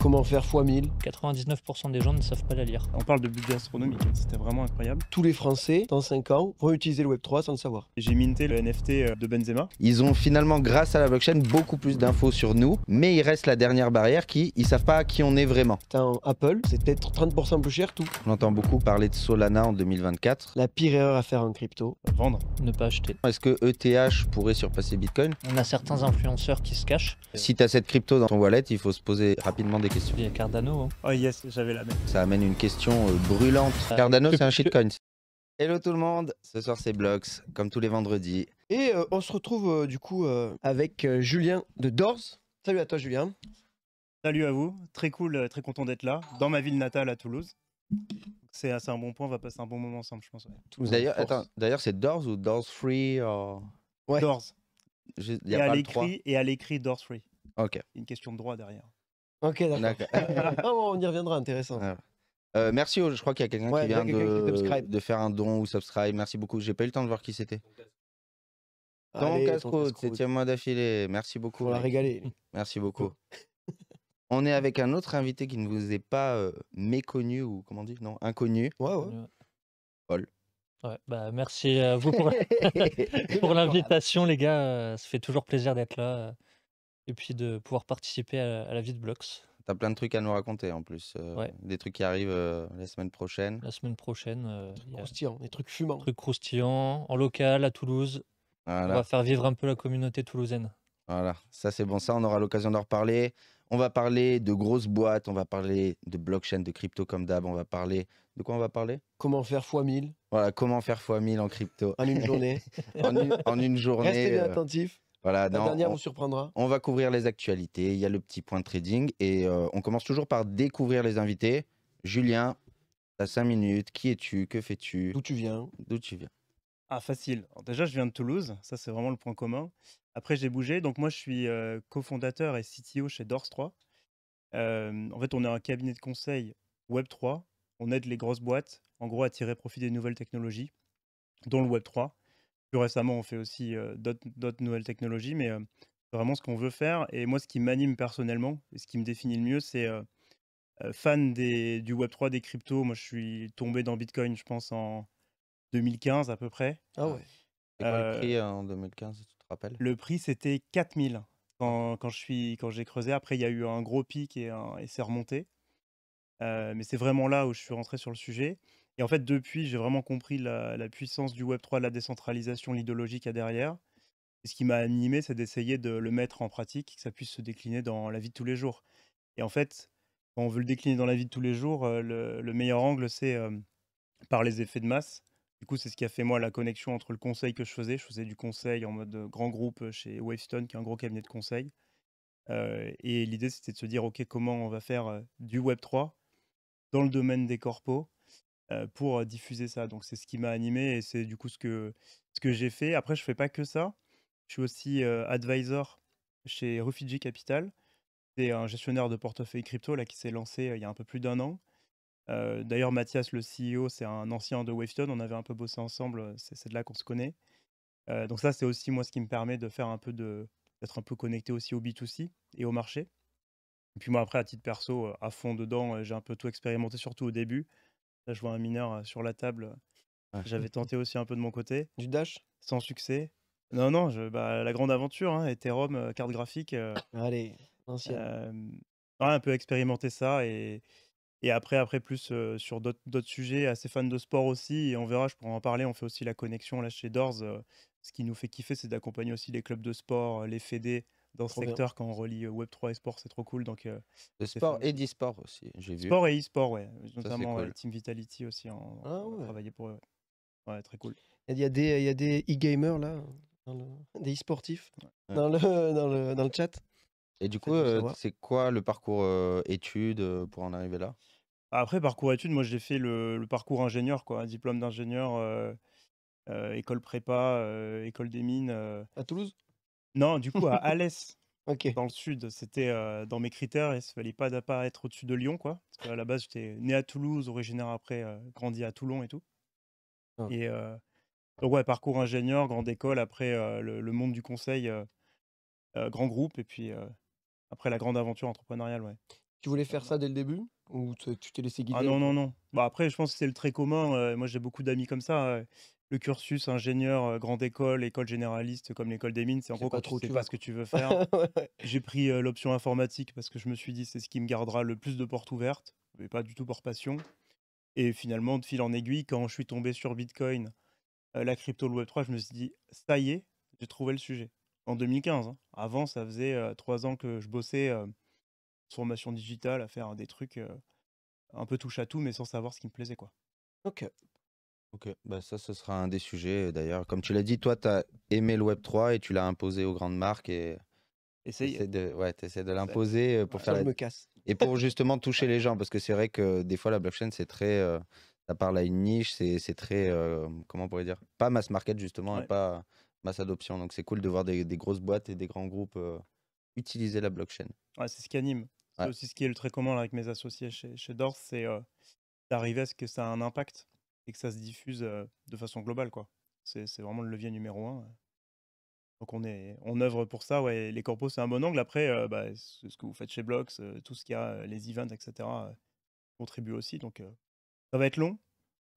Comment faire x 1000 99% des gens ne savent pas la lire. On parle de budget astronomique, hein, c'était vraiment incroyable. Tous les Français, dans 5 ans, vont utiliser le Web3 sans le savoir. J'ai minté le NFT euh, de Benzema. Ils ont finalement, grâce à la blockchain, beaucoup plus d'infos sur nous, mais il reste la dernière barrière qui, ils savent pas qui on est vraiment. Apple, c'est peut-être 30% plus cher tout. On entend beaucoup parler de Solana en 2024. La pire erreur à faire en crypto. Vendre. Ne pas acheter. Est-ce que ETH pourrait surpasser Bitcoin On a certains influenceurs qui se cachent. Si t'as cette crypto dans ton wallet, il faut se poser rapidement des Question questions. Cardano. Hein. Oh yes, j'avais la même. Ça amène une question euh, brûlante. Cardano, c'est un shitcoin. Hello tout le monde, ce soir c'est Blox, comme tous les vendredis. Et euh, on se retrouve euh, du coup avec Julien de Doors. Salut à toi Julien. Salut à vous, très cool, très content d'être là, dans ma ville natale à Toulouse. C'est un bon point, on va passer un bon moment ensemble je pense. D'ailleurs, d'ailleurs c'est Doors ou Doors Free ouais. y a et, à et à l'écrit Doors Free. Ok. Une question de droit derrière. Ok, d'accord. Ah, ah, ah, on y reviendra, intéressant. Euh, merci, oh, je crois qu'il y a quelqu'un qui vient de, faire un don ou subscribe. Merci beaucoup. J'ai pas eu le temps de voir qui c'était. Don c'était septième mois d'affilée. Merci beaucoup. On l'a régalé. Merci beaucoup. on est avec un autre invité qui ne vous est pas euh, méconnu ou comment dire Non, inconnu. Ouais, Paul. Ouais, bah, merci à vous pour l'invitation, les gars. Euh, ça fait toujours plaisir d'être là et puis de pouvoir participer à, la vie de Blox. T'as plein de trucs à nous raconter en plus. Euh, des trucs qui arrivent euh, la semaine prochaine. La semaine prochaine. Euh, des trucs croustillants, des trucs fumants. Des trucs croustillants, en local, à Toulouse. On va faire vivre un peu la communauté toulousaine. Voilà, ça c'est bon, ça on aura l'occasion d'en reparler. On va parler de grosses boîtes, on va parler de blockchain, de crypto comme d'hab, on va parler... De quoi on va parler Comment faire x 1000 Voilà, comment faire x 1000 en crypto. En une journée. en, une, en, une, journée. Restez bien attentifs. La dernière on, vous surprendra. On va couvrir les actualités. Il y a le petit point de trading et euh, on commence toujours par découvrir les invités. Julien, as 5 minutes. Qui es-tu Que fais-tu D'où tu viens D'où tu viens Ah, facile. déjà, je viens de Toulouse. Ça, c'est vraiment le point commun. Après, j'ai bougé. Donc, moi, je suis euh, cofondateur et CTO chez Dors 3. Euh, en fait, on est un cabinet de conseil Web 3. On aide les grosses boîtes, en gros, à tirer profit des nouvelles technologies, dont le Web 3. Plus récemment, on fait aussi d'autres nouvelles technologies, mais c'est vraiment ce qu'on veut faire. Et moi, ce qui m'anime personnellement, et ce qui me définit le mieux, c'est fan des, du Web3, des cryptos. Moi, je suis tombé dans Bitcoin, je pense, en 2015 à peu près. Ah ouais. le prix en 2015, tu te rappelles Le prix, c'était 4000 ah. quand, quand j'ai creusé. Après, il y a eu un gros pic et, et c'est remonté. mais c'est vraiment là où je suis rentré sur le sujet. Et en fait, depuis, j'ai vraiment compris la, puissance du Web3, la décentralisation, l'idéologie qu'il y a derrière. Et ce qui m'a animé, c'est d'essayer de le mettre en pratique, que ça puisse se décliner dans la vie de tous les jours. Et en fait, quand on veut le décliner dans la vie de tous les jours, euh, le, meilleur angle, c'est par les effets de masse. Du coup, c'est ce qui a fait moi la connexion entre le conseil que je faisais. Je faisais du conseil en mode grand groupe chez Wavestone, qui est un gros cabinet de conseil. et l'idée, c'était de se dire, OK, comment on va faire du Web3 dans le domaine des corpos euh, pour euh, diffuser ça. Donc c'est ce qui m'a animé et c'est du coup ce que, ce que j'ai fait. Après, je ne fais pas que ça. Je suis aussi euh, advisor chez Refugee Capital. C'est un gestionnaire de portefeuille crypto là, qui s'est lancé il y a un peu plus d'un an. D'ailleurs, Mathias, le CEO, c'est un ancien de Waveton, On avait un peu bossé ensemble. C'est de là qu'on se connaît. donc ça, c'est aussi moi ce qui me permet de faire un peu de d'être un peu connecté aussi au B2C et au marché. Et puis moi, après, à titre perso, à fond dedans, j'ai un peu tout expérimenté, surtout au début je vois un mineur euh, sur la table. J'avais tenté aussi un peu de mon côté. Du dash Sans succès. Non, non, je, bah, la grande aventure, hein, Ethereum, euh, carte graphique. Euh, ah, allez, un peu expérimenter ça et, et après, après plus sur d'autres sujets assez fan de sport aussi. Et on verra, je pourrai en parler. On fait aussi la connexion là chez Doors. ce qui nous fait kiffer, c'est d'accompagner aussi les clubs de sport, les fédés e dans ce secteur quand on relie Web3 et sport, c'est trop cool. Donc, le sport et d'e-sport aussi, j'ai vu. Sport et e-sport, ouais. Notamment Team Vitality aussi, on, ah a travaillé pour eux. très cool. Il y a des e-gamers là, des e-sportifs dans, le, dans, le, dans le chat. Et du coup, euh, c'est quoi le parcours études pour en arriver là Après, parcours études, moi j'ai fait le, parcours ingénieur, quoi, diplôme d'ingénieur, euh, école prépa, école des mines. à Toulouse non, du coup, à Alès, dans le sud, c'était euh, dans mes critères et ça fallait pas d'apparaître au-dessus de Lyon, quoi. Parce la base, j'étais né à Toulouse, originaire après, euh, grandi à Toulon et tout. Ah. Et euh, donc, ouais, parcours ingénieur, grande école, après le, monde du conseil, grand groupe, et puis après la grande aventure entrepreneuriale, ouais. Tu voulais faire ça dès le début ou tu t'es laissé ah guider Ah non, non, non. Bah après, je pense que c'est le très commun. moi, j'ai beaucoup d'amis comme ça le cursus ingénieur, grande école, école généraliste comme l'école des mines, c'est en gros quand trop tu sais pas ce que tu veux faire. J'ai pris l'option informatique parce que je me suis dit c'est ce qui me gardera le plus de portes ouvertes, mais pas du tout pour passion. Et finalement, de fil en aiguille, quand je suis tombé sur Bitcoin, la crypto, le Web3, je me suis dit ça y est, j'ai trouvé le sujet. En 2015. Hein. Avant, ça faisait trois ans que je bossais formation digitale à faire des trucs un peu touche à tout, mais sans savoir ce qui me plaisait quoi. Ok, Ok, bah, ça, ce sera un des sujets d'ailleurs. Comme tu l'as dit, toi, tu as aimé le Web3 et tu l'as imposé aux grandes marques et Essaye. t'essaies de, de l'imposer euh, pour faire et pour justement toucher les gens. Parce que c'est vrai que des fois, la blockchain, c'est très. Euh, ça parle à une niche, c'est très. Euh, comment on pourrait dire Pas mass market justement et pas mass adoption. Donc c'est cool de voir des, grosses boîtes et des grands groupes utiliser la blockchain. Ouais, c'est ce qui anime. C'est aussi ce qui est le très commun avec mes associés chez, chez Dors, c'est d'arriver à ce que ça a un impact et que ça se diffuse de façon globale. quoi. C'est vraiment le levier numéro un. Donc on, est, on œuvre pour ça, ouais. les corpos c'est un bon angle. Après, bah, ce que vous faites chez Blocks, tout ce qu'il y a, les events, etc., contribue aussi. Donc ça va être long,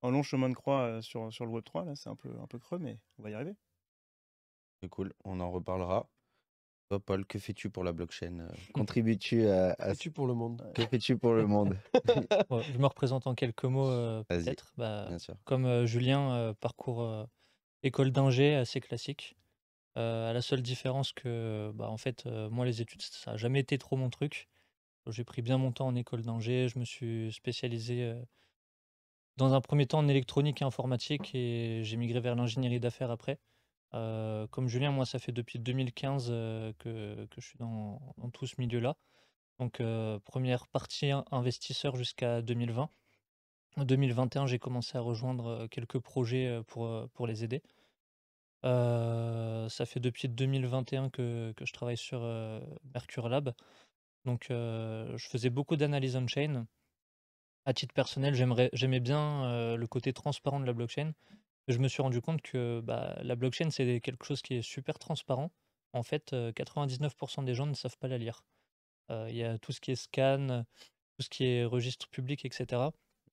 un long chemin de croix sur, sur le Web3, là c'est un peu, un peu creux, mais on va y arriver. C'est cool, on en reparlera. Paul, que fais-tu pour la blockchain euh Contribues-tu à, fais-tu pour le monde Que fais-tu pour le monde Je me représente en quelques mots, euh, peut-être. Bah, comme euh, Julien, parcours école d'ingé assez classique. à la seule différence que, bah, en fait, moi, les études, ça n'a jamais été trop mon truc. J'ai pris bien mon temps en école d'ingé. Je me suis spécialisé dans un premier temps en électronique et informatique et j'ai migré vers l'ingénierie d'affaires après. Euh, comme Julien, moi, ça fait depuis 2015 euh, que, je suis dans, tout ce milieu-là. Donc, euh, première partie investisseur jusqu'à 2020. En 2021, j'ai commencé à rejoindre quelques projets pour, les aider. ça fait depuis 2021 que, je travaille sur Mercure Lab. Donc, je faisais beaucoup d'analyse on-chain. À titre personnel, j'aimais bien le côté transparent de la blockchain je me suis rendu compte que bah, la blockchain, c'est quelque chose qui est super transparent. En fait, 99% des gens ne savent pas la lire. Il y a tout ce qui est scan, tout ce qui est registre public, etc.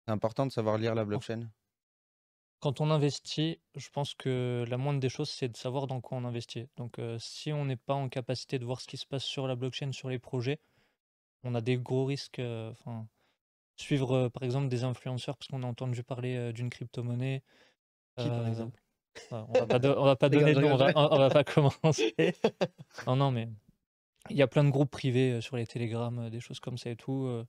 C'est important de savoir lire la blockchain. Quand on investit, je pense que la moindre des choses, c'est de savoir dans quoi on investit. Donc, si on n'est pas en capacité de voir ce qui se passe sur la blockchain, sur les projets, on a des gros risques. suivre, par exemple, des influenceurs, parce qu'on a entendu parler d'une crypto-monnaie, par euh, exemple on va pas, va pas donner de on va, va pas commencer. non, non, mais il y a plein de groupes privés euh, sur les télégrammes, euh, des choses comme ça et tout.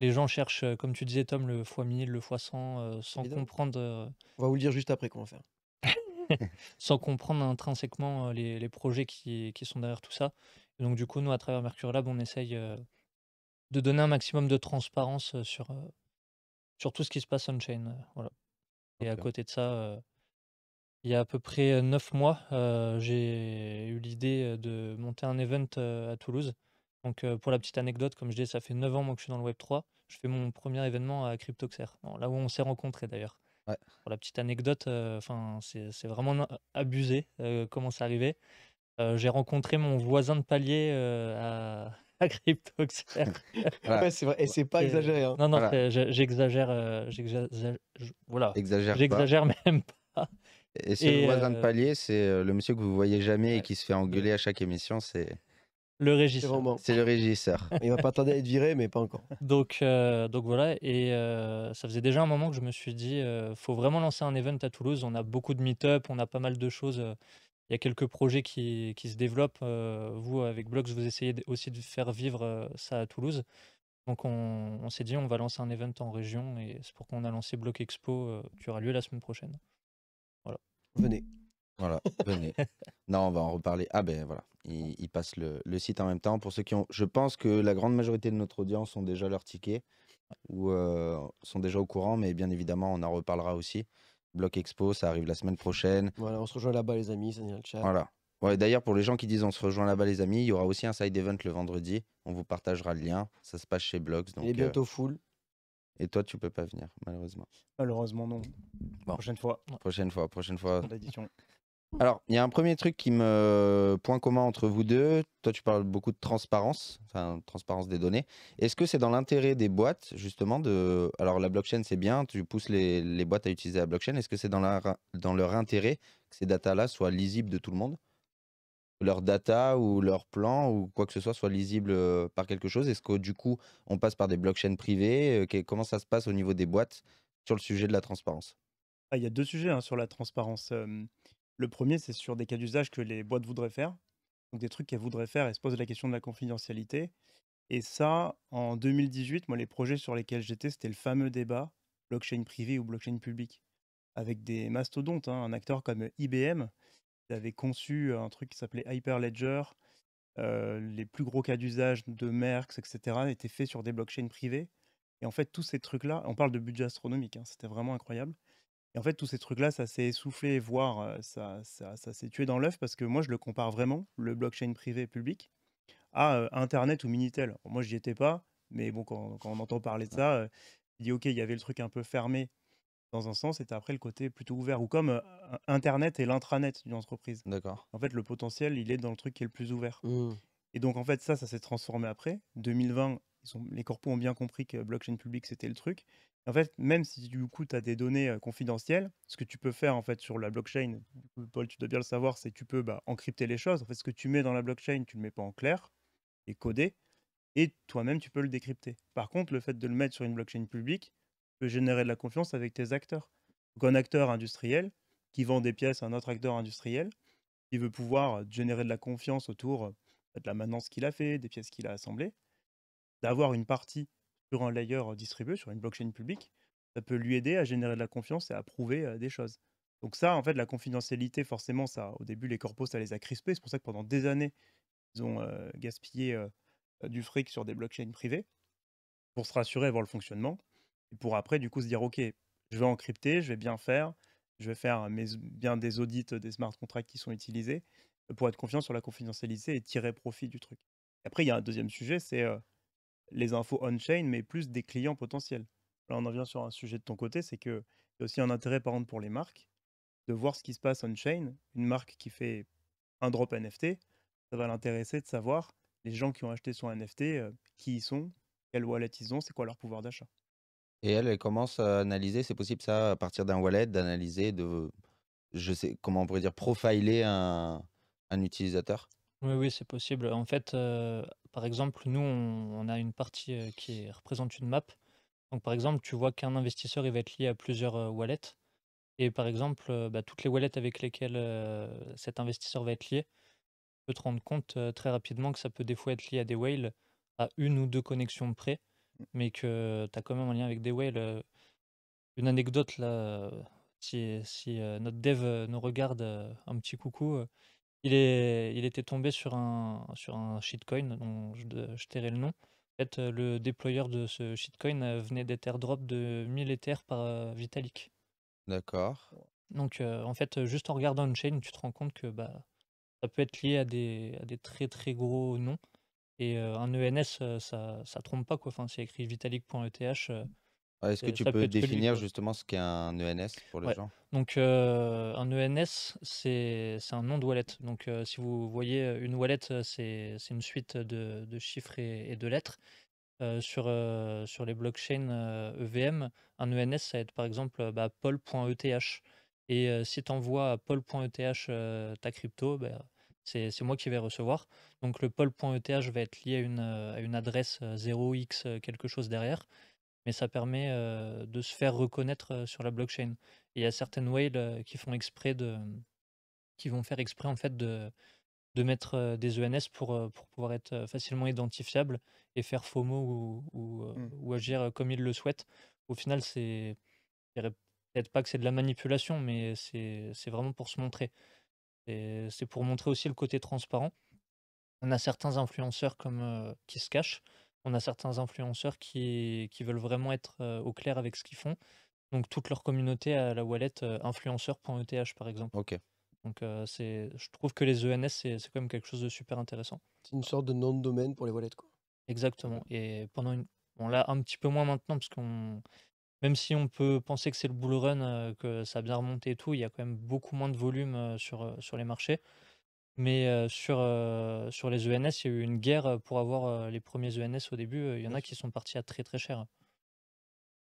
Les gens cherchent, comme tu disais, Tom, le x1000, le x100, sans comprendre. On va vous le dire juste après qu'on va faire. sans comprendre intrinsèquement les, les projets qui, qui, sont derrière tout ça. donc, du coup, nous, à travers Mercure Lab, on essaye de donner un maximum de transparence sur, sur tout ce qui se passe on-chain. Voilà. Et à côté de ça il y a à peu près 9 mois, j'ai eu l'idée, de monter un event, à Toulouse. Donc, pour la petite anecdote, comme je dis, ça fait 9 ans, que je suis dans le Web3. Je fais mon premier événement à Cryptoxer, là où on s'est rencontrés d'ailleurs. Pour la petite anecdote, c'est vraiment abusé, comment c'est arrivé. j'ai rencontré mon voisin de palier, à Cryptoxer. et c'est pas exagéré, hein. non, non, j'exagère, voilà, j'exagère même pas. Et le voisin de palier, c'est le monsieur que vous voyez jamais et qui se fait engueuler à chaque émission, c'est. Le régisseur. C'est le régisseur. Il va pas tarder à être viré, mais pas encore. Donc, donc voilà, et ça faisait déjà un moment que je me suis dit, euh, faut vraiment lancer un event à Toulouse. On a beaucoup de meet-up, on a pas mal de choses. Il y a quelques projets qui, se développent. vous, avec Blocks, vous essayez aussi de faire vivre ça à Toulouse. Donc on, s'est dit, on va lancer un event en région, et c'est pourquoi on a lancé Block Expo, qui aura lieu la semaine prochaine. Venez. Voilà, venez. non, on va en reparler. Ah ben voilà, ils, passe passent le, site en même temps. Pour ceux qui ont, je pense que la grande majorité de notre audience ont déjà leur ticket ou euh, sont déjà au courant, mais bien évidemment, on en reparlera aussi. Bloc Expo, ça arrive la semaine prochaine. Voilà, on se rejoint là-bas, les amis, le chat. Voilà. Ouais, D'ailleurs, pour les gens qui disent on se rejoint là-bas, les amis, il y aura aussi un side event le vendredi. On vous partagera le lien. Ça se passe chez Blogs. Donc, Il bientôt euh, full. Et toi, tu peux pas venir, malheureusement. Malheureusement, non. Prochaine fois. Prochaine fois, prochaine Alors, il y a un premier truc qui me point commun entre vous deux. Toi, tu parles beaucoup de transparence, enfin transparence des données. Est-ce que c'est dans l'intérêt des boîtes justement de Alors la blockchain, c'est bien. Tu pousses les, boîtes à utiliser la blockchain. Est-ce que c'est dans, la... dans leur intérêt que ces datas là soient lisibles de tout le monde leur data ou leur plan ou quoi que ce soit soit lisible par quelque chose Est-ce que du coup, on passe par des blockchains privées Comment ça se passe au niveau des boîtes sur le sujet de la transparence ah, Il y a deux sujets hein, sur la transparence. le premier, c'est sur des cas d'usage que les boîtes voudraient faire, donc des trucs qu'elles voudraient faire, et se posent la question de la confidentialité. Et ça, en 2018, moi, les projets sur lesquels j'étais, c'était le fameux débat blockchain privé ou blockchain public, avec des mastodontes, hein, un acteur comme IBM avait conçu un truc qui s'appelait Hyperledger. les plus gros cas d'usage de Merckx, etc., étaient faits sur des blockchains privées. Et en fait, tous ces trucs-là, on parle de budget astronomique, hein, c'était vraiment incroyable. Et en fait, tous ces trucs-là, ça s'est essoufflé, voire ça, s'est tué dans l'œuf, parce que moi, je le compare vraiment, le blockchain privé public, à Internet ou Minitel. Moi, moi, j'y étais pas, mais bon, quand, on entend parler de ça, il dit, OK, il y avait le truc un peu fermé dans un sens, c'était après le côté plutôt ouvert, ou comme Internet et l'intranet d'une entreprise. D'accord. En fait, le potentiel, il est dans le truc qui est le plus ouvert. Mmh. Et donc, en fait, ça, ça s'est transformé après. 2020, les corpos ont bien compris que blockchain public, c'était le truc. En fait, même si du coup, tu as des données confidentielles, ce que tu peux faire en fait sur la blockchain, Paul, tu dois bien le savoir, c'est que tu peux bah, encrypter les choses. En fait, ce que tu mets dans la blockchain, tu ne le mets pas en clair et codé, et toi-même, tu peux le décrypter. Par contre, le fait de le mettre sur une blockchain publique, peux générer de la confiance avec tes acteurs. Donc un acteur industriel qui vend des pièces à un autre acteur industriel, qui veut pouvoir euh, générer de la confiance autour euh, de la maintenance qu'il a fait, des pièces qu'il a assemblées, d'avoir une partie sur un layer euh, distribué, sur une blockchain publique, ça peut lui aider à générer de la confiance et à prouver des choses. Donc ça, en fait, la confidentialité, forcément, ça, au début, les corpos, ça les a crispés. C'est pour ça que pendant des années, ils ont gaspillé du fric sur des blockchains privées pour se rassurer avant le fonctionnement pour après, du coup, se dire, OK, je vais encrypter, je vais bien faire, je vais faire mes, bien des audits des smart contracts qui sont utilisés pour être confiant sur la confidentialité et tirer profit du truc. Après, il y a un deuxième sujet, c'est les infos on-chain, mais plus des clients potentiels. Là, on en vient sur un sujet de ton côté, c'est que y a aussi un intérêt, par exemple, pour les marques, de voir ce qui se passe on-chain. Une marque qui fait un drop NFT, ça va l'intéresser de savoir les gens qui ont acheté son NFT, qui ils sont, quelle wallet ils ont, c'est quoi leur pouvoir d'achat. Et elle, elle commence à analyser, c'est possible ça, à partir d'un wallet, d'analyser, de, je sais, comment on pourrait dire, profiler un, un utilisateur Oui, oui, c'est possible. En fait, euh, par exemple, nous, on, a une partie euh, qui représente une map. Donc, par exemple, tu vois qu'un investisseur, il va être lié à plusieurs euh, wallets. Et par exemple, bah, toutes les wallets avec lesquelles cet investisseur va être lié, tu peux te rendre compte très rapidement que ça peut des fois être lié à des whales à une ou deux connexions près mais que tu as quand même un lien avec des whales. Euh, une anecdote là, euh, si, si, euh, notre dev nous regarde, un petit coucou. il, est, il était tombé sur un, sur un shitcoin dont je, tairai le nom. En fait, le déployeur de ce shitcoin venait d'être airdrop de 1000 Ethers par Vitalik. D'accord. Donc, en fait, juste en regardant une chaîne, tu te rends compte que bah, ça peut être lié à des, à des très très gros noms. Et un ENS, ça, ne trompe pas quoi. Enfin, c'est écrit vitalik.eth. Est-ce que tu peux définir justement ce qu'est un ENS pour les gens Donc un ENS, c'est un nom de wallet. Donc si vous voyez une wallet, c'est une suite de, chiffres et, de lettres. sur, sur les blockchains EVM, e un ENS, ça va être par exemple bah, pol.eth. Et si tu envoies à pol.eth ta crypto, bah, c'est moi qui vais recevoir. Donc le pol.eth va être lié à une, à une adresse 0x euh, euh, quelque chose derrière, mais ça permet euh, de se faire reconnaître sur la blockchain. il y a certaines whales qui font exprès de, qui vont faire exprès en fait de, de mettre des ENS pour, pour pouvoir être facilement identifiable et faire FOMO ou, ou, mmh. ou agir comme ils le souhaitent. Au final, c'est peut-être pas que c'est de la manipulation, mais c'est vraiment pour se montrer. C'est pour montrer aussi le côté transparent. On a certains influenceurs comme, qui se cachent. On a certains influenceurs qui, qui veulent vraiment être au clair avec ce qu'ils font. Donc toute leur communauté à la wallet influenceur.eth par exemple. Ok. Donc c'est, je trouve que les ENS, c'est quand même quelque chose de super intéressant. C'est une sorte de nom de domaine pour les wallets. Quoi. Exactement. Et pendant une... Bon là, un petit peu moins maintenant parce qu'on même si on peut penser que c'est le bull run, que ça a bien remonté et tout, il y a quand même beaucoup moins de volume, sur, sur les marchés. Mais, sur, sur les ENS, il y a eu une guerre, pour avoir, les premiers ENS au début, il y en a qui sont partis à très, très cher,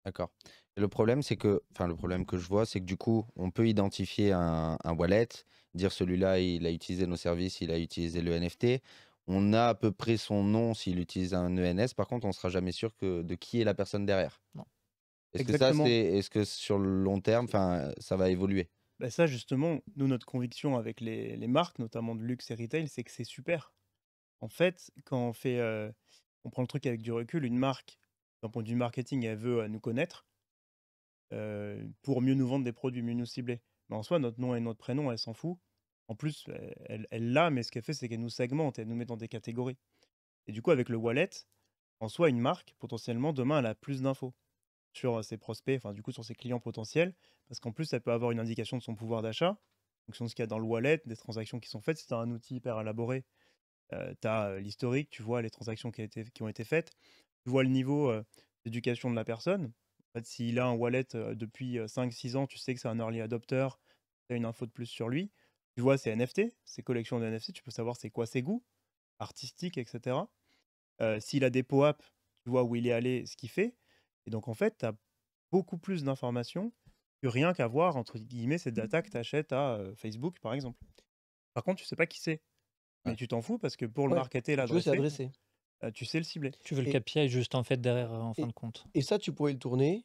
D'accord. le problème, c'est que enfin le problème que je vois, c'est que du coup, on peut identifier un wallet, dire: «Celui-là, il a utilisé nos services, il a utilisé le NFT». On a à peu près son nom s'il utilise un ENS. Par contre, on ne sera jamais sûr que de qui est la personne derrière. Non. Est-ce que est que sur le long terme, ça va évoluer ben ça justement, nous notre conviction avec les, marques, notamment de luxe et retail, c'est que c'est super. En fait, quand on fait, euh, on prend le truc avec du recul, une marque, d'un point de vue marketing, elle veut euh, nous connaître euh, pour mieux nous vendre des produits, mieux nous cibler. Mais en soi, notre nom et notre prénom, elle s'en fout. En plus, elle l'a, mais ce qu'elle fait, c'est qu'elle nous segmente, elle nous met dans des catégories. Et du coup, avec le wallet, en soi, une marque, potentiellement, demain, elle a plus d'infos sur ses prospects, enfin du coup sur ses clients potentiels, parce qu'en plus ça peut avoir une indication de son pouvoir d'achat, donc fonction ce qu'il y a dans le wallet, des transactions qui sont faites, si un outil hyper élaboré, euh, tu as l'historique, tu vois les transactions qui, ont été faites, tu vois le niveau d'éducation de la personne. En fait, s'il a un wallet depuis 5-6 ans, tu sais que c'est un early adopter, tu as une info de plus sur lui, tu vois ses NFT, ses collections de NFT, tu peux savoir c'est quoi ses goûts, artistiques, etc. s'il a des POAP, tu vois où il est allé, ce qu'il fait. Et donc, en fait, tu as beaucoup plus d'informations que rien qu'à voir, entre guillemets, cette mmh data que tu achètes à Facebook, par exemple. Par contre, tu sais pas qui c'est. Mais tu t'en fous parce que pour le marketer, l'adresser, tu sais le cibler. Tu veux le capier juste en fait derrière, euh, en fin de compte. Et ça, tu pourrais le tourner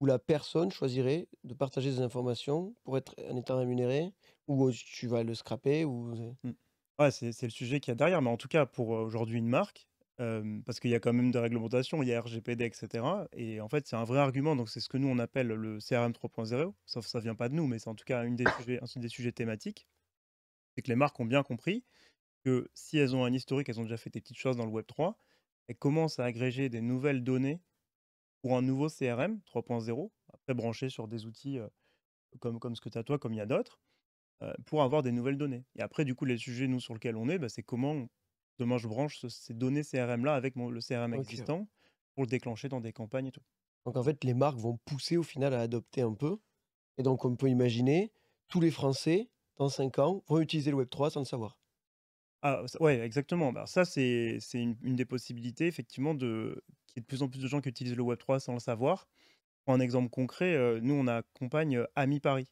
où la personne choisirait de partager des informations pour être en étant rémunéré, ou tu vas le scraper. Ou... Mmh. Ouais, c'est le sujet qu'il y a derrière. Mais en tout cas, pour aujourd'hui, une marque, parce qu'il y a quand même des réglementations, il y a RGPD, etc. Et en fait, c'est un vrai argument, donc c'est ce que nous on appelle le CRM 3.0, sauf que ça vient pas de nous, mais c'est en tout cas une des sujets, un des sujets thématiques. C'est que les marques ont bien compris que si elles ont un historique, elles ont déjà fait des petites choses dans le Web3, elles commencent à agréger des nouvelles données pour un nouveau CRM 3.0, après branché sur des outils euh, comme, comme ce que tu as toi, comme il y a d'autres, euh, pour avoir des nouvelles données. Et après, du coup, les sujets, nous, sur lesquels on est, bah, c'est comment Demain, je branche ces données CRM-là avec mon, le CRM existant pour le déclencher dans des campagnes et tout. Donc en fait, les marques vont pousser au final à adopter un peu. Et donc, on peut imaginer, tous les Français, dans 5 ans, vont utiliser le Web3 sans le savoir. Ah, ouais, exactement. Bah, ça, c'est une, une, des possibilités, effectivement, de, qu'il y ait de plus en plus de gens qui utilisent le Web3 sans le savoir. Un exemple concret, euh, nous, on accompagne euh, Ami Paris,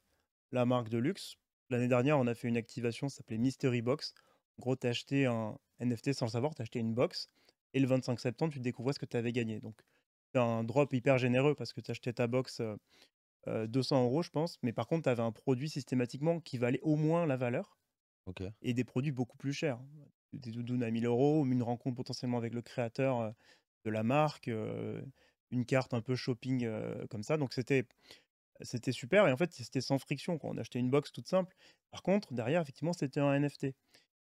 la marque de luxe. L'année dernière, on a fait une activation, ça s'appelait Mystery Box. En gros, t'as acheté un, NFT sans savoir, tu acheté une box et le 25 septembre, tu découvrais ce que tu avais gagné. Donc, c'est un drop hyper généreux parce que tu achetais ta box 200 euh, euh, euros, je pense, mais par contre, tu avais un produit systématiquement qui valait au moins la valeur et des produits beaucoup plus chers. Des doudounes à 1000 euros, une rencontre potentiellement avec le créateur euh, de la marque, une carte un peu shopping comme ça. Donc, c'était c'était super et en fait c'était sans friction quand on achetait une box toute simple par contre derrière effectivement c'était un NFT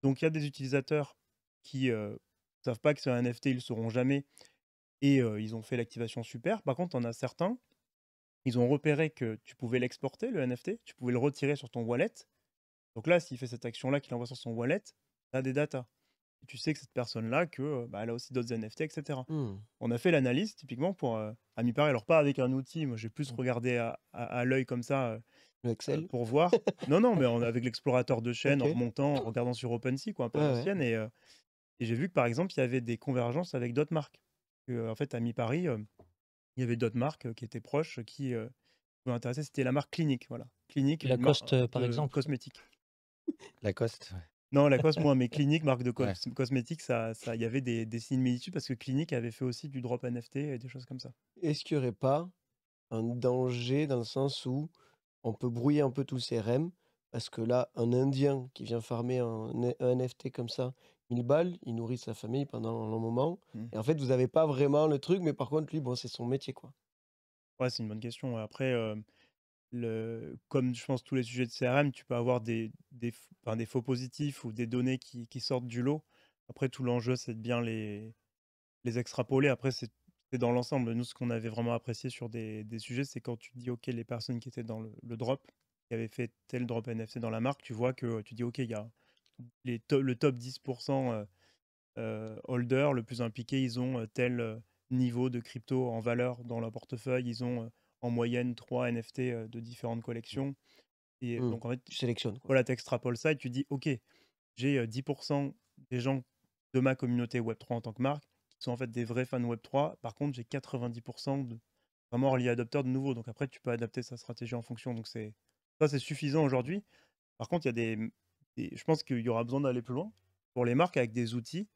donc il y a des utilisateurs qui ne savent pas que c'est un NFT, ils le sauront jamais, et ils ont fait l'activation super. Par contre, on a certains, ils ont repéré que tu pouvais l'exporter, le NFT, tu pouvais le retirer sur ton wallet. Donc là, s'il fait cette action-là, qu'il envoie sur son wallet, tu as des datas. tu sais que cette personne-là, bah, elle a aussi d'autres NFT, etc. Mmh. On a fait l'analyse typiquement pour, à mi-pareil, alors pas avec un outil, moi j'ai plus mmh. regardé à, l'œil comme ça euh, pour voir. non, non, mais avec l'explorateur de chaîne, en remontant, en regardant sur OpenSea, quoi, un peu ancienne, et et j'ai vu que par exemple, il y avait des convergences avec d'autres marques. en fait, à Mi-Paris, euh, il y avait d'autres marques euh, qui étaient proches, qui euh, pouvaient C'était la marque Clinique, voilà. Clinique. La marque, par exemple. Cosmétique. La ouais. Non, la Coste, moi, mais Clinique, marque de cosmétique, ça, il y avait des, des similitudes parce que Clinique avait fait aussi du drop NFT et des choses comme ça. Est-ce qu'il n'y aurait pas un danger dans le sens où on peut brouiller un peu tous ces REM parce que là, un Indien qui vient farmer un NFT comme ça, 1000 balles, il nourrit sa famille pendant un long moment. Mmh. Et en fait, vous n'avez pas vraiment le truc, mais par contre, lui, bon, c'est son métier, quoi. Ouais, c'est une bonne question. Après, euh, le, comme je pense tous les sujets de CRM, tu peux avoir des, des, faux positifs ou des données qui, sortent du lot. Après, tout l'enjeu, c'est de bien les, les extrapoler. Après, c'est dans l'ensemble. Nous, ce qu'on avait vraiment apprécié sur des, des sujets, c'est quand tu dis, OK, les personnes qui étaient dans le, le drop, qui avaient fait tel drop NFC dans la marque, tu vois que tu dis, OK, il y a les le top 10% holder le plus impliqué, ils ont tel niveau de crypto en valeur dans leur portefeuille, ils ont en moyenne 3 NFT de différentes mmh. collections. Et mmh. donc en fait, tu sélectionnes. Quoi. Voilà, tu extrapoles ça et tu dis, OK, j'ai 10% des gens de ma communauté Web3 en tant que marque qui sont en fait des vrais fans Web3. Par contre, j'ai 90% de vraiment reliés adopteurs de nouveau. Donc après, tu peux adapter sa stratégie en fonction. Donc c'est ça, c'est suffisant aujourd'hui. Par contre, il y a des mmh, et je pense qu'il y aura besoin d'aller plus loin pour les marques avec des outils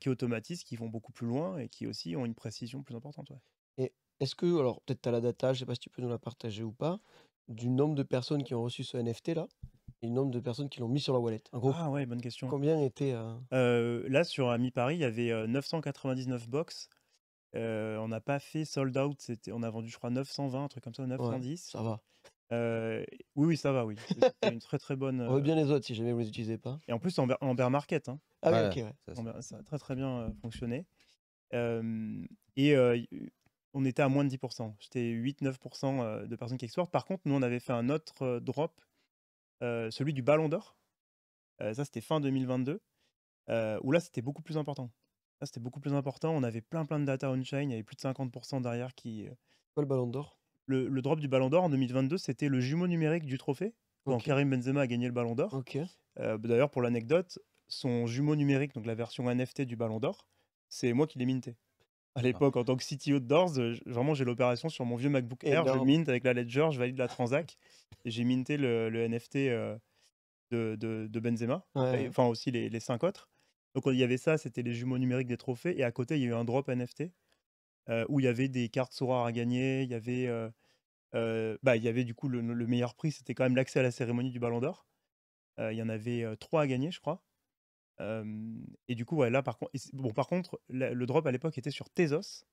qui automatisent, qui vont beaucoup plus loin et qui aussi ont une précision plus importante. Et est-ce que, alors peut-être tu as la data, je ne sais pas si tu peux nous la partager ou pas, du nombre de personnes qui ont reçu ce NFT là et le nombre de personnes qui l'ont mis sur la wallet en gros, Ah ouais, bonne question. Combien était. Euh? là, sur Ami Paris, il y avait 999 box. on n'a pas fait sold out, on a vendu, je crois, 920, un truc comme ça, 910. ça va. Euh, oui, oui, ça va, oui. C'est une très très bonne. On veut bien euh, les autres si jamais vous les utilisez pas. Et en plus, en, en bear market. Hein. Ah ok, Ça, a très très bien euh, fonctionné. et on était à moins de 10%. J'étais 8-9% de personnes qui exportent. Par contre, nous, on avait fait un autre drop, celui du Ballon d'Or. ça, c'était fin 2022, où là, c'était beaucoup plus important. Là, c'était beaucoup plus important. On avait plein, plein de data on-chain. Il y avait plus de 50% derrière qui. Quoi le Ballon d'Or le, drop du Ballon d'Or en 2022, c'était le jumeau numérique du trophée quand Karim Benzema a gagné le Ballon d'Or. Euh, d'ailleurs, pour l'anecdote, son jumeau numérique, donc la version NFT du Ballon d'Or, c'est moi qui l'ai minté. À ah. l'époque, en tant que City de Doors, vraiment, j'ai l'opération sur mon vieux MacBook Air. Je mint avec la Ledger, je valide la transac. j'ai minté le, NFT euh, de, Benzema. Enfin, aussi les, les, cinq autres. Donc, il y avait ça, c'était les jumeaux numériques des trophées. Et à côté, il y a eu un drop NFT. Euh, où il y avait des cartes rares à gagner, il y avait, euh, euh, bah, il y avait du coup le, meilleur prix, c'était quand même l'accès à la cérémonie du Ballon d'Or. il y en avait trois à gagner, je crois. et du coup, ouais, là, par, contre, bon, par contre, le drop à l'époque était sur Tezos,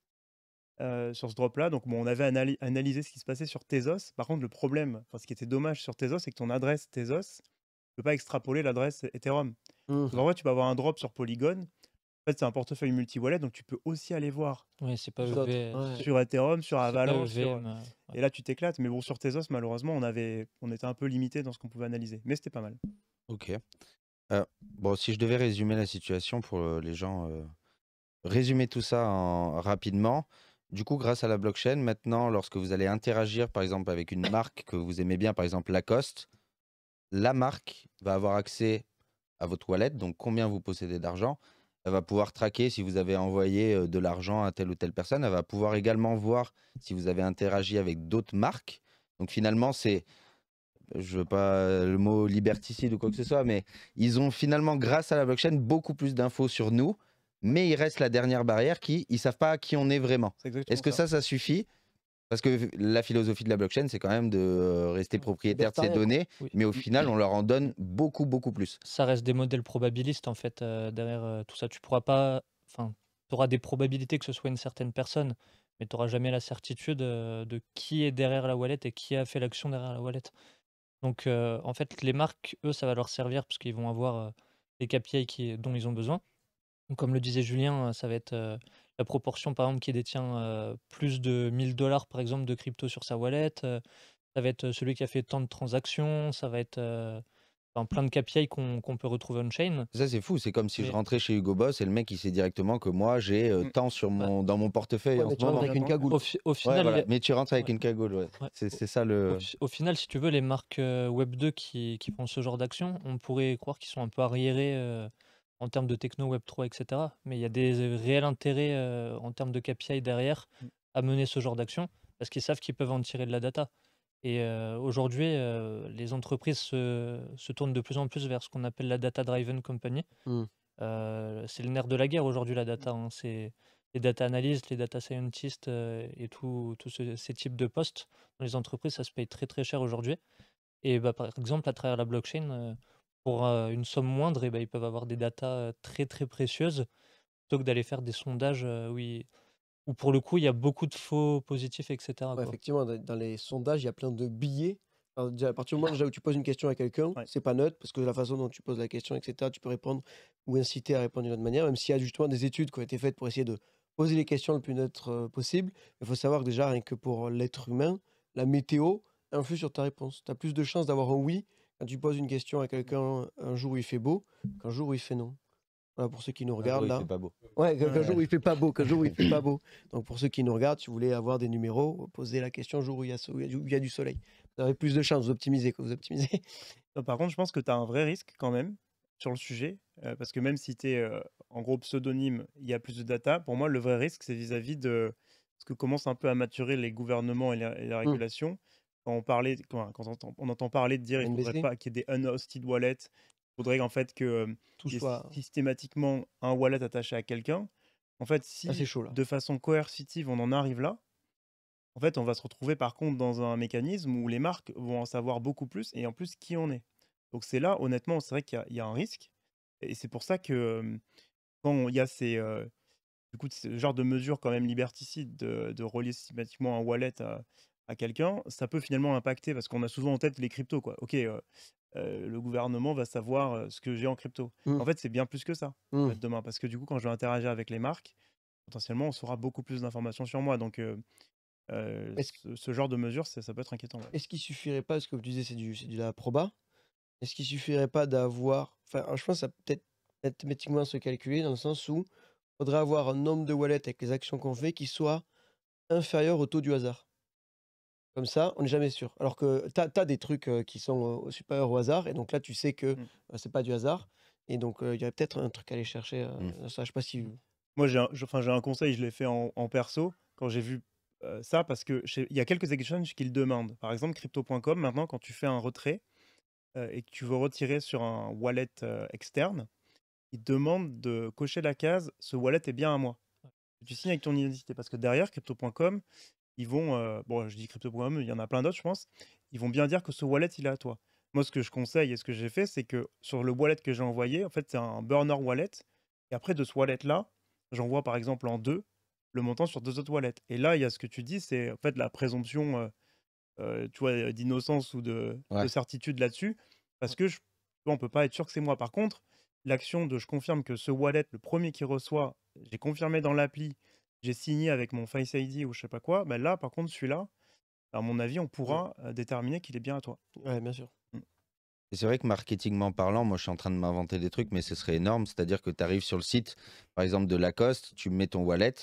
sur ce drop-là. Donc, on avait analysé ce qui se passait sur Tezos. Par contre, le problème, enfin, ce qui était dommage sur Tezos, c'est que ton adresse Tezos ne peut pas extrapoler l'adresse Ethereum. Mmh. Donc, en vrai, tu peux avoir un drop sur Polygon en fait, c'est un portefeuille multi-wallet, donc tu peux aussi aller voir c'est sur Ethereum, sur Avalanche. Et là, tu t'éclates. Mais bon, sur Tezos, malheureusement, on, avait... on était un peu limité dans ce qu'on pouvait analyser. Mais c'était pas mal. Ok. Euh, bon, si je devais résumer la situation pour euh, les gens, euh, résumer tout ça rapidement. Du coup, grâce à la blockchain, maintenant, lorsque vous allez interagir, par exemple, avec une marque que vous aimez bien, par exemple Lacoste, la marque va avoir accès à votre wallet, donc combien vous possédez d'argent, elle va pouvoir traquer si vous avez envoyé euh, de l'argent à telle ou telle personne. Elle va pouvoir également voir si vous avez interagi avec d'autres marques. Donc finalement, c'est, je veux pas euh, le mot liberticide ou quoi que ce soit, mais ils ont finalement, grâce à la blockchain, beaucoup plus d'infos sur nous. Mais il reste la dernière barrière qui, ils savent pas à qui on est vraiment. Est-ce que ça, ça suffit parce que la philosophie de la blockchain, c'est quand même de euh, rester propriétaire de ces données, mais au mmh, final, mmh. on leur en donne beaucoup, beaucoup plus. Ça reste des modèles probabilistes, en fait, euh, derrière euh, tout ça. Tu pourras pas. Enfin, tu auras des probabilités que ce soit une certaine personne, mais tu n'auras jamais la certitude de qui est derrière la wallet et qui a fait l'action derrière la wallet. Donc, en fait, les marques, eux, ça va leur servir parce qu'ils vont avoir les KPI dont ils ont besoin. comme le disait Julien, ça va être la proportion par exemple qui détient plus de 1000 dollars par exemple de crypto sur sa wallet, ça va être celui qui a fait tant de transactions, ça va être plein de KPI qu'on peut retrouver on-chain. Ça c'est fou, c'est comme si je rentrais chez Hugo Boss et le mec il sait directement que moi j'ai mmh. tant sur mon, dans mon portefeuille en Avec une cagoule. Au, Mais tu rentres avec une cagoule, c'est ça le... Au, final si tu veux les marques Web2 qui, qui font ce genre d'action, on pourrait croire qu'ils sont un peu arriérés en termes de techno Web 3, etc. Mais il y a des euh, réels intérêts euh, en termes de KPI derrière mm. à mener ce genre d'action parce qu'ils savent qu'ils peuvent en tirer de la data. Et euh, aujourd'hui, les entreprises se, tournent de plus en plus vers ce qu'on appelle la data-driven company. Mm. c'est le nerf de la guerre aujourd'hui, la data. Hein. C'est les data analysts, les data scientists et tous ces types de postes dans les entreprises, ça se paye très très cher aujourd'hui. Et bah, par exemple, à travers la blockchain, pour une somme moindre, et bah, ils peuvent avoir des datas très très précieuses plutôt que d'aller faire des sondages oui où, pour le coup il y a beaucoup de faux positifs, etc. effectivement, dans les sondages, il y a plein de billets. à partir du moment ah. où tu poses une question à quelqu'un, c'est pas neutre, parce que la façon dont tu poses la question, etc., tu peux répondre ou inciter à répondre d'une autre manière, même s'il y a justement des études qui ont été faites pour essayer de poser les questions le plus neutre possible. Il faut savoir déjà, rien que pour l'être humain, la météo influe sur ta réponse. Tu as plus de chances d'avoir un oui tu poses une question à quelqu'un, un jour où il fait beau, qu'un jour où il fait non. pour ceux qui nous regardent là. Pas Ouais, jour où il fait pas beau, qu'un jour où il fait pas beau. Donc pour ceux qui nous regardent, si vous voulez avoir des numéros, posez la question jour où il y a, du soleil. Vous avez plus de chances, vous optimisez que vous optimisez. par contre, je pense que tu as un vrai risque quand même sur le sujet, euh, parce que même si tu es euh, en gros pseudonyme, il y a plus de data. Pour moi, le vrai risque, c'est vis-à-vis de ce que commencent un peu à maturer les gouvernements et la, mmh. régulation on, parlait, quand on, entend, parler de dire qu'il pas qu'il y ait des unhosted wallets, il faudrait qu'en fait que Tout soit... systématiquement un wallet attaché à quelqu'un. En fait, ah, si de façon coercitive on en arrive là, en fait, on va se retrouver par contre dans un mécanisme où les marques vont en savoir beaucoup plus et en plus qui on est. Donc c'est là, honnêtement, c'est vrai qu'il y, a un risque. Et c'est pour ça que quand il y a ces, du coup, ce genre de mesures quand même liberticides de, de relier systématiquement un wallet à, quelqu'un, ça peut finalement impacter parce qu'on a souvent en tête les cryptos. Quoi. Ok, le gouvernement va savoir ce que j'ai en crypto. Mmh. En fait, c'est bien plus que ça mmh. demain parce que du coup, quand je vais interagir avec les marques, potentiellement, on saura beaucoup plus d'informations sur moi. Donc, ce, genre de mesure, ça peut être inquiétant. Est-ce qu'il suffirait pas, parce que vous disiez, c'est du, de la proba, est-ce qu'il suffirait pas d'avoir. Enfin, je pense que ça peut-être mathématiquement se calculer dans le sens où il faudrait avoir un nombre de wallets avec les actions qu'on fait qui soit inférieur au taux du hasard comme ça, on n'est jamais sûr. Alors que tu as, des trucs qui sont supérieurs au hasard, et donc là, tu sais que ce mmh. c'est pas du hasard. Et donc, il y aurait peut-être un truc à aller chercher. Mmh. ça, je sais pas si. Mmh. Moi, j'ai un, un, conseil, je l'ai fait en, perso, quand j'ai vu ça, parce qu'il y a quelques exchanges qui le demandent. Par exemple, crypto.com, maintenant, quand tu fais un retrait et que tu veux retirer sur un wallet externe, il demande de cocher la case ce wallet est bien à moi. Tu signes avec ton identité parce que derrière crypto.com, ils vont, euh, bon, je dis crypto.com, il y en a plein d'autres, je pense, ils vont bien dire que ce wallet, il est à toi. Moi, ce que je conseille et ce que j'ai fait, c'est que sur le wallet que j'ai envoyé, en fait, c'est un burner wallet. Et après, de ce wallet-là, j'envoie par exemple en deux le montant sur deux autres wallets. Et là, il y a ce que tu dis, c'est en fait la présomption, euh, euh, tu vois, d'innocence ou de, certitude là-dessus, parce que je, on peut pas être sûr que c'est moi. Par contre, l'action de je confirme que ce wallet, le premier qui reçoit, j'ai confirmé dans l'appli j'ai signé avec mon Face ID ou je sais pas quoi, ben là, par contre, celui-là, à mon avis, on mmh. pourra euh, déterminer qu'il est bien à toi. Oui, bien sûr. Mmh. C'est vrai que marketingment parlant, moi je suis en train de m'inventer des trucs, mais ce serait énorme. C'est-à-dire que tu arrives sur le site, par exemple de Lacoste, tu mets ton wallet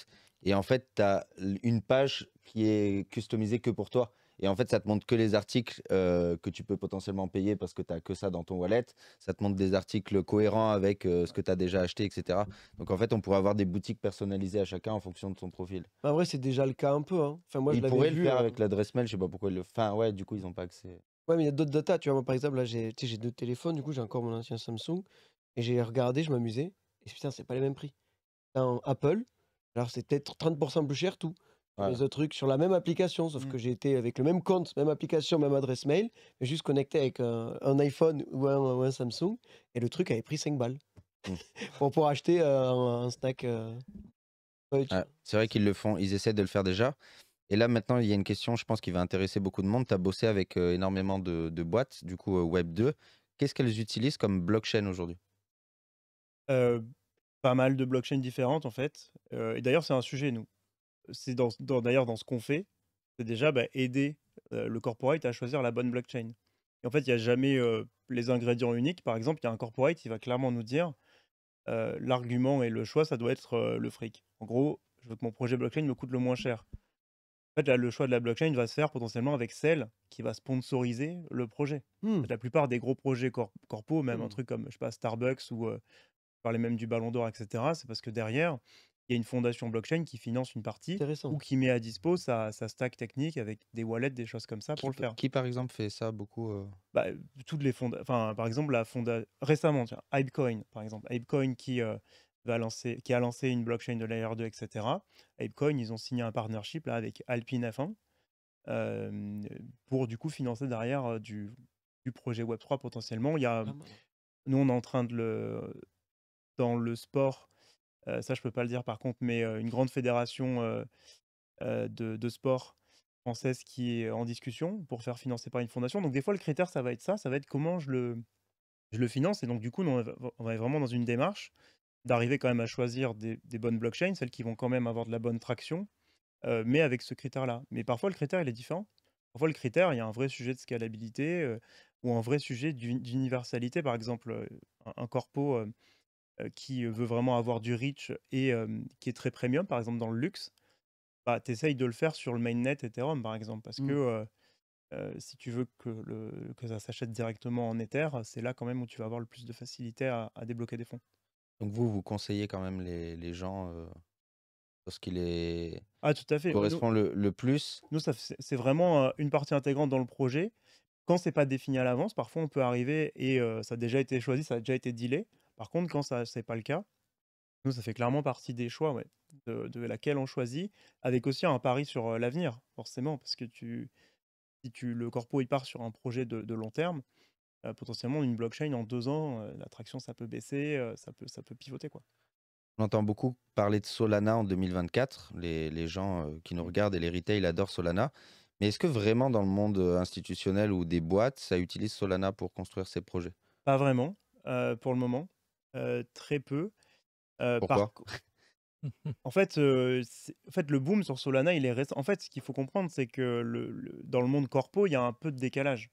et en fait tu as une page qui est customisée que pour toi. Et en fait, ça te montre que les articles euh, que tu peux potentiellement payer parce que tu as que ça dans ton wallet. Ça te montre des articles cohérents avec euh, ce que tu as déjà acheté, etc. Donc en fait, on pourrait avoir des boutiques personnalisées à chacun en fonction de son profil. Bah, en vrai, c'est déjà le cas un peu. Hein. Enfin, moi, je ils pourraient le faire euh avec l'adresse mail, je sais pas pourquoi. le... Enfin, ouais, du coup, ils n'ont pas accès. Ouais, mais il y a d'autres datas. Tu vois, moi, par exemple, là, j'ai deux téléphones. Du coup, j'ai encore mon ancien Samsung. Et j'ai regardé, je m'amusais. Et putain, c'est pas les mêmes prix. En Apple, alors c'est peut-être 30% plus cher tout. Voilà. truc sur la même application, sauf mm. que j'ai été avec le même compte, même application, même adresse mail, juste connecté avec un, iPhone ou un, Samsung, et le truc avait pris 5 balles mm. pour, pour acheter euh, un, stack euh, snack. c'est vrai qu'ils le font, ils essaient de le faire déjà. Et là, maintenant, il y a une question, je pense, qui va intéresser beaucoup de monde. Tu as bossé avec euh, énormément de, de, boîtes, du coup, Web 2. Qu'est-ce qu'elles utilisent comme blockchain aujourd'hui Pas mal de blockchains différentes, en fait. et d'ailleurs, c'est un sujet, nous c'est dans, d'ailleurs dans ce qu'on fait, c'est déjà bah, aider le corporate à choisir la bonne blockchain. Et en fait, il n'y a jamais les ingrédients uniques. Par exemple, il y a un corporate, qui va clairement nous dire l'argument et le choix, ça doit être le fric. En gros, je veux que mon projet blockchain me coûte le moins cher. En fait, là, le choix de la blockchain va se faire potentiellement avec celle qui va sponsoriser le projet. Mmh. La plupart des gros projets même un mmh. truc comme, je sais Starbucks ou par même du Ballon d'Or, etc., c'est parce que derrière, il y a une fondation blockchain qui finance une partie ou qui met à dispo sa, stack technique avec des wallets, des choses comme ça pour le faire. Qui par exemple fait ça beaucoup euh? bah, Toutes les fonds. Enfin, par exemple, la fonda... récemment, tiens, par exemple, Apecoin qui euh, va lancer, qui a lancé une blockchain de Layer 2, etc. Hypecoin, ils ont signé un partnership avec Alpine F1 euh, pour du coup financer derrière du, projet Web 3 potentiellement. Il y a, nous, on est en train de le dans le sport euh, ça, je peux pas le dire par contre, mais une grande fédération de, sport française qui est en discussion pour faire financer par une fondation. Donc des fois, le critère, ça va être ça, ça va être comment je le, je le finance. Et donc du coup, on, va être vraiment dans une démarche d'arriver quand même à choisir des, bonnes blockchains, celles qui vont quand même avoir de la bonne traction, mais avec ce critère-là. Mais parfois, le critère, il est différent. Parfois, le critère, il y a un vrai sujet de scalabilité ou un vrai sujet d'universalité. Par exemple, un, corpo... Euh, qui euh, veut vraiment avoir du reach et qui est très premium, par exemple dans le luxe, bah, tu essayes de le faire sur le mainnet Ethereum, par exemple, parce que mmh. si tu veux que, le, que ça s'achète directement en Ether, c'est là quand même où tu vas avoir le plus de facilité à, débloquer des fonds. Donc vous, vous conseillez quand même les, les gens parce qu'il est ah, tout à fait. Bah, correspond le, le, plus Nous, c'est vraiment une partie intégrante dans le projet. Quand c'est pas défini à l'avance, parfois on peut arriver et ça a déjà été choisi, ça a déjà été dealé. Par contre, quand ça c'est pas le cas, nous, ça fait clairement partie des choix de, laquelle on choisit, avec aussi un pari sur l'avenir, forcément, parce que tu, si tu, le corpo il part sur un projet de, long terme, potentiellement une blockchain en deux ans, l'attraction ça peut baisser, ça, peut, ça peut pivoter. quoi. On entend beaucoup parler de Solana en 2024, les, les gens qui nous regardent et les retail adorent Solana. Mais est-ce que vraiment dans le monde institutionnel ou des boîtes, ça utilise Solana pour construire ses projets Pas vraiment, pour le moment très peu. Pourquoi en, fait, en fait, le boom sur Solana, il est récent. En fait, ce qu'il faut comprendre, c'est que le, dans le monde corpo, il y a un peu de décalage.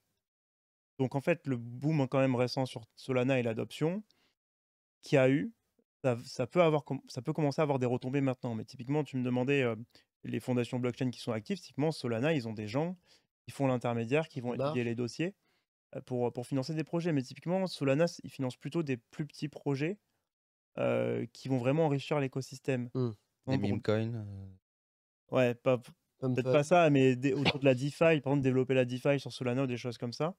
Donc en fait, le boom quand même récent sur Solana et l'adoption qui a eu, ça, peut avoir, ça peut commencer à avoir des retombées maintenant. Mais typiquement, tu me demandais les fondations blockchain qui sont actives, typiquement Solana, ils ont des gens qui font l'intermédiaire, qui vont étudier les dossiers. Euh, pour, euh, pour financer des projets. Mais typiquement, Solana, il finance plutôt des plus petits projets euh, qui vont vraiment enrichir l'écosystème. Mmh. Bitcoin Ouais, pas, peut-être pas ça, mais autour de la DeFi, par exemple, développer la DeFi sur Solana ou des choses comme ça.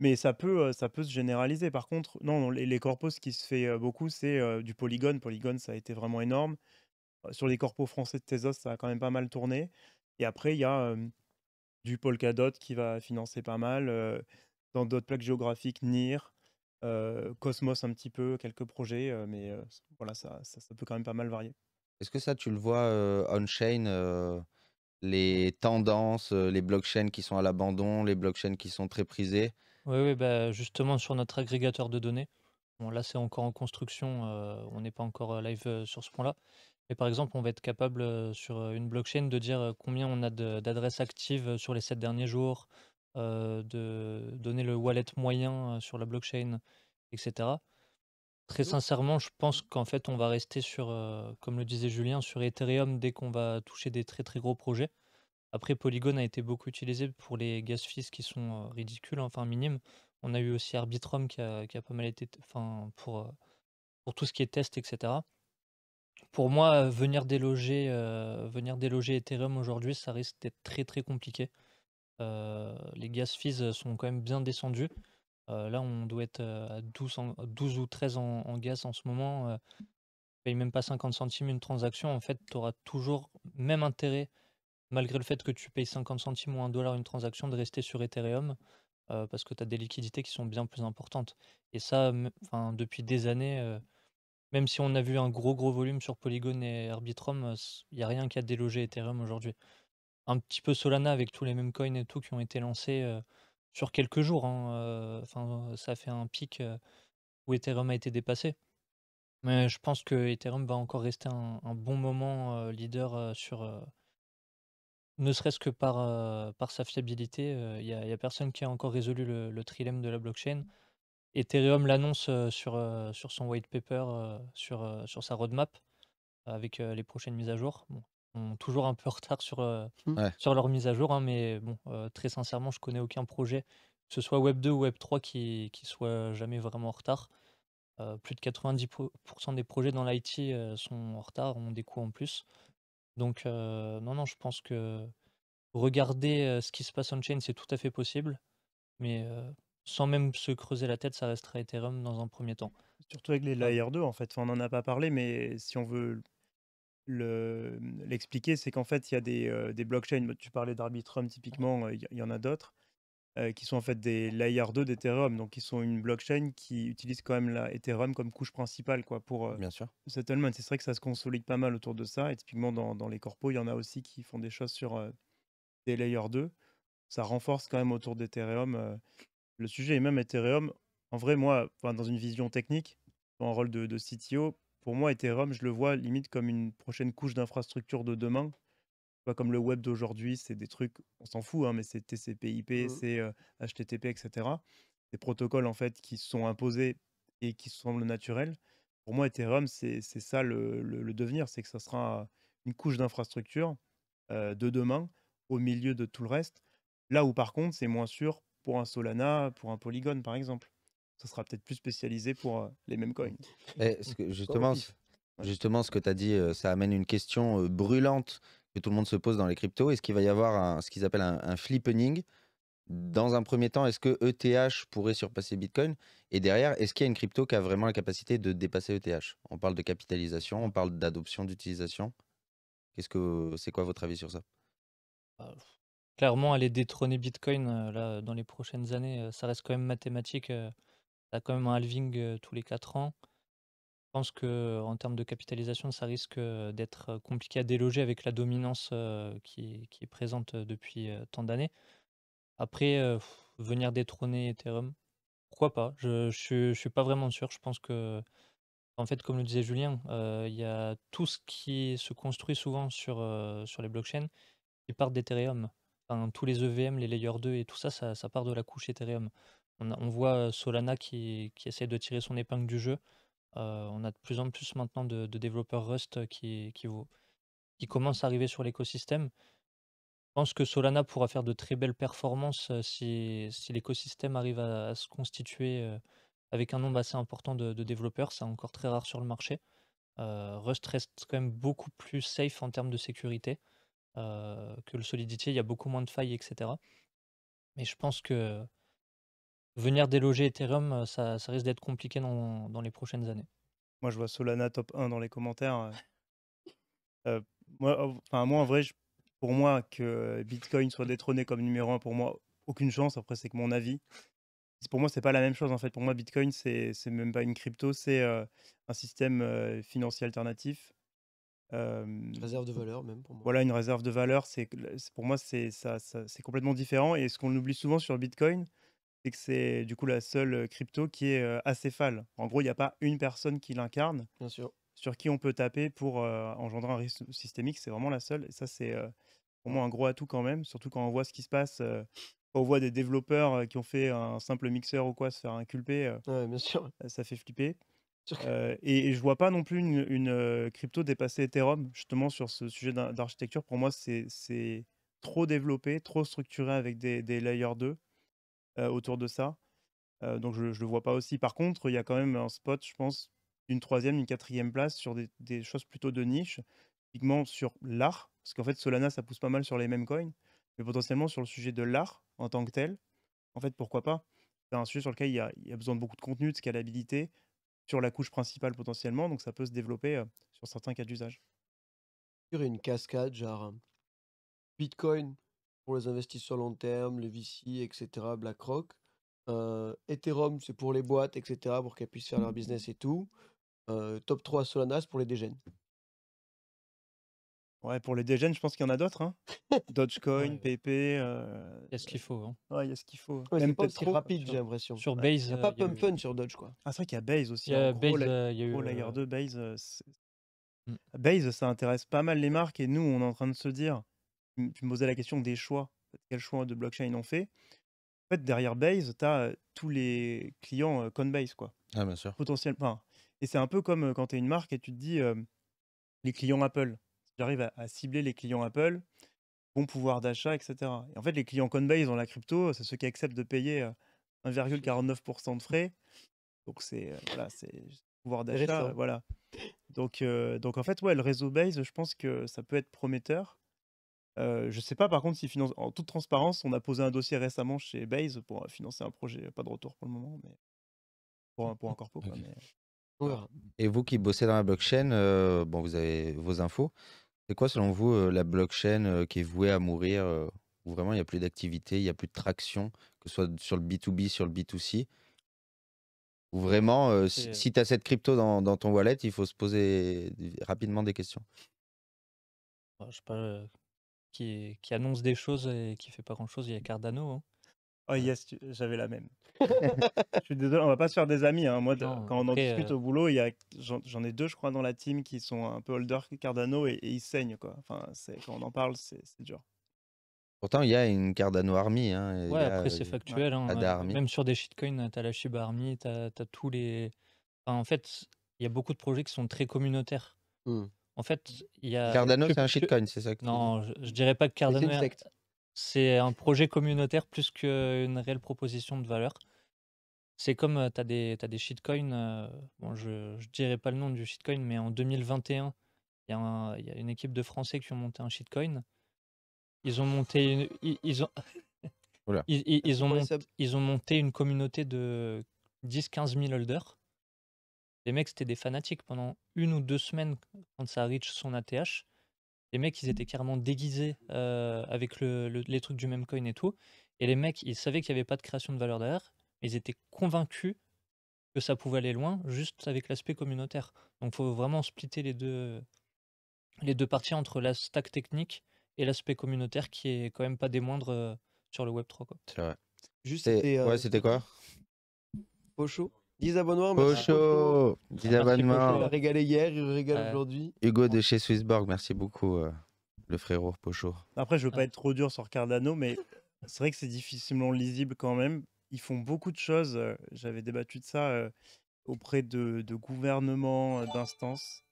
Mais ça peut, ça peut se généraliser. Par contre, non, les, corpos, ce qui se fait beaucoup, c'est du Polygon. Polygon, ça a été vraiment énorme. Sur les corpos français de Tezos, ça a quand même pas mal tourné. Et après, il y a du Polkadot qui va financer pas mal dans d'autres plaques géographiques, NIR, euh, Cosmos un petit peu, quelques projets, euh, mais euh, voilà, ça, peut quand même pas mal varier. Est-ce que ça, tu le vois on-chain, les tendances, les blockchains qui sont à l'abandon, les blockchains qui sont très prisés Oui, oui bah, justement sur notre agrégateur de données. Bon, là, c'est encore en construction, on n'est pas encore live sur ce point-là. Mais par exemple, on va être capable sur une blockchain de dire combien on a d'adresses actives sur les sept derniers jours, euh, de donner le wallet moyen euh, sur la blockchain, etc. Très mmh. sincèrement, je pense qu'en fait, on va rester sur, euh, comme le disait Julien, sur Ethereum dès qu'on va toucher des très très gros projets. Après, Polygon a été beaucoup utilisé pour les gas fees qui sont ridicules, enfin minimes. On a eu aussi Arbitrum qui a, pas mal été, enfin, pour, pour tout ce qui est test, etc. Pour moi, venir déloger, venir déloger Ethereum aujourd'hui, ça risque d'être très très compliqué. Euh, les gaz fees sont quand même bien descendus. Euh, là, on doit être euh, à 12, 12 ou 13 en, en, gas en ce moment. Paye même pas 50 centimes une transaction. En fait, tu auras toujours même intérêt, malgré le fait que tu payes 50 centimes ou 1 dollar une transaction, de rester sur Ethereum. parce que tu as des liquidités qui sont bien plus importantes. Et ça, depuis des années, même si on a vu un gros gros volume sur Polygon et Arbitrum, il n'y a rien qui a délogé Ethereum aujourd'hui un petit peu Solana avec tous les mêmes coins et tout qui ont été lancés euh, sur quelques jours. Hein, euh, enfin, euh, ça fait un pic où Ethereum a été dépassé. Mais je pense que Ethereum va encore rester un, bon moment leader sur, ne serait-ce que par, par sa fiabilité. Il n'y a, personne qui a encore résolu le, le trilemme de la blockchain. Ethereum l'annonce sur, sur son white paper, sur, sur sa roadmap, avec les prochaines mises à jour toujours un peu en retard sur, euh, mmh. sur leur mise à jour. Hein, mais bon, euh, très sincèrement, je connais aucun projet, que ce soit Web 2 ou Web 3, qui, soit jamais vraiment en retard. Euh, plus de 90% des projets dans l'IT sont en retard, ont des coûts en plus. Donc, non, non, je pense que regarder ce qui se passe en chain c'est tout à fait possible. Mais sans même se creuser la tête, ça restera Ethereum dans un premier temps. Surtout avec les Layer 2, en fait. on n'en a pas parlé, mais si on veut Mmh, l'expliquer, c'est qu'en fait, il y a des, blockchains, bah, tu parlais d'Arbitrum typiquement, il y, en a d'autres, qui sont en fait des layer 2 d'Ethereum, donc qui sont une blockchain qui utilise quand même l'Ethereum comme couche principale quoi, pour Bien sûr. settlement. C'est vrai que ça se consolide pas mal autour de ça, et typiquement dans, les corpos, il y en a aussi qui font des choses sur des layer 2. Ça renforce quand même autour d'Ethereum le sujet, et même Ethereum, en vrai, moi, dans une vision technique, en rôle de, de CTO, pour moi, Ethereum, je le vois limite comme une prochaine couche d'infrastructure de demain. Pas comme le web d'aujourd'hui, c'est des trucs, on s'en fout, hein, mais c'est TCP/IP, mmh. c'est HTTP, etc. Des protocoles en fait qui sont imposés et qui semblent naturels. Pour moi, Ethereum, c'est ça le, devenir, c'est que ça sera une couche d'infrastructure de demain au milieu de tout le reste. Là où par contre, c'est moins sûr pour un Solana, pour un Polygon, par exemple ce sera peut-être plus spécialisé pour euh, les mêmes coins. Eh, justement, justement, ce que tu as dit, euh, ça amène une question euh, brûlante que tout le monde se pose dans les cryptos. Est-ce qu'il va y avoir ce qu'ils appellent un, flippening dans un premier temps, est-ce que ETH pourrait surpasser Bitcoin Et derrière, est-ce qu'il y a une crypto qui a vraiment la capacité de dépasser ETH On parle de capitalisation, on parle d'adoption, d'utilisation. Qu'est-ce c'est quoi votre avis sur ça bah, Clairement, aller détrôner Bitcoin là dans les prochaines années, ça reste quand même mathématique as quand même un halving tous les 4 ans. Je pense qu'en termes de capitalisation, ça risque d'être compliqué à déloger avec la dominance qui, est présente depuis tant d'années. Après, venir détrôner Ethereum, pourquoi pas Je ne suis pas vraiment sûr. Je pense que, en fait, comme le disait Julien, il y a tout ce qui se construit souvent sur, les blockchains qui part d'Ethereum. tous les EVM, les Layer 2 et tout ça, ça part de la couche Ethereum. On, voit Solana qui, qui, essaie de tirer son épingle du jeu. on a de plus en plus maintenant de, développeurs Rust qui, qui, commencent à arriver sur l'écosystème. Je pense que Solana pourra faire de très belles performances si, si l'écosystème arrive à, se constituer avec un nombre assez important de, développeurs. C'est encore très rare sur le marché. Rust reste quand même beaucoup plus safe en termes de sécurité que le Solidity. Il y a beaucoup moins de failles, etc. Mais je pense que venir déloger Ethereum, euh, ça, ça risque d'être compliqué dans, les prochaines années. Moi, je vois Solana top 1 dans les commentaires. Euh. Euh, moi, enfin, moi, en vrai, pour moi, que Bitcoin soit détrôné comme numéro 1, pour moi, aucune chance. Après, c'est que mon avis. Pour moi, c'est pas la même chose. En fait, pour moi, Bitcoin, c'est même pas une crypto, c'est un système financier alternatif. Une réserve de valeur, même pour moi. Voilà, une réserve de valeur. C'est pour moi, c'est ça, complètement différent. Et ce qu'on oublie souvent sur Bitcoin, c'est que c'est du coup la seule crypto qui est assez acéphale. En gros, il n'y a pas une personne qui l'incarne. Bien sûr. Sur qui on peut taper pour engendrer un risque systémique, c'est vraiment la seule. Et ça, c'est pour moi un gros atout quand même, surtout quand on voit ce qui se passe. on voit des développeurs qui ont fait un simple mixeur ou quoi se faire inculper. Ouais, bien sûr. Ça fait flipper. et, je je vois pas non plus une, crypto dépasser Ethereum, justement sur ce sujet d'architecture. Pour moi, c'est trop développé, trop structuré avec des layers 2. Euh, autour de ça. Euh, donc je ne le vois pas aussi. Par contre, il y a quand même un spot, je pense, d'une troisième, une quatrième place sur des, choses plutôt de niche, typiquement sur l'art, parce qu'en fait Solana, ça pousse pas mal sur les mêmes coins, mais potentiellement sur le sujet de l'art en tant que tel, en fait, pourquoi pas C'est un sujet sur lequel il y, a, besoin de beaucoup de contenu, de scalabilité, sur la couche principale potentiellement, donc ça peut se développer euh, sur certains cas d'usage. sur une cascade, genre Bitcoin pour les investisseurs long terme, les VC, etc., BlackRock. Euh, Ethereum, c'est pour les boîtes, etc., pour qu'elles puissent faire leur business et tout. Euh, top 3 Solana, pour les dégènes. E ouais, pour les dégènes, e je pense qu'il y en a d'autres. Hein. Dogecoin, PP. Il y a ce qu'il faut. Hein. Ouais, il y a ce qu'il faut. Même pas trop rapide, j'ai l'impression. Sur Base. Il n'y a euh, pas Pump Fun sur Doge, quoi. Ah, c'est vrai qu'il y a Base aussi. Il y a hein. Base, euh, il y a eu. Gros, layer 2, Base. Hmm. Base, ça intéresse pas mal les marques et nous, on est en train de se dire tu me posais la question des choix. Quels choix de blockchain on fait En fait, derrière Base, tu as tous les clients Coinbase. Quoi. Ah, bien sûr. Potentiel, et c'est un peu comme quand tu es une marque et tu te dis les clients Apple. J'arrive à, cibler les clients Apple, bon pouvoir d'achat, etc. Et en fait, les clients Coinbase dans la crypto, c'est ceux qui acceptent de payer 1,49% de frais. Donc, c'est le pouvoir d'achat. Voilà. Donc, donc, en fait, ouais, le réseau Base, je pense que ça peut être prometteur. Euh, je ne sais pas par contre si finance... en toute transparence, on a posé un dossier récemment chez Base pour euh, financer un projet, pas de retour pour le moment, mais pour un, pour corpo. Et vous qui bossez dans la blockchain, euh, bon, vous avez vos infos. C'est quoi selon vous la blockchain qui est vouée à mourir, où vraiment il n'y a plus d'activité, il n'y a plus de traction, que ce soit sur le B2B, sur le B2C Ou vraiment, si, tu as cette crypto dans, dans ton wallet, il faut se poser rapidement des questions bah, je sais pas qui, annonce des choses et qui fait pas grand-chose. Il y a Cardano. Hein. Oh yes, j'avais la même. je suis désolé, on va pas se faire des amis. hein. Moi, quand on en discute euh au boulot, il a, j'en ai deux, je crois, dans la team qui sont un peu holder Cardano et, ils saignent quoi. Enfin, c'est- quand on en parle, c'est dur. Pourtant, il y a une Cardano Army. Hein, Ouais, après, c'est euh, factuel. Hein, même sur des shitcoins, hein, as la Shiba Army, tu as tous les. en fait, il y a beaucoup de projets qui sont très communautaires. Mmh. En fait, il y a. Cardano, c'est un shitcoin, c'est ça que Non, je, ne dirais pas que Cardano. C'est un projet communautaire plus qu'une réelle proposition de valeur. C'est comme euh, tu as des, des shitcoins, euh, bon, je ne dirais pas le nom du shitcoin, mais en 2021, il y, y, a une équipe de Français qui ont monté un shitcoin. Ils ont monté ils, ont, ils, ils, ont, ils ont monté une communauté de 10-15 000 holders les mecs, c'était des fanatiques. Pendant une ou deux semaines, quand ça a reach son ATH, les mecs, ils mmh. étaient carrément déguisés avec les trucs du même coin et tout. Et les mecs, ils savaient qu'il n'y avait pas de création de valeur derrière, mais ils étaient convaincus que ça pouvait aller loin juste avec l'aspect communautaire. Donc, faut vraiment splitter les deux, les deux parties entre la stack technique et l'aspect communautaire qui est quand même pas des moindres sur le Web3. C'est vrai. Juste, c'était, ouais, c'était quoi Pocho 10 abonnements. Pocho 10 abonnements. Il a régalé hier, il régale aujourd'hui. Hugo de chez Swissborg, merci beaucoup, euh, le frérot Pocho. Après, je veux pas être trop dur sur Cardano, mais c'est vrai que c'est difficilement lisible quand même. Ils font beaucoup de choses. Euh, j'avais débattu de ça euh, auprès de, gouvernements, d'instances.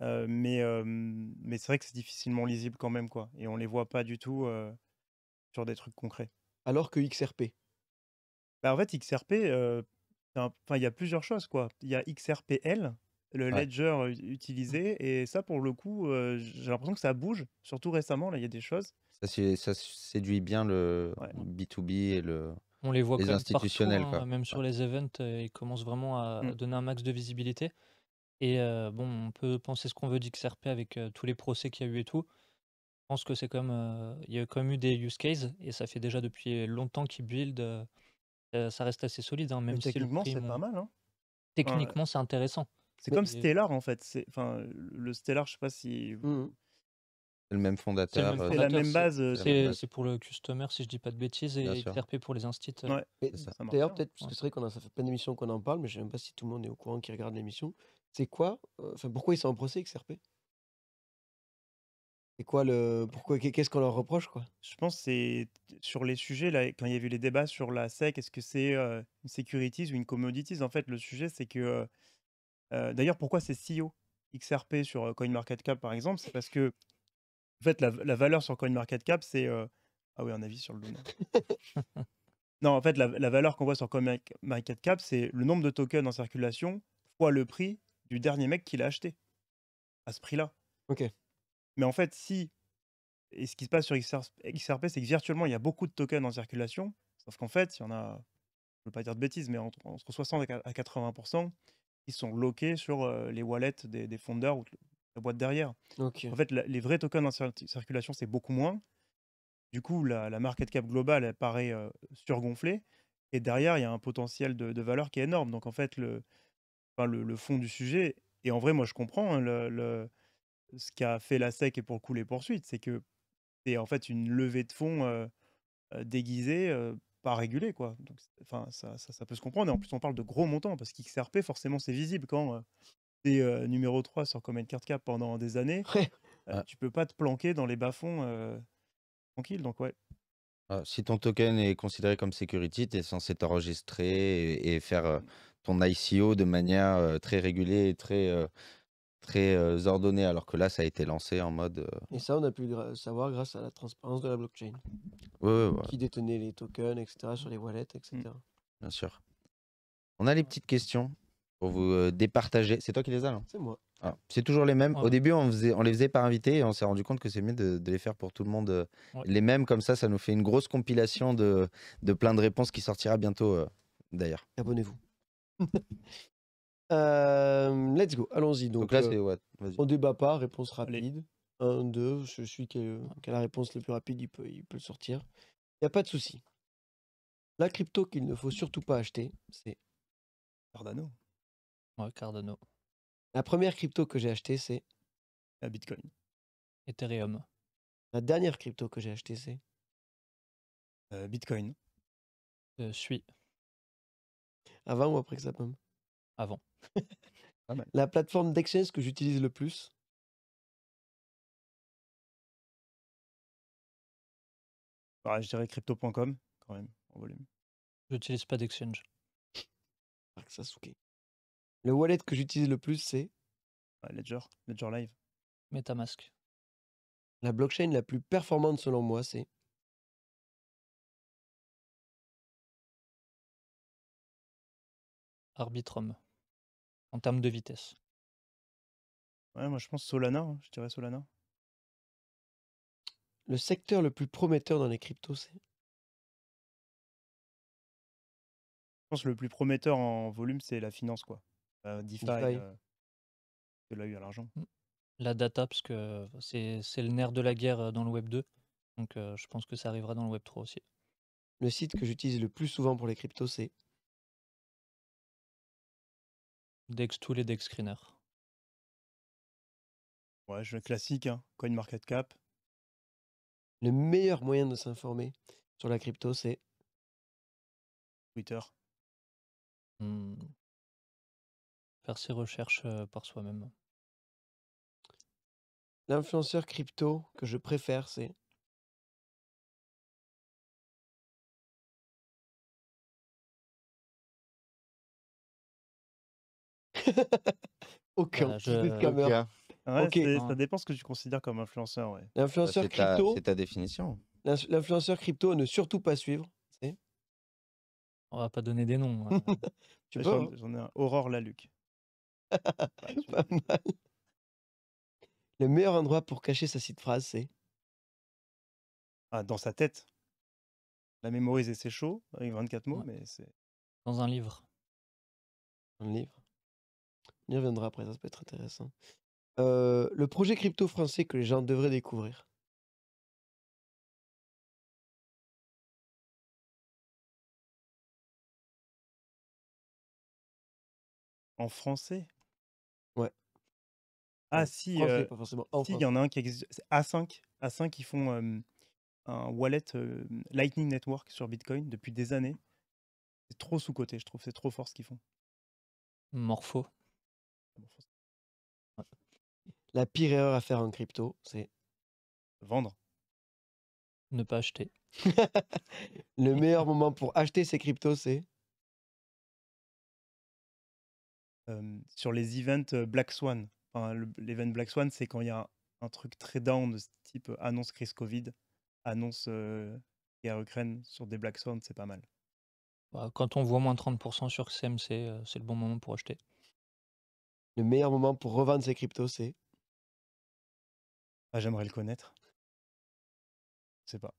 mais mais c'est vrai que c'est difficilement lisible quand même, quoi. Et on les voit pas du tout sur des trucs concrets. Alors que XRP bah, En fait, XRP Enfin, il y a plusieurs choses, quoi. Il y a XRPL, le ledger utilisé, et ça, pour le coup, j'ai l'impression que ça bouge, surtout récemment, là, il y a des choses. Ça, ça séduit bien le B2B et le... On les voit les institutionnels, hein, même sur les events, ils commencent vraiment à mmh. donner un max de visibilité. Et bon, on peut penser ce qu'on veut d'XRP avec tous les procès qu'il y a eu et tout. Je pense que c'est comme il y a quand même eu des use cases et ça fait déjà depuis longtemps qu'ils build ça reste assez solide, hein, même si techniquement c'est pas mal. Hein. Techniquement, c'est intéressant. C'est comme Stellar en fait. enfin le Stellar, je sais pas si. Mmh c'est le même fondateur. Euh, c'est la même base. Euh, c'est pour le customer, si je dis pas de bêtises, et XRP pour les instits. Euh. D'ailleurs, peut-être, parce que c'est vrai qu'on a fait plein d'émissions qu'on en parle, mais je sais même pas si tout le monde est au courant qui regarde l'émission. C'est quoi Enfin, pourquoi ils sont en procès XRP et quoi le pourquoi qu'est-ce qu'on leur reproche quoi? Je pense c'est sur les sujets là, quand il y a eu les débats sur la SEC, est-ce que c'est euh, une securities ou une commodities? En fait, le sujet c'est que euh, euh, d'ailleurs pourquoi c'est CEO XRP sur CoinMarketCap par exemple, c'est parce que en fait la, la valeur sur CoinMarketCap c'est ah oui un avis sur le non en fait la, la valeur qu'on voit sur CoinMarketCap c'est le nombre de tokens en circulation fois le prix du dernier mec qui l'a acheté à ce prix-là. Ok. Mais en fait, si. Et ce qui se passe sur XRP, c'est que virtuellement, il y a beaucoup de tokens en circulation. Sauf qu'en fait, il y en a, je ne veux pas dire de bêtises, mais entre, 60 à 80 ils sont bloqués sur les wallets des, des fondeurs ou la boîte derrière. En fait, les vrais tokens en circulation, c'est beaucoup moins. Du coup, la, market cap globale, elle paraît surgonflée. Et derrière, il y a un potentiel de, valeur qui est énorme. Donc, en fait, le, le, fond du sujet, et en vrai, moi, je comprends hein, le, ce qu'a fait la SEC et pour couler coup les poursuites, c'est que c'est en fait une levée de fonds déguisée, pas régulée. Quoi. Donc, enfin, ça, peut se comprendre. Et en plus, on parle de gros montants parce qu'XRP, forcément, c'est visible quand t'es numéro 3 sur Common Card Cap pendant des années. Ah. Tu peux pas te planquer dans les bas-fonds tranquille. Donc, ouais. Ah, si ton token est considéré comme security, tu es censé t'enregistrer et, et, faire ton ICO de manière très régulée et très très ordonnée, euh, ordonné, alors que là, ça a été lancé en mode. Euh et ça, on a pu le savoir grâce à la transparence de la blockchain, ouais, ouais, qui détenait les tokens, etc., sur les wallets, etc. Mmh. bien sûr. On a les petites questions pour vous euh, départager. C'est toi qui les as, C'est moi. Ah, c'est toujours les mêmes. Au début, on, faisait, on les faisait par invité et on s'est rendu compte que c'est mieux de, les faire pour tout le monde. Les mêmes, comme ça, ça nous fait une grosse compilation de, de plein de réponses qui sortira bientôt, d'ailleurs. Abonnez-vous. Euh, let's go, allons-y. Donc, euh, on débat pas, réponse rapide. 1, 2, je suis qui a, la réponse la plus rapide, il peut, il peut le sortir. Il n'y a pas de souci. La crypto qu'il ne faut surtout pas acheter, c'est Cardano. Ouais, Cardano. La première crypto que j'ai achetée, c'est La Bitcoin. Ethereum. La dernière crypto que j'ai achetée, c'est euh, Bitcoin. je suis Avant ou après que ça pomme Avant. La plateforme d'exchange que j'utilise le plus, bah, je dirais crypto.com quand même en volume. J'utilise pas d'exchange. Ah, le wallet que j'utilise le plus, c'est Ledger, Ledger Live. Metamask. la blockchain la plus performante selon moi, c'est Arbitrum en termes de vitesse. Ouais, moi je pense Solana, hein, je dirais Solana. Le secteur le plus prometteur dans les cryptos, c'est Je pense le plus prometteur en volume, c'est la finance, quoi. DeFi, euh, de l'argent. Mmh. La data, parce que c'est, le nerf de la guerre euh, dans le Web 2. Donc euh, je pense que ça arrivera dans le Web 3 aussi. Le site que j'utilise le plus souvent pour les cryptos, c'est Dex tous les Dex Screener. Ouais, le classique, hein, CoinMarketCap. Le meilleur moyen de s'informer sur la crypto, c'est Twitter. Mmh. Faire ses recherches euh, par soi-même. L'influenceur crypto que je préfère, c'est Aucun. je... Ça dépend ce que tu considères comme influenceur. Ouais. crypto. C'est ta définition. L'influenceur crypto ne surtout pas suivre. On va pas donner des noms. Hein. tu hein. J'en ai un. Aurore Laluc. pas mal. Le meilleur endroit pour cacher sa site phrase, c'est ah, Dans sa tête. La mémoriser, c'est chaud, avec 24 mots, mais c'est. Dans un livre. un livre viendra après, ça, peut être intéressant. le projet crypto français que les gens devraient découvrir. En français Ouais. Ah si, il y en a un qui existe. A5, A5 ils font un wallet Lightning Network sur Bitcoin depuis des années. C'est trop sous-côté, je trouve. C'est trop fort ce qu'ils font. Morpho. La pire erreur à faire en crypto, c'est Vendre. ne pas acheter. le meilleur moment pour acheter ces cryptos, c'est sur les events euh, Black Swan. L'event Black Swan, c'est quand il y a un truc très down de ce type euh, annonce crise Covid, annonce guerre Ukraine sur des Black Swan, c'est pas mal. Bah, quand on voit moins 30% sur CMC, euh, c'est le bon moment pour acheter. Le meilleur moment pour revendre ses cryptos, c'est ah, J'aimerais le connaître. Je sais pas.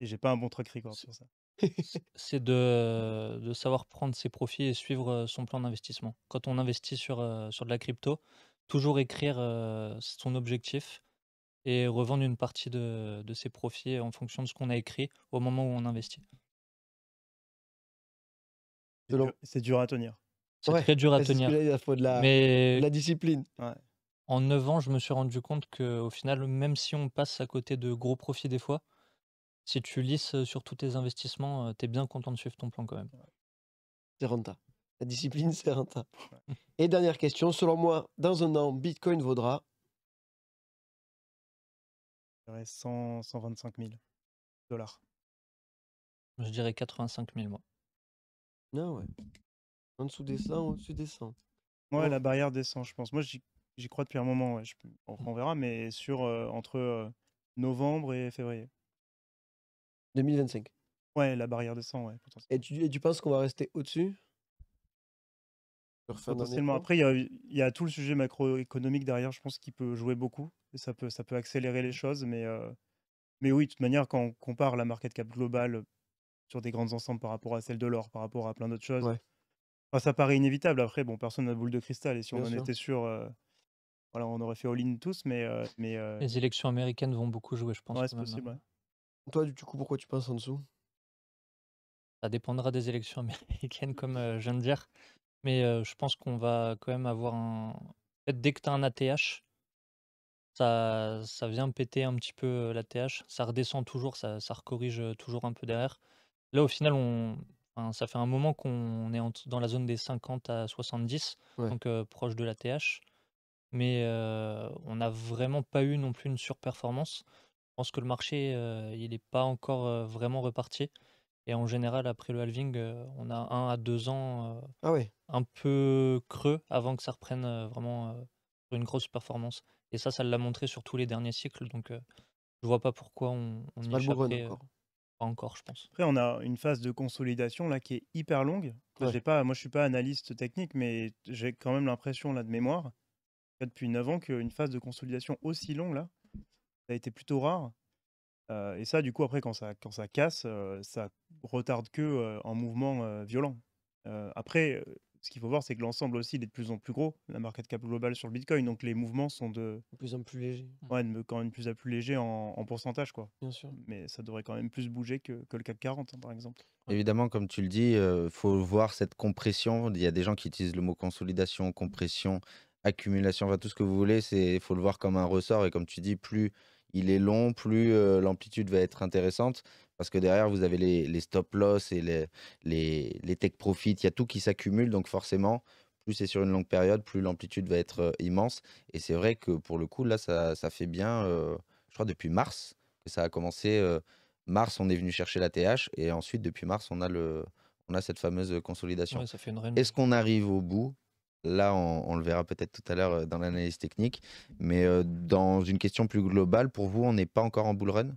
Et j'ai pas un bon truc. record sur ça. c'est de, savoir prendre ses profits et suivre son plan d'investissement. Quand on investit sur, sur de la crypto, toujours écrire son objectif et revendre une partie de, ses profits en fonction de ce qu'on a écrit au moment où on investit. C'est dur à tenir. C'est très dur à tenir. Il faut de la, mais la discipline. En 9 ans, je me suis rendu compte qu'au final, même si on passe à côté de gros profits des fois, si tu lisses euh, sur tous tes investissements, euh, tu es bien content de suivre ton plan quand même. C'est renta. La discipline, c'est renta. Et dernière question, selon moi, dans un an, Bitcoin vaudra 100, 125 000 dollars. Je dirais 85 000 moi. Non, ah ouais. En dessous des descend, au-dessus 100 Ouais, la barrière descend, je pense. Moi, j'y crois depuis un moment. on, verra, mais sur euh, entre euh, novembre et février. 2025. Ouais, la barrière descend, ouais. Et tu, penses qu'on va rester au-dessus Potentiellement. Après, il y, a tout le sujet macroéconomique derrière, je pense, qui peut jouer beaucoup. Et ça peut, ça peut accélérer les choses. Mais, euh, mais oui, de toute manière, quand on compare la market cap globale sur des grandes ensembles par rapport à celle de l'or, par rapport à plein d'autres choses, ça paraît inévitable. Après, bon, personne n'a de boule de cristal. Et si on en était sûr, euh, voilà, on aurait fait all-in tous. Mais, euh, euh Les élections américaines vont beaucoup jouer, je pense. Hein. possible. Toi, du coup, pourquoi tu penses en dessous Ça dépendra des élections américaines, comme je viens de dire. Mais je pense qu'on va quand même avoir un. dès que tu as un ATH, ça, ça vient péter un petit peu l'ATH. Ça redescend toujours, ça, ça recorrige toujours un peu derrière. Là, au final, on ça fait un moment qu'on est dans la zone des 50 à 70, donc euh, proche de la TH. Mais euh, on n'a vraiment pas eu non plus une surperformance. Je pense que le marché, euh, il n'est pas encore vraiment reparti. Et en général, après le halving, on a un à deux ans ah un peu creux avant que ça reprenne vraiment une grosse performance. Et ça, ça l'a montré sur tous les derniers cycles. Donc, je vois pas pourquoi on, on y échapperait encore, je pense. Après, on a une phase de consolidation là qui est hyper longue. pas, moi, je suis pas analyste technique, mais j'ai quand même l'impression là de mémoire depuis 9 ans qu'une phase de consolidation aussi longue là, ça a été plutôt rare. Euh, et ça, du coup, après, quand ça, quand ça casse, euh, ça retarde que euh, en mouvement violent. après, ce qu'il faut voir, c'est que l'ensemble aussi, il est de plus en plus gros, la market cap globale sur le Bitcoin. Donc les mouvements sont de. De plus en plus légers. Mmh. Ouais, de, quand même plus à plus léger en, en, pourcentage, quoi. Bien sûr. Mais ça devrait quand même plus bouger que, que le CAC 40, hein, par exemple. Évidemment, comme tu le dis, il euh, faut voir cette compression. Il y a des gens qui utilisent le mot consolidation, compression, accumulation, enfin tout ce que vous voulez. Il faut le voir comme un ressort. Et comme tu dis, plus il est long, plus euh, l'amplitude va être intéressante parce que derrière, vous avez les, stop loss et les, les, tech profit il y a tout qui s'accumule, donc forcément, plus c'est sur une longue période, plus l'amplitude va être euh, immense. Et c'est vrai que pour le coup, là, ça, ça fait bien, euh, je crois, depuis mars, que ça a commencé. Euh, mars, on est venu chercher la TH, et ensuite, depuis mars, on a, le, on a cette fameuse consolidation. Est-ce qu'on arrive au bout Là, on, le verra peut-être tout à l'heure dans l'analyse technique, mais dans une question plus globale, pour vous, on n'est pas encore en bull run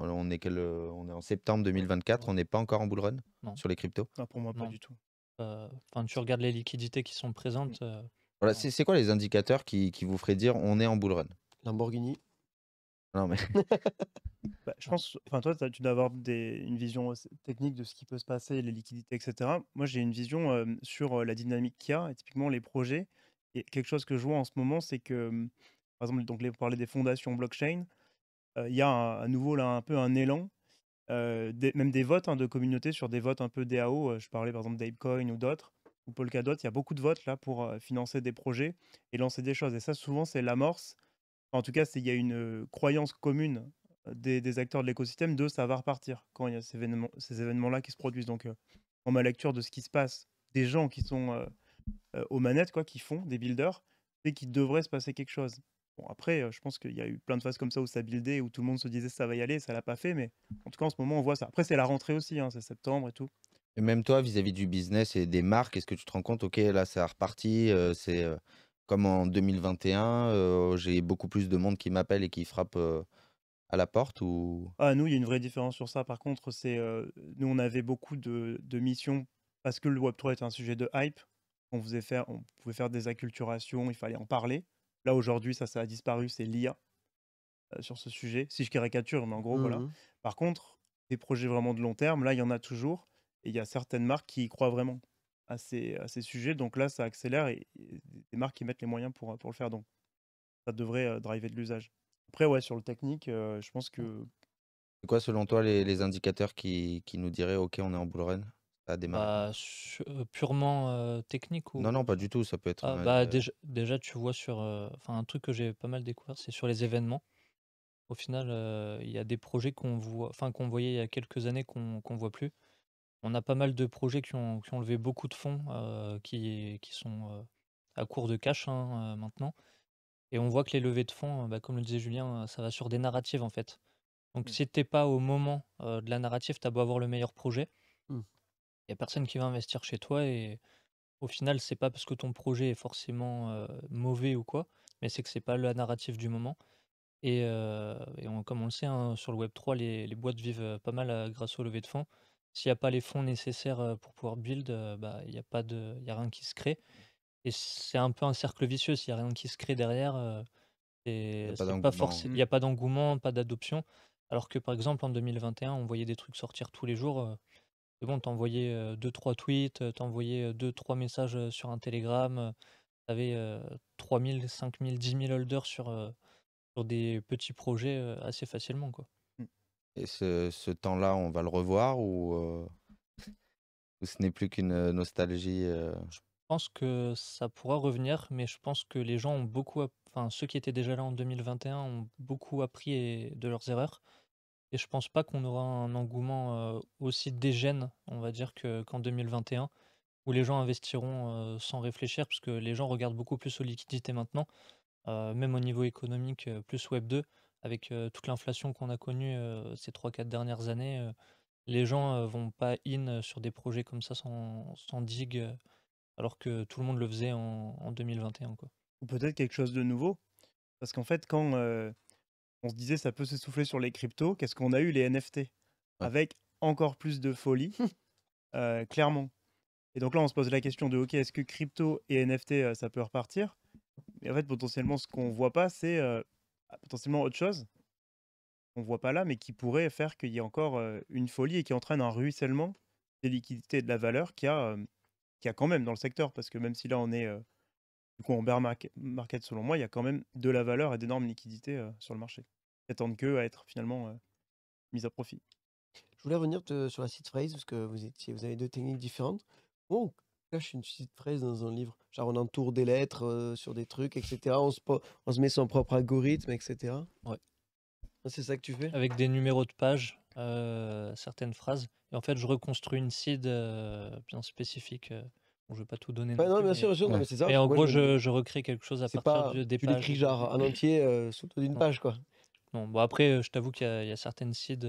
euh, on est, euh, on est en septembre 2024, on n'est pas encore en bull run sur les cryptos non, Pour moi, pas du tout. Euh, enfin, tu regardes les liquidités qui sont présentes. Voilà, c'est quoi les indicateurs qui, vous feraient dire on est en bull run Lamborghini. Non mais. Bah, je pense, enfin toi, tu dois avoir une vision technique de ce qui peut se passer, les liquidités, etc. Moi, j'ai une vision sur la dynamique qu'il y a, et typiquement les projets. Et quelque chose que je vois en ce moment, c'est que, hum, par exemple, donc les, vous parlez des fondations blockchain. Euh, il y a un, à nouveau là un peu un élan, euh, même des votes hein, de communautés sur des votes un peu DAO. Euh, je parlais par exemple d'Apecoin ou d'autres ou Polkadot. Il y a beaucoup de votes là pour financer des projets et lancer des choses. Et ça, souvent, c'est l'amorce. En tout cas, il y a une croyance commune des, acteurs de l'écosystème de ça va repartir quand il y a ces, événements, ces événements-là qui se produisent. Donc, en ma lecture de ce qui se passe, des gens qui sont aux manettes, quoi, qui font des builders, c'est qu'il devrait se passer quelque chose. Bon, après, je pense qu'il y a eu plein de phases comme ça où ça buildait, où tout le monde se disait ça va y aller, ça l'a pas fait, mais en tout cas, en ce moment, on voit ça. Après, c'est la rentrée aussi, hein, c'est septembre et tout. Et même toi, vis-à-vis du business et des marques, est-ce que tu te rends compte, ok, là, ça a reparti, c'est comme en 2021, j'ai beaucoup plus de monde qui m'appelle et qui frappe à la porte ou... Ah, nous, il y a une vraie différence sur ça. Par contre, c'est nous, on avait beaucoup de, missions parce que le Web3 était un sujet de hype. On, faisait faire, on pouvait faire des acculturations, il fallait en parler. Là, aujourd'hui, ça, ça a disparu, c'est l'IA sur ce sujet, si je caricature, mais en gros, voilà. Mmh Par contre, des projets vraiment de long terme, là, il y en a toujours, et il y a certaines marques qui y croient vraiment à ces, à ces sujets, donc là, ça accélère, et, des marques qui mettent les moyens pour, pour le faire, donc ça devrait driver de l'usage. Après, ouais, sur le technique, je pense mmh. que... C'est quoi, selon toi, les, les indicateurs qui, qui, nous diraient, OK, on est en bull run bah, euh, purement technique Non, ou... non, pas du tout. Ça peut être. Ah bah, déjà, tu vois sur... un truc que j'ai pas mal découvert, c'est sur les événements. Au final, il y a des projets qu'on enfin, voyait il y a quelques années qu'on ne voit plus. On a pas mal de projets qui ont, qui levé beaucoup de fonds, qui, qui sont à court de cash hein, maintenant. Et on voit que les levées de fonds, bah, comme le disait Julien, ça va sur des narratives en fait. Donc mmh. si si n'es pas au moment de la narrative, tu as beau avoir le meilleur projet. Mmh. Il n'y a personne qui va investir chez toi et au final, c'est pas parce que ton projet est forcément mauvais ou quoi, mais c'est que c'est pas la narrative du moment. Et, on, comme on le sait, hein, sur le Web3, les, boîtes vivent pas mal grâce aux levées de fonds. S'il n'y a pas les fonds nécessaires pour pouvoir build, bah, il n'y a, pas de, a rien qui se crée. Et c'est un peu un cercle vicieux. S'il n'y a rien qui se crée derrière, il n'y a pas d'engouement, pas d'adoption. Alors que par exemple, en 2021, on voyait des trucs sortir tous les jours. C'est bon, t'envoyais deux, trois tweets, t'envoyer t'envoyais 2 deux, trois messages sur un Telegram, euh, t'avais euh, 3000, 5000, 10 000 holders sur, sur des petits projets assez facilement, quoi. Mmh. Et ce, ce temps-là, on va le revoir ou, ou ce n'est plus qu'une nostalgie Je pense que ça pourra revenir, mais je pense que les gens ont beaucoup, enfin ceux qui étaient déjà là en 2021 ont beaucoup appris de leurs erreurs. Et je pense pas qu'on aura un engouement euh, aussi dégène, on va dire, que- qu'en 2021, où les gens investiront euh, sans réfléchir, parce que les gens regardent beaucoup plus aux liquidités maintenant, euh, même au niveau économique, plus Web 2, avec toute l'inflation qu'on a connue ces 3-4 dernières années. les gens vont pas in sur des projets comme ça sans, digue, alors que tout le monde le faisait en, 2021, quoi. Ou peut-être quelque chose de nouveau. Parce qu'en fait, quand, on se disait ça peut s'essouffler sur les cryptos. Qu'est-ce qu'on a eu les NFT avec encore plus de folie, euh, clairement. Et donc là, on se pose la question de ok, est-ce que crypto et NFT euh, ça peut repartir mais en fait, potentiellement, ce qu'on voit pas, c'est euh, ah, potentiellement autre chose ne voit pas là, mais qui pourrait faire qu'il y ait encore une folie et qui entraîne un ruissellement des liquidités et de la valeur qu'il y a, a quand même dans le secteur, parce que même si là on est du coup, en bear market, selon moi, il y a quand même de la valeur et d'énormes liquidités sur le marché n'attendent que à être finalement euh, mis à profit. Je voulais revenir sur la seed phrase parce que vous, étiez, vous avez deux techniques différentes. je cache une seed phrase dans un livre. Genre, on entoure des lettres euh, sur des trucs, etc. On se, on se met son propre algorithme, etc. Ouais. Ah, c'est ça que tu fais Avec des numéros de page euh, certaines phrases. Et en fait, je reconstruis une seed bien spécifique. Je je vais pas tout donner. Bah non, bien sûr, bien sûr. et en gros, je, recrée quelque chose à partir pas, des tu pages. Tu l'écris genre en entier euh, sous d'une page, quoi bon après, je t'avoue qu'il y, a certaines seeds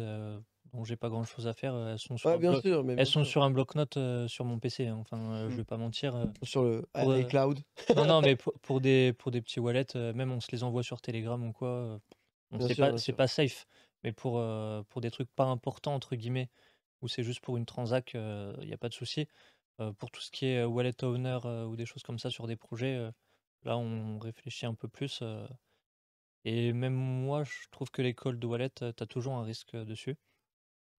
dont j'ai pas grand-chose à faire. Elles sont sur, un bloc- elles sont sur un bloc-notes sur mon PC. Hein. Enfin, je mmh. vais pas mentir. Sur le cloud Non, non, mais pour, des pour des petits wallets, même on se les envoie sur Telegram ou quoi. c'est pas pas safe. Mais pour pour des trucs pas importants entre guillemets, où c'est juste pour une transac, il n'y a pas de souci. pour tout ce qui est wallet owner ou des choses comme ça sur des projets, là on réfléchit un peu plus. Et même moi, je trouve que l'école de wallet, tu as toujours un risque dessus.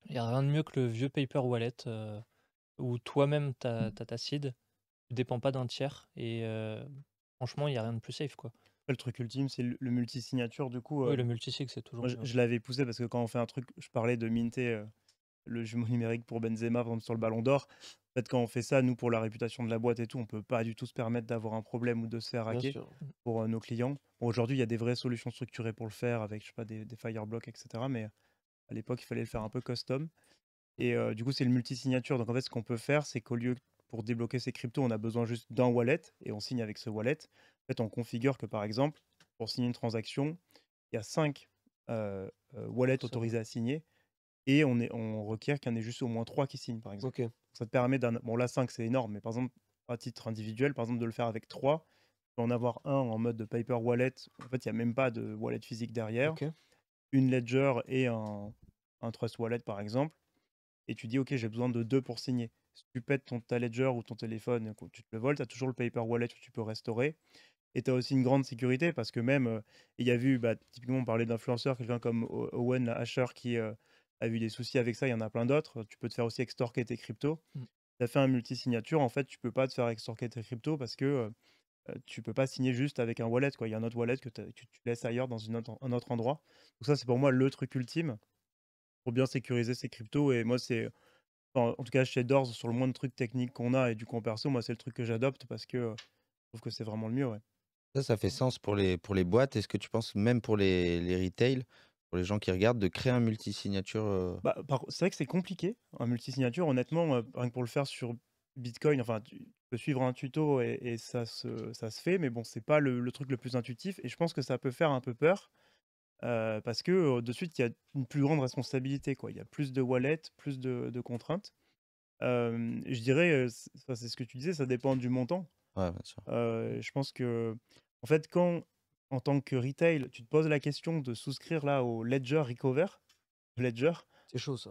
Il n'y a rien de mieux que le vieux paper wallet où toi-même, tu ta seed, tu dépends pas d'un tiers. Et franchement, il n'y a rien de plus safe. quoi. Le truc ultime, c'est le, multi multisignature. Du coup, oui, le multisig, c'est toujours. je, l'avais poussé parce que quand on fait un truc, je parlais de minter le jumeau numérique pour Benzema, vendre sur le ballon d'or fait, quand on fait ça, nous, pour la réputation de la boîte et tout, on peut pas du tout se permettre d'avoir un problème ou de se faire hacker pour nos clients. Aujourd'hui, il y a des vraies solutions structurées pour le faire avec, je sais pas, des, des fireblocks, etc. Mais à l'époque, il fallait le faire un peu custom. Et du coup, c'est le multi-signature. Donc en fait, ce qu'on peut faire, c'est qu'au lieu pour débloquer ces cryptos, on a besoin juste d'un wallet et on signe avec ce wallet. En fait, on configure que par exemple, pour signer une transaction, il y a cinq wallets autorisés à signer et on, requiert qu'il y en ait juste au moins trois qui signent, par exemple. Ok ça te permet d'un. Bon, la 5, c'est énorme, mais par exemple, à titre individuel, par exemple, de le faire avec trois, tu peux en avoir un en mode de paper wallet. En fait, il n'y a même pas de wallet physique derrière. Une ledger et un, trust wallet, par exemple. Et tu dis, OK, j'ai besoin de deux pour signer. Si tu pètes ton, ledger ou ton téléphone, quand tu te le voles, tu as toujours le paper wallet où tu peux restaurer. Et tu as aussi une grande sécurité parce que même, euh, il y a vu, bah, typiquement, on parlait d'influenceurs, quelqu'un comme Owen Asher qui, euh, a eu des soucis avec ça, il y en a plein d'autres. Tu peux te faire aussi extorquer tes cryptos. Mmh. Tu as fait un multi-signature, en fait, tu peux pas te faire extorquer tes cryptos parce que tu tu peux pas signer juste avec un wallet. Quoi. Il y a un autre wallet que, tu laisses ailleurs dans un autre endroit. Donc ça, c'est pour moi le truc ultime pour bien sécuriser ses cryptos. Et moi, c'est... en tout cas, chez Dors, sur le moins de trucs techniques qu'on a et du coup perso, moi, c'est le truc que j'adopte parce que je trouve que c'est vraiment le mieux. Ouais. Ça, ça fait mmh. sens pour les, pour les boîtes. Est-ce que tu penses, même pour les, les retail, les gens qui regardent, de créer un multisignature euh bah, C'est vrai que c'est compliqué, un multisignature. Honnêtement, euh, rien que pour le faire sur Bitcoin, enfin, tu peux suivre un tuto et, ça, se, ça se fait, mais bon, c'est pas le, truc le plus intuitif. Et je pense que ça peut faire un peu peur. Euh, parce que de suite, il y a une plus grande responsabilité. Quoi. Il y a plus de wallets, plus de, contraintes. je dirais, c'est ce que tu disais, ça dépend du montant. Ouais, bien sûr. je pense que, en fait, quand en tant que retail, tu te poses la question de souscrire là au Ledger Recover. Ledger. C'est chaud ça.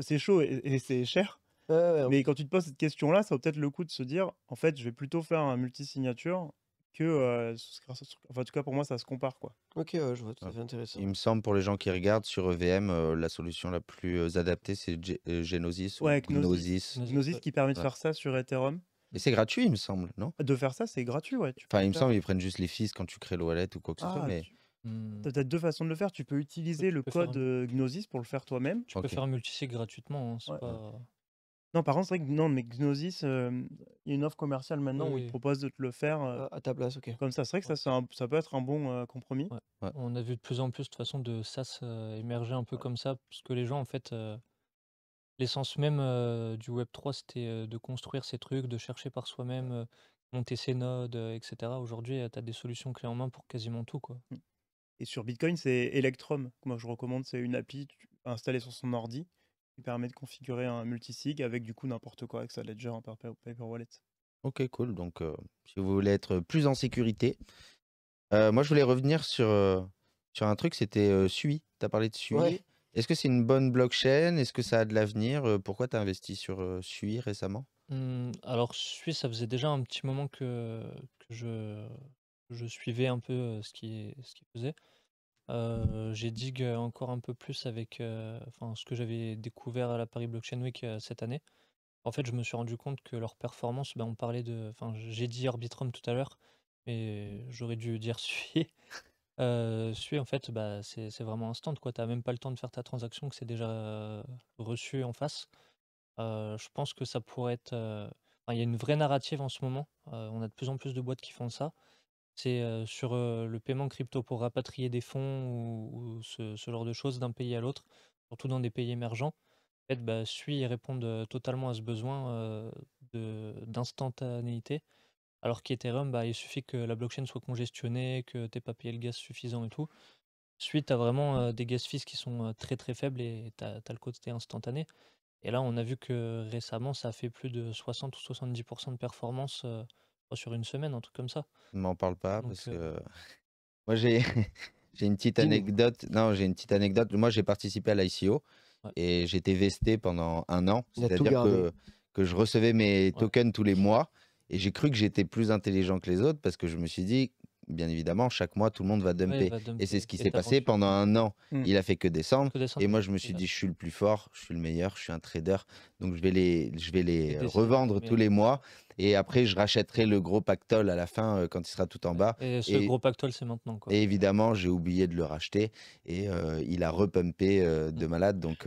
C'est chaud et, c'est cher. Mais quand tu te poses cette question-là, ça vaut peut-être le coup de se dire, en fait, je vais plutôt faire un multi-signature que euh, souscrire. Enfin, en tout cas, pour moi, ça se compare. quoi. Ok, je vois, ah. intéressant. Il me semble, pour les gens qui regardent sur EVM, euh, la solution la plus euh, adaptée, c'est euh, Genosis. Ou Gnosis. qui permet de faire ça sur Ethereum. Mais c'est gratuit, il me semble, non De faire ça, c'est gratuit, ouais. Enfin, il me semble, ils prennent juste les fils quand tu crées le ou quoi que ce soit. Ah, mais... tu mmh. as deux façons de le faire. Tu peux utiliser le code euh, Gnosis pour le faire toi-même. Tu peux faire un multisig gratuitement. Hein, c'est pas... Non, par contre, c'est vrai que non, mais Gnosis, euh, il y a une offre commerciale maintenant où ils proposent de te le faire euh, à ta place, ok. comme ça. C'est vrai que ça, ça peut être un bon compromis. On a vu de plus en plus de façon de SaaS émerger un peu comme ça, parce que les gens, en fait, L'essence même, du Web 3, c'était, de construire ses trucs, de chercher par soi-même, monter ses nodes, etc. Aujourd'hui, tu as des solutions clés en main pour quasiment tout, quoi. Mmh. et sur Bitcoin, c'est Electrum moi je recommande. C'est une appli installée sur son ordi qui permet de configurer un multisig avec du coup n'importe quoi, avec sa Ledger, un paper Wallet. OK, cool. Donc, si vous voulez être plus en sécurité. Euh, moi, je voulais revenir sur, sur un truc, c'était, Sui. Tu as parlé de Sui. Est-ce que c'est une bonne blockchain Est-ce que ça a de l'avenir euh, Pourquoi tu as investi sur euh, Sui récemment mmh, Alors, Sui, ça faisait déjà un petit moment que, que je, je, suivais un peu ce qui ce qui faisait. j'ai digue encore un peu plus avec enfin, ce que j'avais découvert à la Paris Blockchain Week cette année. En fait, je me suis rendu compte que leur performance, ben, on parlait de. Enfin, j'ai dit Arbitrum tout à l'heure, mais j'aurais dû dire Sui. Sui en fait, bah, c'est vraiment instant quoi. Tu n'as même pas le temps de faire ta transaction que c'est déjà, reçu en face. je pense que ça pourrait être, il y a une vraie narrative en ce moment, on a de plus en plus de boîtes qui font ça. C'est, sur, le paiement crypto pour rapatrier des fonds ou ce genre de choses d'un pays à l'autre, surtout dans des pays émergents. En fait, bah, ils répondent, totalement à ce besoin, d'instantanéité. Alors qu'Ethereum, bah, il suffit que la blockchain soit congestionnée, que tu n'aies pas payé le gaz suffisant et tout. Suite, tu as vraiment des gas fees qui sont très très faibles et tu as, le côté instantané. Et là, on a vu que récemment, ça a fait plus de 60 ou 70% de performance sur une semaine, un truc comme ça. Ne m'en parle pas parce que moi, j'ai une petite anecdote. Non, j'ai une petite anecdote. Moi, j'ai participé à l'ICO et j'étais vesté pendant un an. C'est-à-dire que, je recevais mes tokens tous les mois. Et j'ai cru que j'étais plus intelligent que les autres parce que je me suis dit, bien évidemment, chaque mois, tout le monde va dumper. Et c'est ce qui s'est passé pendant un an. Mmh. Il a fait que descendre. Et moi, je me suis dit, je suis le plus fort, je suis le meilleur, je suis un trader. Donc, je vais les, je vais les revendre tous les mois. Et après, je rachèterai le gros pactole à la fin euh, quand il sera tout en bas. Et ce gros pactole, c'est maintenant. Quoi. Et évidemment, j'ai oublié de le racheter. Et euh, il a repumpé euh, de mmh. malade. Donc,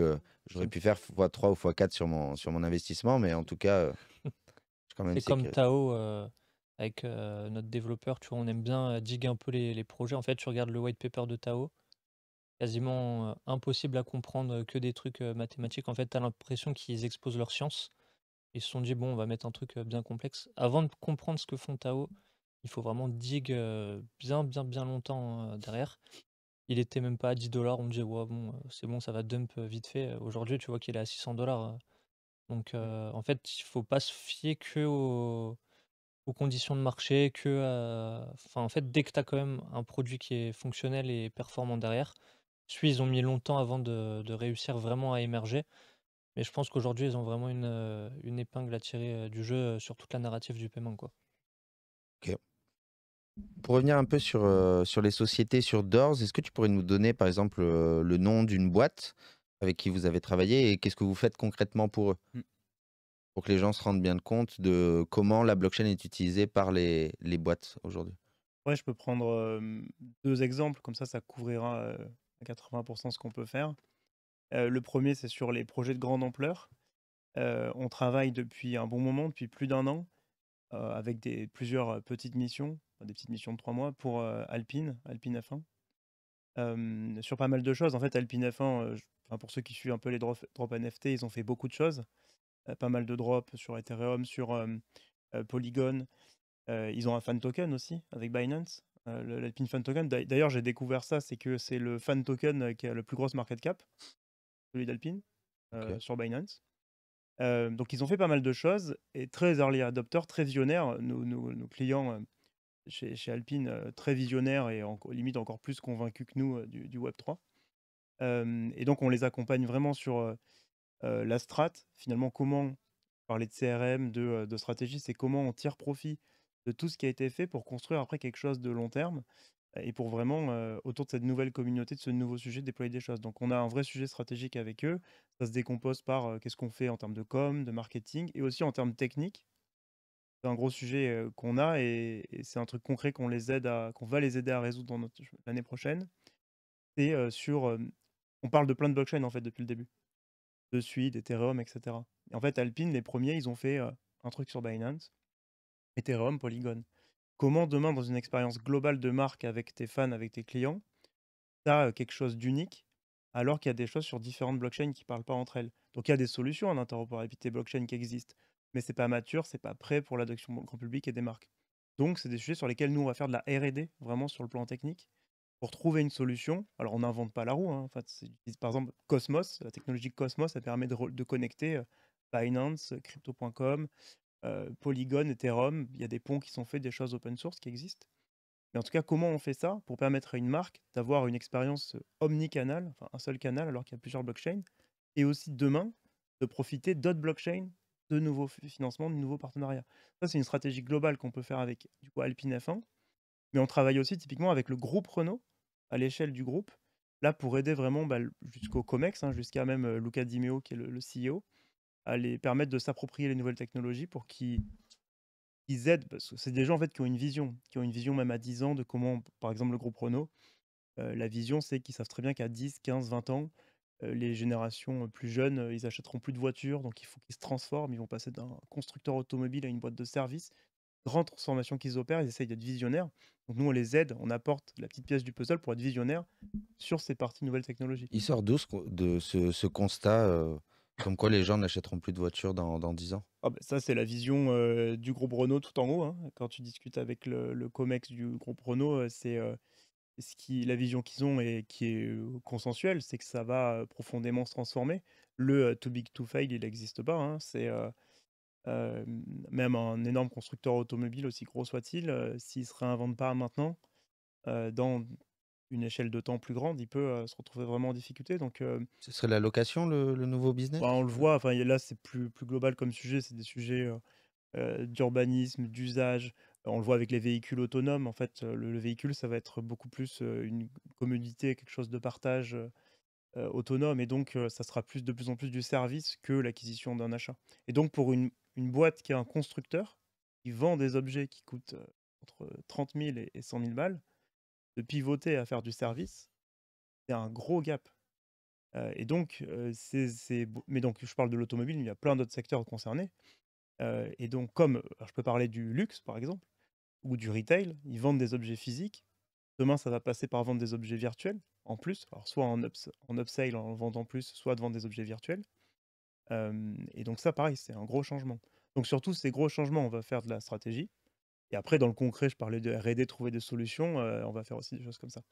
j'aurais pu faire x3 ou x4 sur mon, sur mon investissement. Mais en tout cas. C'est comme Tao euh, avec euh, notre développeur, tu on aime bien euh, diguer un peu les, projets. En fait, tu regardes le white paper de Tao, quasiment impossible à comprendre que des trucs mathématiques. En fait, tu as l'impression qu'ils exposent leur science. Ils se sont dit, bon, on va mettre un truc bien complexe. Avant de comprendre ce que font Tao, il faut vraiment digue bien, bien, bien longtemps derrière. Il était même pas à 10 dollars. On dit ouais, bon, c'est bon, ça va dump vite fait. Aujourd'hui, tu vois qu'il est à 600 dollars. Donc mmh. en fait, il faut pas se fier que aux, conditions de marché, que en fait, dès que tu as quand même un produit qui est fonctionnel et performant derrière, ils ont mis longtemps avant de, réussir vraiment à émerger, mais je pense qu'aujourd'hui, ils ont vraiment une, épingle à tirer du jeu sur toute la narrative du paiement, quoi. Pour revenir un peu sur, les sociétés, sur Doors, est-ce que tu pourrais nous donner par exemple le nom d'une boîte avec qui vous avez travaillé et qu'est-ce que vous faites concrètement pour eux mmh. Pour que les gens se rendent bien compte de comment la blockchain est utilisée par les, les boîtes aujourd'hui. Ouais, je peux prendre deux exemples, comme ça, ça couvrira à 80% ce qu'on peut faire. le premier, c'est sur les projets de grande ampleur. on travaille depuis un bon moment, depuis plus d'un an, avec des, plusieurs petites missions, des petites missions de trois mois pour Alpine, Alpine F1, sur pas mal de choses. En fait, Alpine F1, pour ceux qui suivent un peu les drops, NFT, ils ont fait beaucoup de choses. Euh, pas mal de drops sur Ethereum, sur euh, Polygon. Euh, ils ont un fan token aussi avec Binance. l'Alpine Fan Token. D'ailleurs, j'ai découvert ça, c'est que c'est le fan token qui a le plus gros market cap, celui d'Alpine, sur Binance. donc, ils ont fait pas mal de choses et très early adopteurs, très visionnaires. Nos, clients chez, Alpine, très visionnaires et en, limite encore plus convaincus que nous du Web3 et donc, on les accompagne vraiment sur la strat. Finalement, comment parler de CRM, de, stratégie, c'est comment on tire profit de tout ce qui a été fait pour construire après quelque chose de long terme et pour vraiment, autour de cette nouvelle communauté, de ce nouveau sujet, déployer des choses. Donc, on a un vrai sujet stratégique avec eux. Ça se décompose par qu'est-ce qu'on fait en termes de com, de marketing, et aussi en termes techniques. C'est un gros sujet qu'on a, et, c'est un truc concret qu'on les aide qu'on va les aider à résoudre l'année prochaine. C'est sur on parle de plein de blockchains en fait depuis le début. De Suite, Ethereum, etc. Et en fait, Alpine, les premiers, ils ont fait un truc sur Binance, Ethereum, Polygon. Comment demain, dans une expérience globale de marque avec tes fans, avec tes clients, tu as quelque chose d'unique alors qu'il y a des choses sur différentes blockchains qui ne parlent pas entre elles. Donc il y a des solutions en hein, interopérabilité blockchain qui existent, mais ce c'est pas mature, c'est pas prêt pour l'adoption grand public et des marques. Donc c'est des sujets sur lesquels nous on va faire de la R&D vraiment sur le plan technique pour trouver une solution. Alors, on n'invente pas la roue. Hein. Enfin, par exemple, Cosmos, la technologie Cosmos, ça permet de, de connecter euh, Binance, euh, Crypto.com, euh, Polygon, Ethereum. Il y a des ponts qui sont faits, des choses open source qui existent. Mais en tout cas, comment on fait ça pour permettre à une marque d'avoir une expérience omni enfin un seul canal alors qu'il y a plusieurs blockchains, et aussi demain de profiter d'autres blockchains, de nouveaux financements, de nouveaux partenariats. Ça, c'est une stratégie globale qu'on peut faire avec du coup Alpine F1. Mais on travaille aussi typiquement avec le groupe Renault, à l'échelle du groupe, là pour aider vraiment bah, jusqu'au COMEX, hein, jusqu'à même euh, Luca Di qui est le, CEO, à les permettre de s'approprier les nouvelles technologies pour qu'ils aident, parce que c'est des gens en fait qui ont une vision, qui ont une vision même à 10 ans de comment, par exemple le groupe Renault, euh, la vision c'est qu'ils savent très bien qu'à 10, 15, 20 ans, euh, les générations plus jeunes, ils achèteront plus de voitures, donc il faut qu'ils se transforment, ils vont passer d'un constructeur automobile à une boîte de service, grandes transformations qu'ils opèrent, ils essayent d'être visionnaires. Donc nous, on les aide, on apporte la petite pièce du puzzle pour être visionnaire sur ces parties nouvelles technologies. Il sort d'où ce, de ce, constat euh, comme quoi les gens n'achèteront plus de voitures dans, dans 10 ans ah bah, Ça, c'est la vision euh, du groupe Renault tout en haut. Hein. Quand tu discutes avec le, COMEX du groupe Renault, euh, c'est ce qui, la vision qu'ils ont et qui est consensuelle, c'est que ça va profondément se transformer. Le too big to fail, il n'existe pas. Hein. C'est même un énorme constructeur automobile, aussi gros soit-il, s'il ne se réinvente pas maintenant, dans une échelle de temps plus grande, il peut se retrouver vraiment en difficulté. Donc, Ce serait la location, le, nouveau business bah, On le voit, enfin, là c'est plus, global comme sujet, c'est des sujets d'urbanisme, d'usage. On le voit avec les véhicules autonomes, en fait, le véhicule, ça va être beaucoup plus une communauté, quelque chose de partage autonome et donc ça sera plus de plus en plus du service que l'acquisition d'un achat. Et donc pour une, boîte qui est un constructeur, qui vend des objets qui coûtent entre 30 000 et 100 000 balles, de pivoter à faire du service, c'est un gros gap. et donc, c'est, mais donc je parle de l'automobile, il y a plein d'autres secteurs concernés. et donc, comme je peux parler du luxe par exemple, ou du retail, ils vendent des objets physiques Demain, ça va passer par vendre des objets virtuels en plus, alors soit en, ups, en upsale en vendant plus, soit de vendre des objets virtuels. et donc ça, pareil, c'est un gros changement. Donc surtout, ces gros changements, on va faire de la stratégie. Et après, dans le concret, je parlais de RD, trouver des solutions, on va faire aussi des choses comme ça.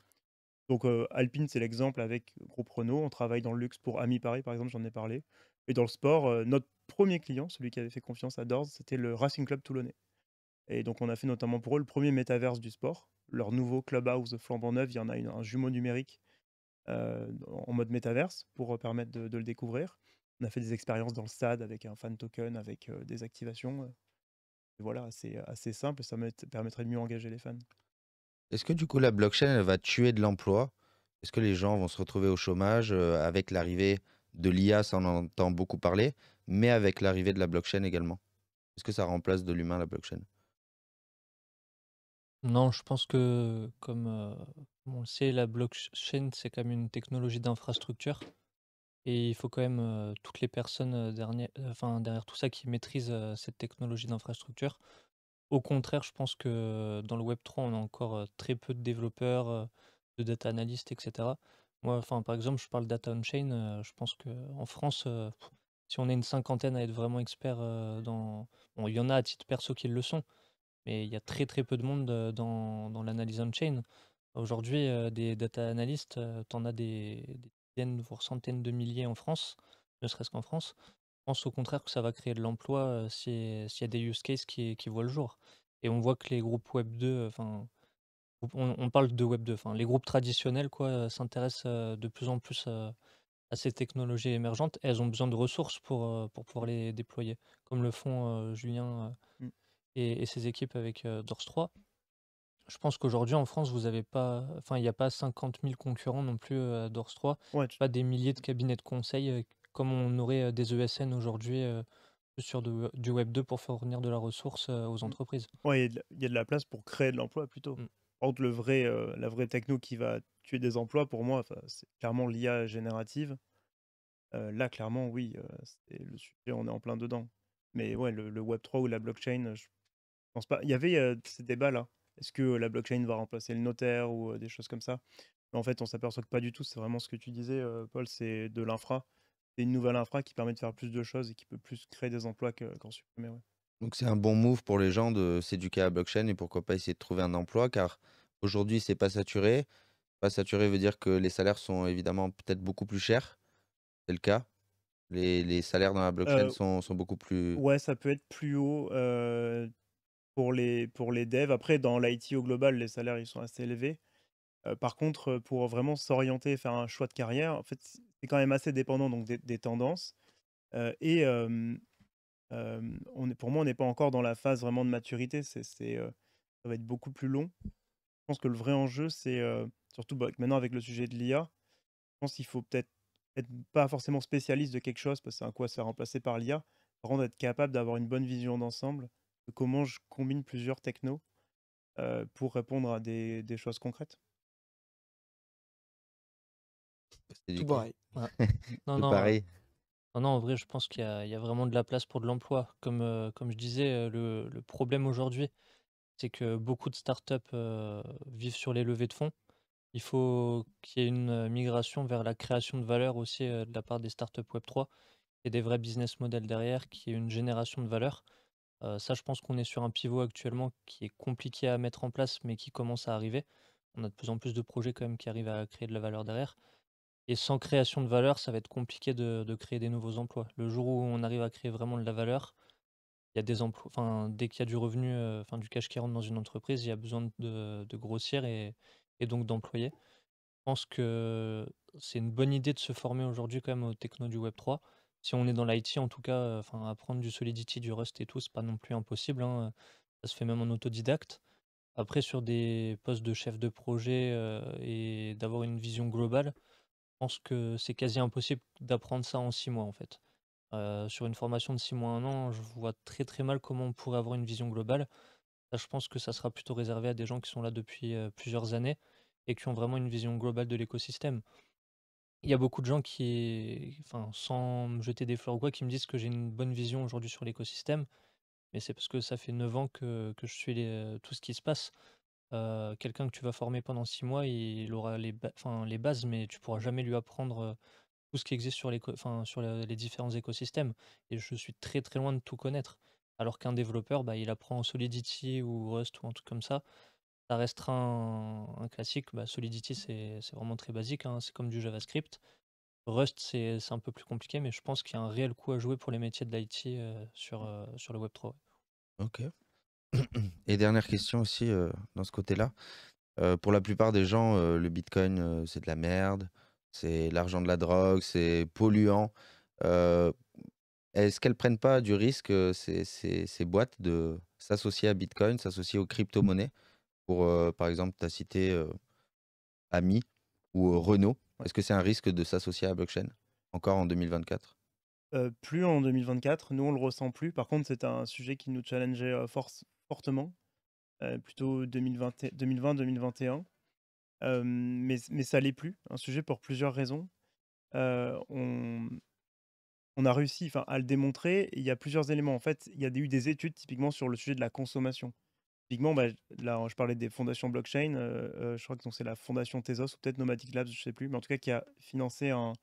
Donc Alpine, c'est l'exemple avec Groupe Renault. On travaille dans le luxe pour Ami Paris, par exemple, j'en ai parlé. Et dans le sport, notre premier client, celui qui avait fait confiance à Dors, c'était le Racing Club Toulonnais. Et donc on a fait notamment pour eux le premier métaverse du sport, leur nouveau Clubhouse flambant neuf, il y en a un jumeau numérique euh, en mode métaverse pour euh, permettre de, le découvrir. On a fait des expériences dans le stade avec un fan token, avec euh, des activations. voilà, c'est assez simple et ça permettrait de mieux engager les fans. Est-ce que du coup la blockchain va tuer de l'emploi Est-ce que les gens vont se retrouver au chômage avec l'arrivée de l'IA, ça on en entend beaucoup parler, mais avec l'arrivée de la blockchain également Est-ce que ça remplace de l'humain la blockchain non, je pense que comme, on le sait, la blockchain, c'est quand même une technologie d'infrastructure et il faut quand même, toutes les personnes, derrière tout ça qui maîtrisent, cette technologie d'infrastructure. Au contraire, je pense que dans le web 3, on a encore, très peu de développeurs, de data analystes etc. Moi, enfin, par exemple, je parle data on chain, je pense qu'en France, si on est une cinquantaine à être vraiment expert, dans bon, il y en a à titre perso qui le sont mais il y a très très peu de monde dans, l'analyse on-chain. Aujourd'hui, des data analysts, tu en as des, dizaines, voire centaines de milliers en France, ne serait-ce qu'en France. Je pense au contraire que ça va créer de l'emploi s'il y a des use cases qui, voient le jour. Et on voit que les groupes Web 2, enfin, on, parle de Web 2, enfin, les groupes traditionnels quoi, s'intéressent de plus en plus à, ces technologies émergentes. elles ont besoin de ressources pour, pour pouvoir les déployer, comme le font Julien. Mmh et, ses équipes avec euh, Dors 3. Je pense qu'aujourd'hui en France, vous avez pas, enfin, il n'y a pas 50 000 concurrents non plus euh, à Dors 3, pas des milliers de cabinets de conseil euh, comme on aurait des ESN aujourd'hui sur du Web 2 pour fournir de la ressource aux mm. entreprises. il y, a de la place pour créer de l'emploi plutôt. Or mm. le vrai, la vraie techno qui va tuer des emplois, pour moi, c'est clairement l'IA générative. là, clairement, oui, c'est le sujet, on est en plein dedans. Mais ouais, le, Web 3 ou la blockchain, je pas. Il y avait ce débat là Est-ce que la blockchain va remplacer le notaire ou des choses comme ça En fait, on s'aperçoit que pas du tout. C'est vraiment ce que tu disais, Paul, c'est de l'infra. C'est une nouvelle infra qui permet de faire plus de choses et qui peut plus créer des emplois qu'en supprimer. Donc c'est un bon move pour les gens de s'éduquer à la blockchain et pourquoi pas essayer de trouver un emploi car aujourd'hui c'est pas saturé. Pas saturé veut dire que les salaires sont évidemment peut-être beaucoup plus chers. C'est le cas. Les, salaires dans la blockchain sont, beaucoup plus. Ouais, ça peut être plus haut pour les, pour les devs. Après, dans l'IT au global, les salaires ils sont assez élevés. Euh, par contre, euh, pour vraiment s'orienter et faire un choix de carrière, en fait, c'est quand même assez dépendant donc, des, tendances. Euh, et on est, pour moi, on n'est pas encore dans la phase vraiment de maturité. C'est, ça va être beaucoup plus long. Je pense que le vrai enjeu, c'est surtout bah, maintenant avec le sujet de l'IA, je pense qu'il faut peut-être être pas forcément spécialiste de quelque chose parce que c'est un quoi se faire remplacer par l'IA, par contre être capable d'avoir une bonne vision d'ensemble comment je combine plusieurs technos euh, pour répondre à des, choses concrètes. Bah, tout pareil. Euh, non, non, en vrai, je pense qu'il y, a vraiment de la place pour de l'emploi. Comme, euh, comme je disais, le, problème aujourd'hui, c'est que beaucoup de startups vivent sur les levées de fonds. Il faut qu'il y ait une migration vers la création de valeur aussi de la part des startups Web3 et des vrais business models derrière, qui est une génération de valeur ça, je pense qu'on est sur un pivot actuellement qui est compliqué à mettre en place, mais qui commence à arriver. On a de plus en plus de projets quand même qui arrivent à créer de la valeur derrière. Et sans création de valeur, ça va être compliqué de, créer des nouveaux emplois. Le jour où on arrive à créer vraiment de la valeur, il y des emplois. Enfin, dès qu'il y a du revenu, enfin du cash qui rentre dans une entreprise, il y a besoin de, de grossir et, donc d'employés. Je pense que c'est une bonne idée de se former aujourd'hui quand même au techno du Web 3 si on est dans l'IT, en tout cas, euh, enfin, apprendre du Solidity, du Rust et tout, c'est pas non plus impossible. Hein, euh, ça se fait même en autodidacte. Après, sur des postes de chef de projet euh, et d'avoir une vision globale, je pense que c'est quasi impossible d'apprendre ça en six mois, en fait. sur une formation de six mois, un an, je vois très très mal comment on pourrait avoir une vision globale. je pense que ça sera plutôt réservé à des gens qui sont là depuis plusieurs années et qui ont vraiment une vision globale de l'écosystème il y a beaucoup de gens qui, enfin, sans me jeter des fleurs ou quoi, qui me disent que j'ai une bonne vision aujourd'hui sur l'écosystème. Mais c'est parce que ça fait 9 ans que, je suis euh, tout ce qui se passe. Euh, quelqu'un que tu vas former pendant 6 mois, il aura les, enfin, les bases, mais tu pourras jamais lui apprendre euh, tout ce qui existe sur, les, enfin, sur les différents écosystèmes. Et je suis très très loin de tout connaître. Alors qu'un développeur, bah, il apprend en Solidity ou Rust ou un truc comme ça. Ça restera un, classique. Bah, Solidity, c'est vraiment très basique. Hein, c'est comme du JavaScript. Rust, c'est un peu plus compliqué, mais je pense qu'il y a un réel coup à jouer pour les métiers de l'IT euh, mmh. euh, sur, le Web3. Ok. Et dernière question aussi euh, dans ce côté-là. pour la plupart des gens, le Bitcoin, c'est de la merde, c'est l'argent de la drogue, c'est polluant. Est-ce qu'elles prennent pas du risque, ces boîtes, de s'associer à Bitcoin, s'associer aux crypto-monnaies pour, par exemple, tu as cité Ami ou Renault. Est-ce que c'est un risque de s'associer à blockchain encore en 2024 plus en 2024. Nous, on le ressent plus. Par contre, c'est un sujet qui nous challengeait fortement, plutôt 2020-2021. mais, mais ça l'est plus, un sujet pour plusieurs raisons. on, on a réussi à le démontrer. Il y a plusieurs éléments. En fait, il y a eu des études typiquement sur le sujet de la consommation. Typiquement, bah, là, je parlais des fondations blockchain. Euh, euh, je crois que c'est la fondation Tezos ou peut-être Nomadic Labs, je ne sais plus, mais en tout cas qui a financé un,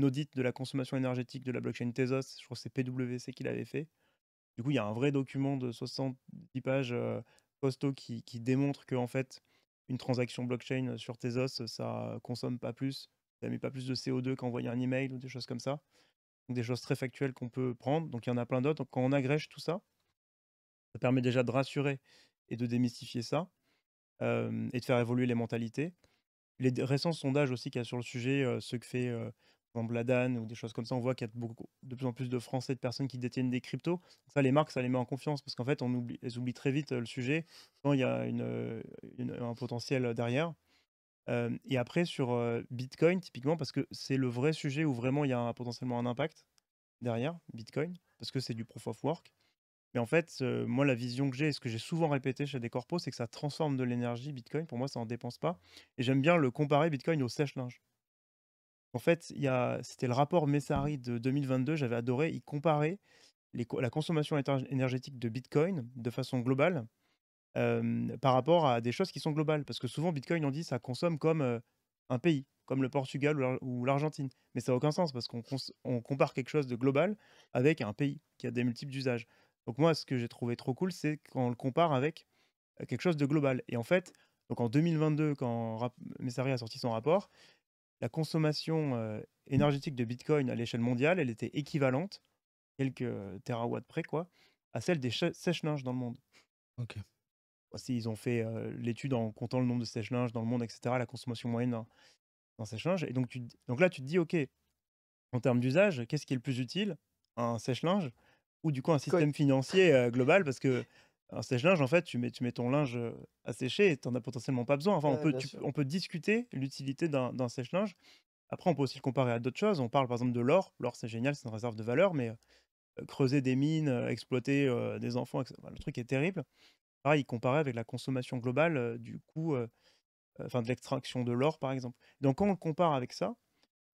audit de la consommation énergétique de la blockchain Tezos. Je crois que c'est PwC qui l'avait fait. Du coup, il y a un vrai document de 70 pages euh, postaux qui, démontre qu'en fait, une transaction blockchain sur Tezos, ça consomme pas plus, ça met pas plus de CO2 qu'envoyer un email ou des choses comme ça. Donc, des choses très factuelles qu'on peut prendre. Donc il y en a plein d'autres. Donc quand on agrège tout ça, ça permet déjà de rassurer et de démystifier ça et de faire évoluer les mentalités. Les récents sondages aussi qu'il y a sur le sujet, ceux que fait par ou des choses comme ça, on voit qu'il y a de plus en plus de Français, de personnes qui détiennent des cryptos. ça, les marques, ça les met en confiance parce qu'en fait, on oublie, elles oublient très vite le sujet quand il y a une, un potentiel derrière. et après, sur Bitcoin, typiquement, parce que c'est le vrai sujet où vraiment il y a potentiellement un impact derrière Bitcoin, parce que c'est du proof of work. Mais en fait, euh, moi, la vision que j'ai, et ce que j'ai souvent répété chez des corpos, c'est que ça transforme de l'énergie, Bitcoin. Pour moi, ça n'en dépense pas. Et j'aime bien le comparer, Bitcoin, au sèche-linge. En fait, il y a... c'était le rapport Messari de 2022, j'avais adoré. Il comparait la consommation énergétique de Bitcoin de façon globale par rapport à des choses qui sont globales. Parce que souvent, Bitcoin, on dit, ça consomme comme euh, un pays, comme le Portugal ou l'Argentine. Mais ça n'a aucun sens parce qu'on compare quelque chose de global avec un pays qui a des multiples usages. Donc moi, ce que j'ai trouvé trop cool, c'est qu'on le compare avec quelque chose de global. Et en fait, donc en 2022, quand Messari a sorti son rapport, la consommation énergétique de Bitcoin à l'échelle mondiale, elle était équivalente, quelques terawatts près, quoi, à celle des sèches-linges dans le monde. Ok. voici bah, ils ont fait l'étude en comptant le nombre de sèches-linges dans le monde, etc., la consommation moyenne dans, dans sèche-linge. Et donc, donc là, tu te dis, OK, en termes d'usage, qu'est-ce qui est le plus utile Un sèche-linge ou du coup un système financier euh, global parce que un sèche-linge, en fait, tu mets, tu mets ton linge euh, à sécher et tu n'en as potentiellement pas besoin. Enfin, on, peut, on peut discuter l'utilité d'un sèche-linge. Après, on peut aussi le comparer à d'autres choses. On parle par exemple de l'or. L'or, c'est génial, c'est une réserve de valeur, mais euh, creuser des mines, exploiter des enfants, le truc est terrible. Pareil, il avec la consommation globale du coup, enfin de l'extraction de l'or, par exemple. Donc, quand on compare avec ça,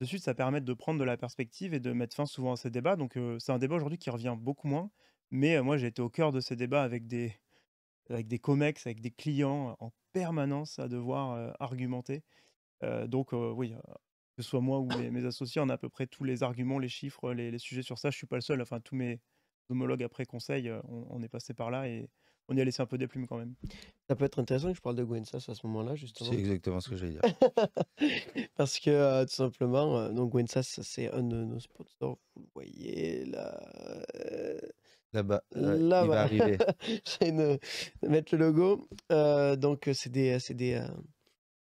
suite ça permet de prendre de la perspective et de mettre fin souvent à ces débats. Donc c'est un débat aujourd'hui qui revient beaucoup moins. Mais moi, j'ai été au cœur de ces débats avec des, avec des comex, avec des clients en permanence à devoir argumenter. donc oui, que ce soit moi ou mes, associés, on a à peu près tous les arguments, les chiffres, les, sujets sur ça. Je suis pas le seul. Enfin, tous mes homologues après conseil, on, on est passé par là et on y a laissé un peu des plumes quand même. Ça peut être intéressant que je parle de Gwensas à ce moment-là, justement. C'est exactement ce que j'allais dire. Parce que, euh, tout simplement, Gwensas, euh, donc c'est un de nos sponsors, vous voyez là. Euh, là-bas, là, il va arriver. Je vais mettre le logo. donc, c'est des, des,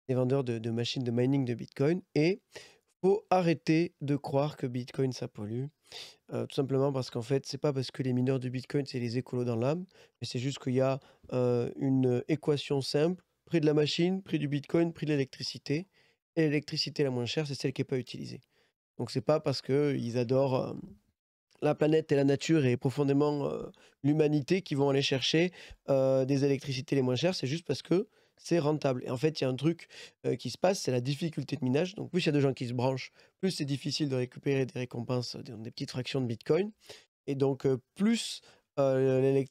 des, vendeurs de, de, machines de mining de Bitcoin. Et faut arrêter de croire que Bitcoin, ça pollue tout simplement parce qu'en fait, c'est pas parce que les mineurs du Bitcoin, c'est les écolos dans l'âme, mais c'est juste qu'il y a une équation simple, prix de la machine, prix du Bitcoin, prix de l'électricité. Et l'électricité la moins chère, c'est celle qui n'est pas utilisée. Donc c'est pas parce qu'ils adorent la planète et la nature et profondément l'humanité qui vont aller chercher des électricités les moins chères, c'est juste parce que c'est rentable. Et en fait, il y a un truc qui se passe, c'est la difficulté de minage. Donc, plus il y a de gens qui se branchent, plus c'est difficile de récupérer des récompenses, des, petites fractions de Bitcoin. Et donc, plus, euh,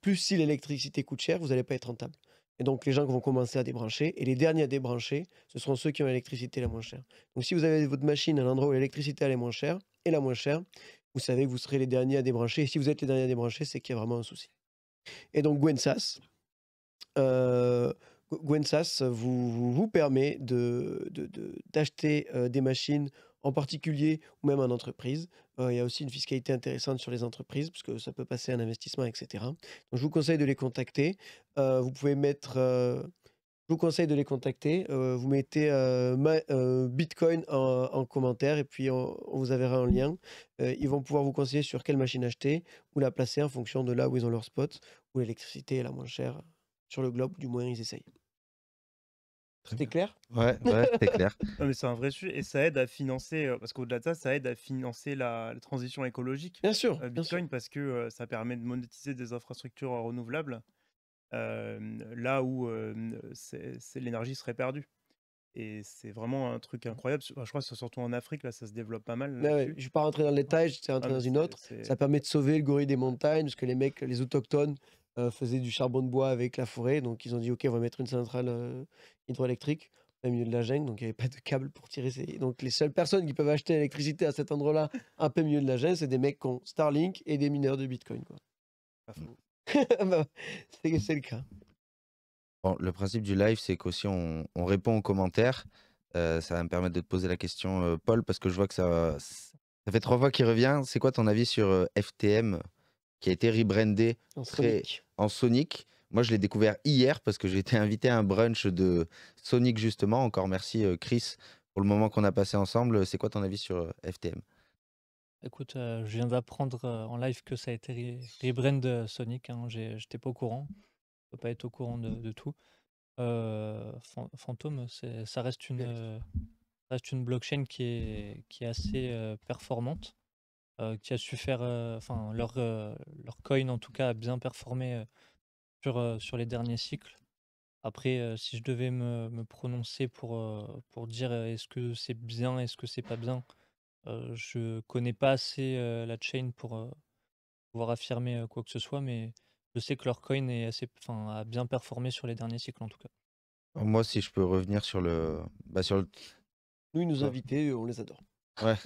plus si l'électricité coûte cher, vous n'allez pas être rentable. Et donc, les gens vont commencer à débrancher. Et les derniers à débrancher, ce seront ceux qui ont l'électricité la moins chère. Donc, si vous avez votre machine à l'endroit où l'électricité est moins chère et la moins chère, vous savez que vous serez les derniers à débrancher. Et si vous êtes les derniers à débrancher, c'est qu'il y a vraiment un souci. Et donc, Gwensas, Gwensas vous, vous, permet d'acheter de, euh, des machines en particulier ou même en entreprise. Euh, il y a aussi une fiscalité intéressante sur les entreprises parce que ça peut passer à un investissement, etc. Donc je vous conseille de les contacter. Euh, vous pouvez mettre, je vous conseille de les contacter. vous mettez Bitcoin en, commentaire et puis on, vous enverra un lien. ils vont pouvoir vous conseiller sur quelle machine acheter ou la placer en fonction de là où ils ont leur spot où l'électricité est la moins chère sur le globe. Du moins ils essayent. C'était clair Ouais, ouais clair. non, mais c'est un vrai sujet et ça aide à financer, parce qu'au-delà de ça, ça aide à financer la, transition écologique. Bien sûr. Bitcoin, bien sûr. parce que ça permet de monétiser des infrastructures renouvelables là où c'est, l'énergie serait perdue. Et c'est vraiment un truc incroyable. je crois que surtout en Afrique, là, ça se développe pas mal. je ne vais pas rentrer dans les détail, je vais rentrer ah, dans une autre. Ça permet de sauver le gorille des montagnes, parce que les mecs, les autochtones, euh, faisait du charbon de bois avec la forêt. Donc ils ont dit, OK, on va mettre une centrale euh, hydroélectrique au milieu de la jungle. Donc il n'y avait pas de câble pour tirer. Ces... Donc les seules personnes qui peuvent acheter l'électricité à cet endroit-là, un peu milieu de la jungle, c'est des mecs qui ont Starlink et des mineurs de Bitcoin. Quoi. Mmh. Bah, c'est le cas. le principe du live, c'est qu'aussi on, répond aux commentaires. Euh, ça va me permettre de te poser la question, Paul, parce que je vois que ça, ça fait trois fois qu'il revient. C'est quoi ton avis sur FTM qui a été rebrandé en, Sonic. Moi, je l'ai découvert hier parce que j'ai été invité à un brunch de Sonic, justement. Encore merci, euh, Chris, pour le moment qu'on a passé ensemble. C'est quoi ton avis sur euh, FTM Écoute, euh, je viens d'apprendre en live que ça a été rebrandé Sonic. Hein. Je n'étais pas au courant. Je peux pas être au courant de, tout. Euh, Fantôme, ça reste une, une blockchain qui est, qui est assez performante. Euh, qui a su faire, euh, enfin leur, euh, leur coin en tout cas a bien performé sur, sur les derniers cycles. Après, si je devais me, me prononcer pour, pour dire est-ce que c'est bien, est-ce que c'est pas bien, je connais pas assez la chain pour pouvoir affirmer quoi que ce soit, mais je sais que leur coin est assez, a bien performé sur les derniers cycles en tout cas. Moi, si je peux revenir sur le, bah, sur Nous, ils nous invitaient, on les adore.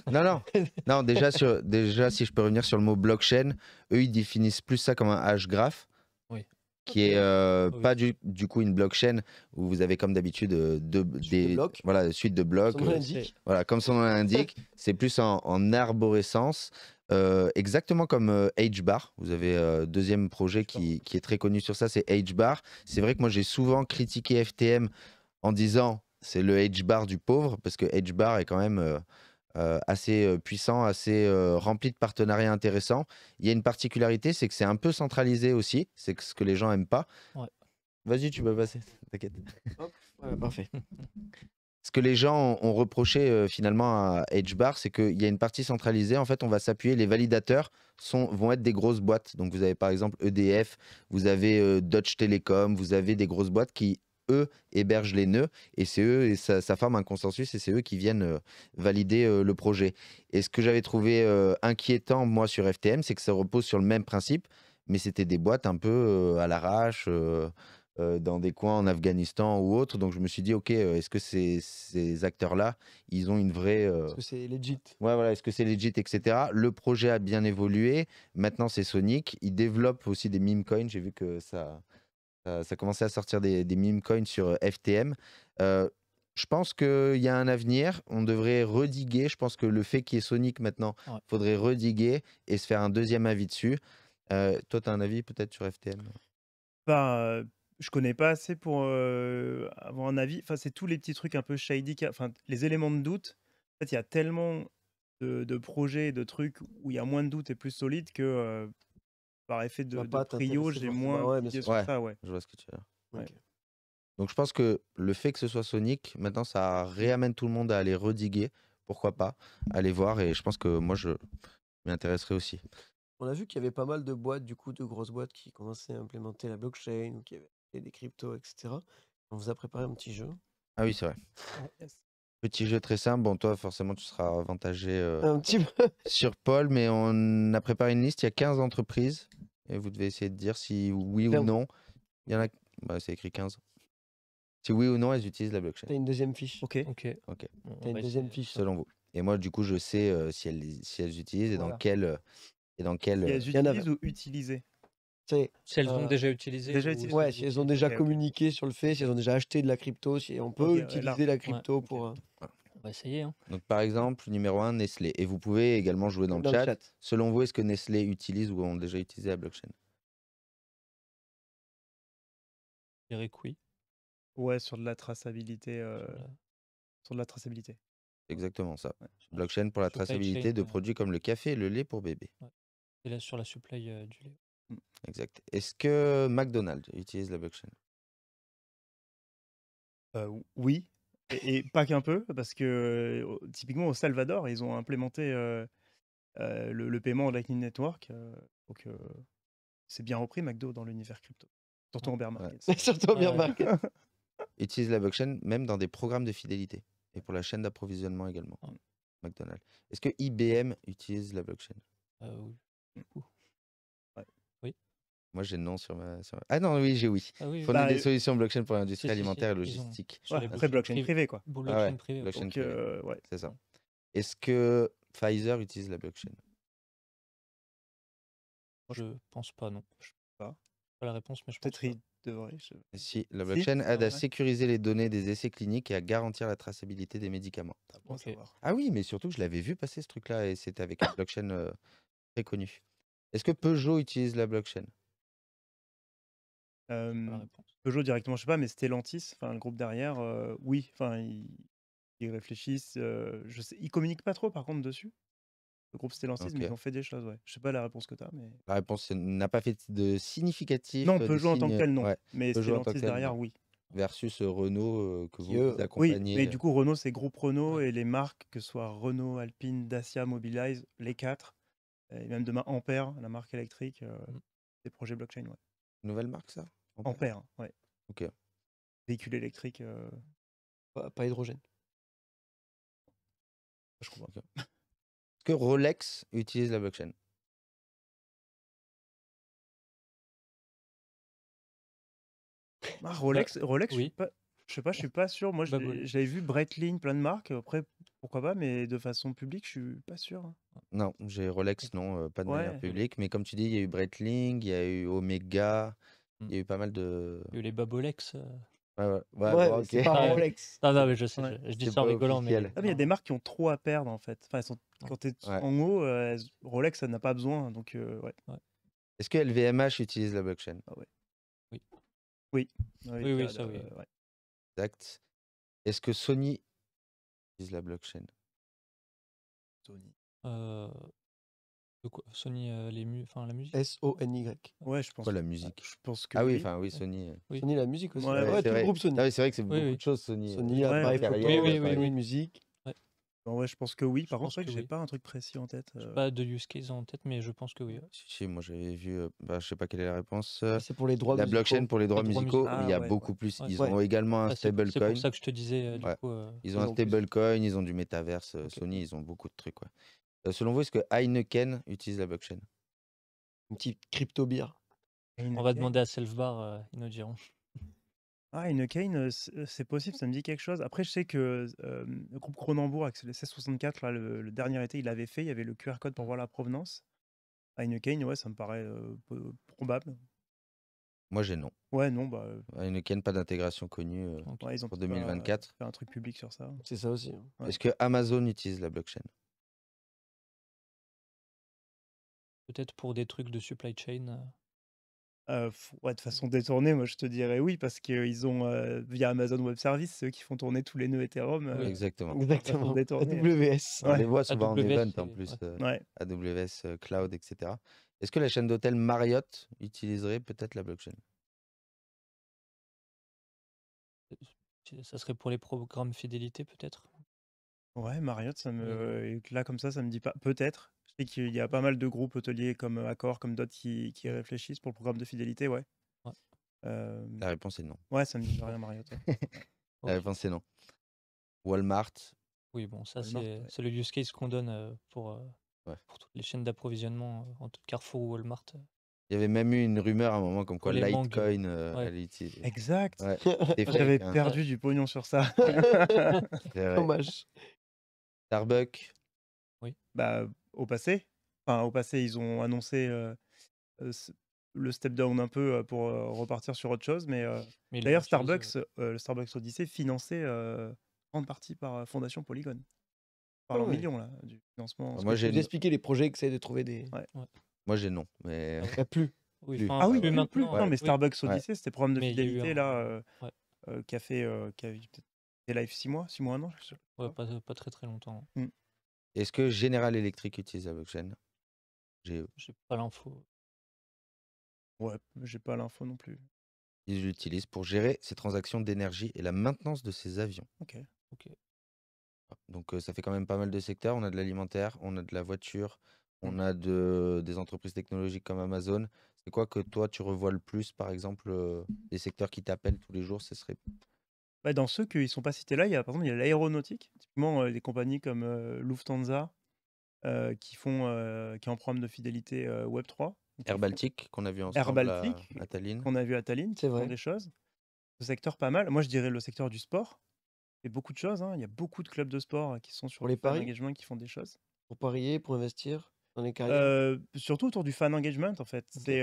Non, non. non déjà, sur, déjà, si je peux revenir sur le mot blockchain, eux, ils définissent plus ça comme un hashgraph, oui. qui est euh, pas du, du, coup une blockchain où vous avez comme d'habitude euh, des blocs. voilà suite de blocs. Comme voilà, comme son nom l'indique, c'est plus en, arborescence. Euh, exactement comme H-bar. vous avez deuxième projet qui, est très connu sur ça, c'est H-bar. C'est vrai que moi j'ai souvent critiqué FTM en disant c'est le H-bar du pauvre, parce que H-bar est quand même euh, assez euh, puissant, assez euh, rempli de partenariats intéressants. Il y a une particularité, c'est que c'est un peu centralisé aussi. C'est ce que les gens aiment pas. Vas-y, tu peux passer, t'inquiète. parfait. ce que les gens ont reproché finalement à HBAR, c'est qu'il y a une partie centralisée. En fait, on va s'appuyer. Les validateurs sont, vont être des grosses boîtes. Donc, vous avez par exemple EDF, vous avez dodge Deutsche vous avez des grosses boîtes qui eux hébergent les nœuds et c'est eux et ça, forme un consensus et c'est eux qui viennent euh, valider euh, le projet. Et ce que j'avais trouvé euh, inquiétant moi sur FTM, c'est que ça repose sur le même principe, mais c'était des boîtes un peu à l'arrache. dans des coins en Afghanistan ou autre. Donc je me suis dit, ok, est-ce que ces, ces acteurs-là, ils ont une vraie. Est-ce que c'est legit Ouais, voilà, est-ce que c'est legit, etc. Le projet a bien évolué. Maintenant, c'est Sonic. Ils développent aussi des meme coins. J'ai vu que ça, euh, ça commençait à sortir des, des meme coins sur euh, FTM. Euh, je pense qu'il y a un avenir. On devrait rediguer. Je pense que le fait qu'il y ait Sonic maintenant, il faudrait rediguer et se faire un deuxième avis dessus. toi, tu as un avis peut-être sur FTM Je ben, je connais pas assez pour avoir un avis. Enfin, c'est tous les petits trucs un peu shady. Enfin, les éléments de doute. En fait, il y a tellement de, projets, de trucs où il y a moins de doute et plus solide que par effet de, de trio, j'ai moins ça. Je vois ce que tu veux dire. Donc je pense que le fait que ce soit Sonic, maintenant ça réamène tout le monde à aller rediguer, pourquoi pas, aller voir et je pense que moi je m'y aussi. On a vu qu'il y avait pas mal de boîtes, du coup, de grosses boîtes qui commençaient à implémenter la blockchain qui avaient des cryptos, etc. On vous a préparé un petit jeu. Ah oui, c'est vrai. Ah, Petit jeu très simple. Bon, toi, forcément, tu seras avantagé euh, sur Paul, mais on a préparé une liste. Il y a 15 entreprises. Et vous devez essayer de dire si oui ou non. Il y en a. Bah, c'est écrit 15. Si oui ou non, elles utilisent la blockchain. T'as une deuxième fiche. Ok. Ok. Ok. T'as une deuxième fiche. Selon vous. Et moi, du coup, je sais euh, si, elles, si elles utilisent et dans quelle... Et dans quelle. Euh, elles utilisent ou utilisées si elles ont euh, déjà utilisé. ouais, si elles ont déjà communiqué sur le fait, si elles ont déjà acheté de la crypto, si on peut utiliser la crypto pour. Euh, on va essayer. Hein. Donc, par exemple, numéro 1, Nestlé. Et vous pouvez également jouer dans, le, chat. Selon vous, est-ce que Nestlé utilise ou ont déjà utilisé la blockchain Je dirais que oui. Ouais, sur de la traçabilité. Euh, sur, de la traçabilité. Exactement ça. Blockchain pour la traçabilité de produits comme le café et le lait pour bébé. Et là, sur la supply du lait. Mmh, exact. Est-ce que McDonald's utilise la blockchain euh, Oui, et, pas qu'un peu, parce que typiquement au Salvador, ils ont implémenté euh, euh, le, paiement en Lightning Network. donc c'est bien repris McDo dans l'univers crypto, surtout en bear market. surtout en bear market. utilise la blockchain même dans des programmes de fidélité et pour la chaîne d'approvisionnement également. Mmh. McDonald's. Est-ce que IBM utilise la blockchain Oui. Mmh. Moi, j'ai non sur ma. sur ma- Ah non, oui, j'ai oui. Ah bah, des euh, solutions blockchain pour l'industrie alimentaire et logistique. sur les blockchain quoi. blockchain privée, c'est ça. Est-ce que Pfizer utilise la blockchain je pense pas, non. Je sais pas. Pas la réponse, mais je pense Peut-être Si, la blockchain aide à sécuriser les données des essais cliniques et à garantir la traçabilité des médicaments. Ah oui, mais surtout je l'avais vu passer ce truc-là et c'était avec une blockchain euh, très connue. Est-ce que Peugeot utilise la blockchain Peugeot directement, je sais pas, mais Stellantis, enfin le groupe derrière, oui, enfin ils, réfléchissent. ils je sais, ils communiquent pas trop par contre dessus. Le groupe Stellantis, mais ils ont fait des choses, ouais. Je sais pas la réponse que tu as, mais la réponse n'a pas fait de significatif. Non, euh, Peugeot en tant que tel, non. Mais Stellantis derrière, oui. Versus Renault que vous, accompagnez. Oui, mais du coup Renault, c'est groupe Renault et les marques que ce soit Renault, Alpine, Dacia, Mobilize, les quatre, et même demain Ampère, la marque électrique, mmh. des projets blockchain, ouais. Nouvelle marque, ça Ampère, ouais. Ok. Véhicule électrique. Euh. Pas, hydrogène. Je comprends. Est-ce que Rolex utilise la blockchain ah, Rolex, euh, Rolex, oui. pas, je sais pas, je suis pas sûr. Moi, bah, j'avais vu Breitling, plein de marques. Après, pourquoi pas, mais de façon publique, je suis pas sûr. Hein. Non, j'ai Rolex, non, euh, pas de manière publique. Mais comme tu dis, il y a eu Breitling, il y a eu Omega, mmh. il y a eu pas mal de. Il y a eu les Babolex. Euh. Ouais, ouais, ouais, c'est pas ah, Rolex. Non, non, mais je sais, je, dis ça en rigolant, ah, mais. il y a des marques qui ont trop à perdre en fait. Enfin, mmh. quand tu es en haut, euh, Rolex, ça n'a pas besoin. Hein, donc, Est-ce que LVMH utilise la blockchain ah Oui, Oui, oui, ça, oui. Exact. Est-ce que Sony utilise la blockchain Sony. Euh, de quoi Sony, euh, les mu enfin, la musique S-O-N-Y. Ouais, je pense. Quoi, la musique Je pense que. Ah oui, enfin, oui, Sony. Euh. Oui. Sony, la musique aussi. Ouais, ah ouais, ouais vrai. groupe Sony. Ah, c'est vrai que c'est oui, beaucoup de choses, Sony. Sony, euh, ouais, appareil, oui, oui, oui, musique. Bah, ouais, je pense que oui. Par contre, je n'ai pas un truc précis en tête. Euh. pas de use case en tête, mais je pense que oui. Mmh. Si, moi j'avais vu, bah, je sais pas quelle est la réponse. Ah, c'est pour les droits La blockchain pour les droits musicaux, il y ah a beaucoup plus. Ils ont également un ah, stablecoin. c'est pour ça que je te disais, euh, euh, Ils ont un stablecoin, ils ont du métaverse. Sony, ils ont beaucoup de trucs. selon vous, est-ce que Heineken utilise la blockchain Une petite crypto bière. On va demander à Selfbar, ils nous diront. Ah, une c'est possible, ça me dit quelque chose. Après, je sais que, le groupe Cronenbourg, avec le 1664, là, le dernier été, il l'avait fait. Il y avait le QR code pour voir la provenance. Heineken, ah, ouais, ça me paraît, probable. Moi, j'ai non. Ouais, non, bah, une pas d'intégration connue, ah, ils ont pour un truc public sur ça. Hein. C'est ça aussi, hein. Est-ce que Amazon utilise la blockchain? Peut-être pour des trucs de supply chain, euh, de façon détournée, moi, je te dirais oui, parce qu'ils ont, euh, via Amazon Web Service, ceux qui font tourner tous les nœuds Ethereum, euh, exactement. Exactement, AWS. On les voit souvent en event en plus, AWS, Cloud etc Est-ce que la chaîne d'hôtel Marriott utiliserait peut-être la blockchain? ça serait pour les programmes fidélité peut-être? Ouais, Marriott, ça me là, comme ça, ça me dit pas peut-être qu'il y a pas mal de groupes hôteliers comme euh, Accor, comme d'autres qui, qui réfléchissent pour le programme de fidélité, ouais. La réponse est non. Ouais, ça ne dit rien, Mario. La réponse est non. Walmart. Oui, bon, ça, c'est le use case qu'on donne euh, pour, euh, pour toutes les chaînes d'approvisionnement, entre Carrefour ou Walmart. Il y avait même eu une rumeur à un moment comme quoi Litecoin Exact. Ouais. J'avais perdu du pognon sur ça. Dommage. Starbucks. Oui. Bah au passé. Enfin, au passé, ils ont annoncé le step down un peu pour repartir sur autre chose. Mais, d'ailleurs, Starbucks, le Starbucks Odyssey, financé en partie par Fondation Polygon. Par oh, millions là, du financement. Bah, moi, j'ai expliqué les projets, que essayent de trouver des. Moi, j'ai non, mais. Ah il n'y plus. ah oui, plus Non, mais Starbucks Odyssey, c'était problème de fidélité là, euh, qui a fait, des lives six mois, six mois, un Je sais pas. Pas, très très longtemps. Mmh. Est-ce que General Electric utilise la blockchain J'ai pas l'info. Ouais, j'ai pas l'info non plus. Ils l'utilisent pour gérer ses transactions d'énergie et la maintenance de ses avions. Ok. ok. Ah, donc euh, ça fait quand même pas mal de secteurs. On a de l'alimentaire, on a de la voiture, on mmh. a de, des entreprises technologiques comme Amazon. C'est quoi que toi tu revois le plus, par exemple, les euh, secteurs qui t'appellent tous les jours Ce serait bah, dans ceux qui ne sont pas cités là, il y a, par exemple, il y a l'aéronautique, typiquement euh, des compagnies comme euh, Lufthansa, euh, qui, font, qui en programme de fidélité Web3. Air Baltic, qu'on a vu ensemble Air Baltic, à, Tallinn. Qu'on a vu à Tallinn, c'est vrai. des choses. Ce secteur, pas mal. Moi, je dirais le secteur du sport. et beaucoup de choses. Hein. Il y a beaucoup de clubs de sport qui sont sur les paris, engagement, qui font des choses. Pour parier, pour investir Surtout autour du fan engagement, en fait. C'est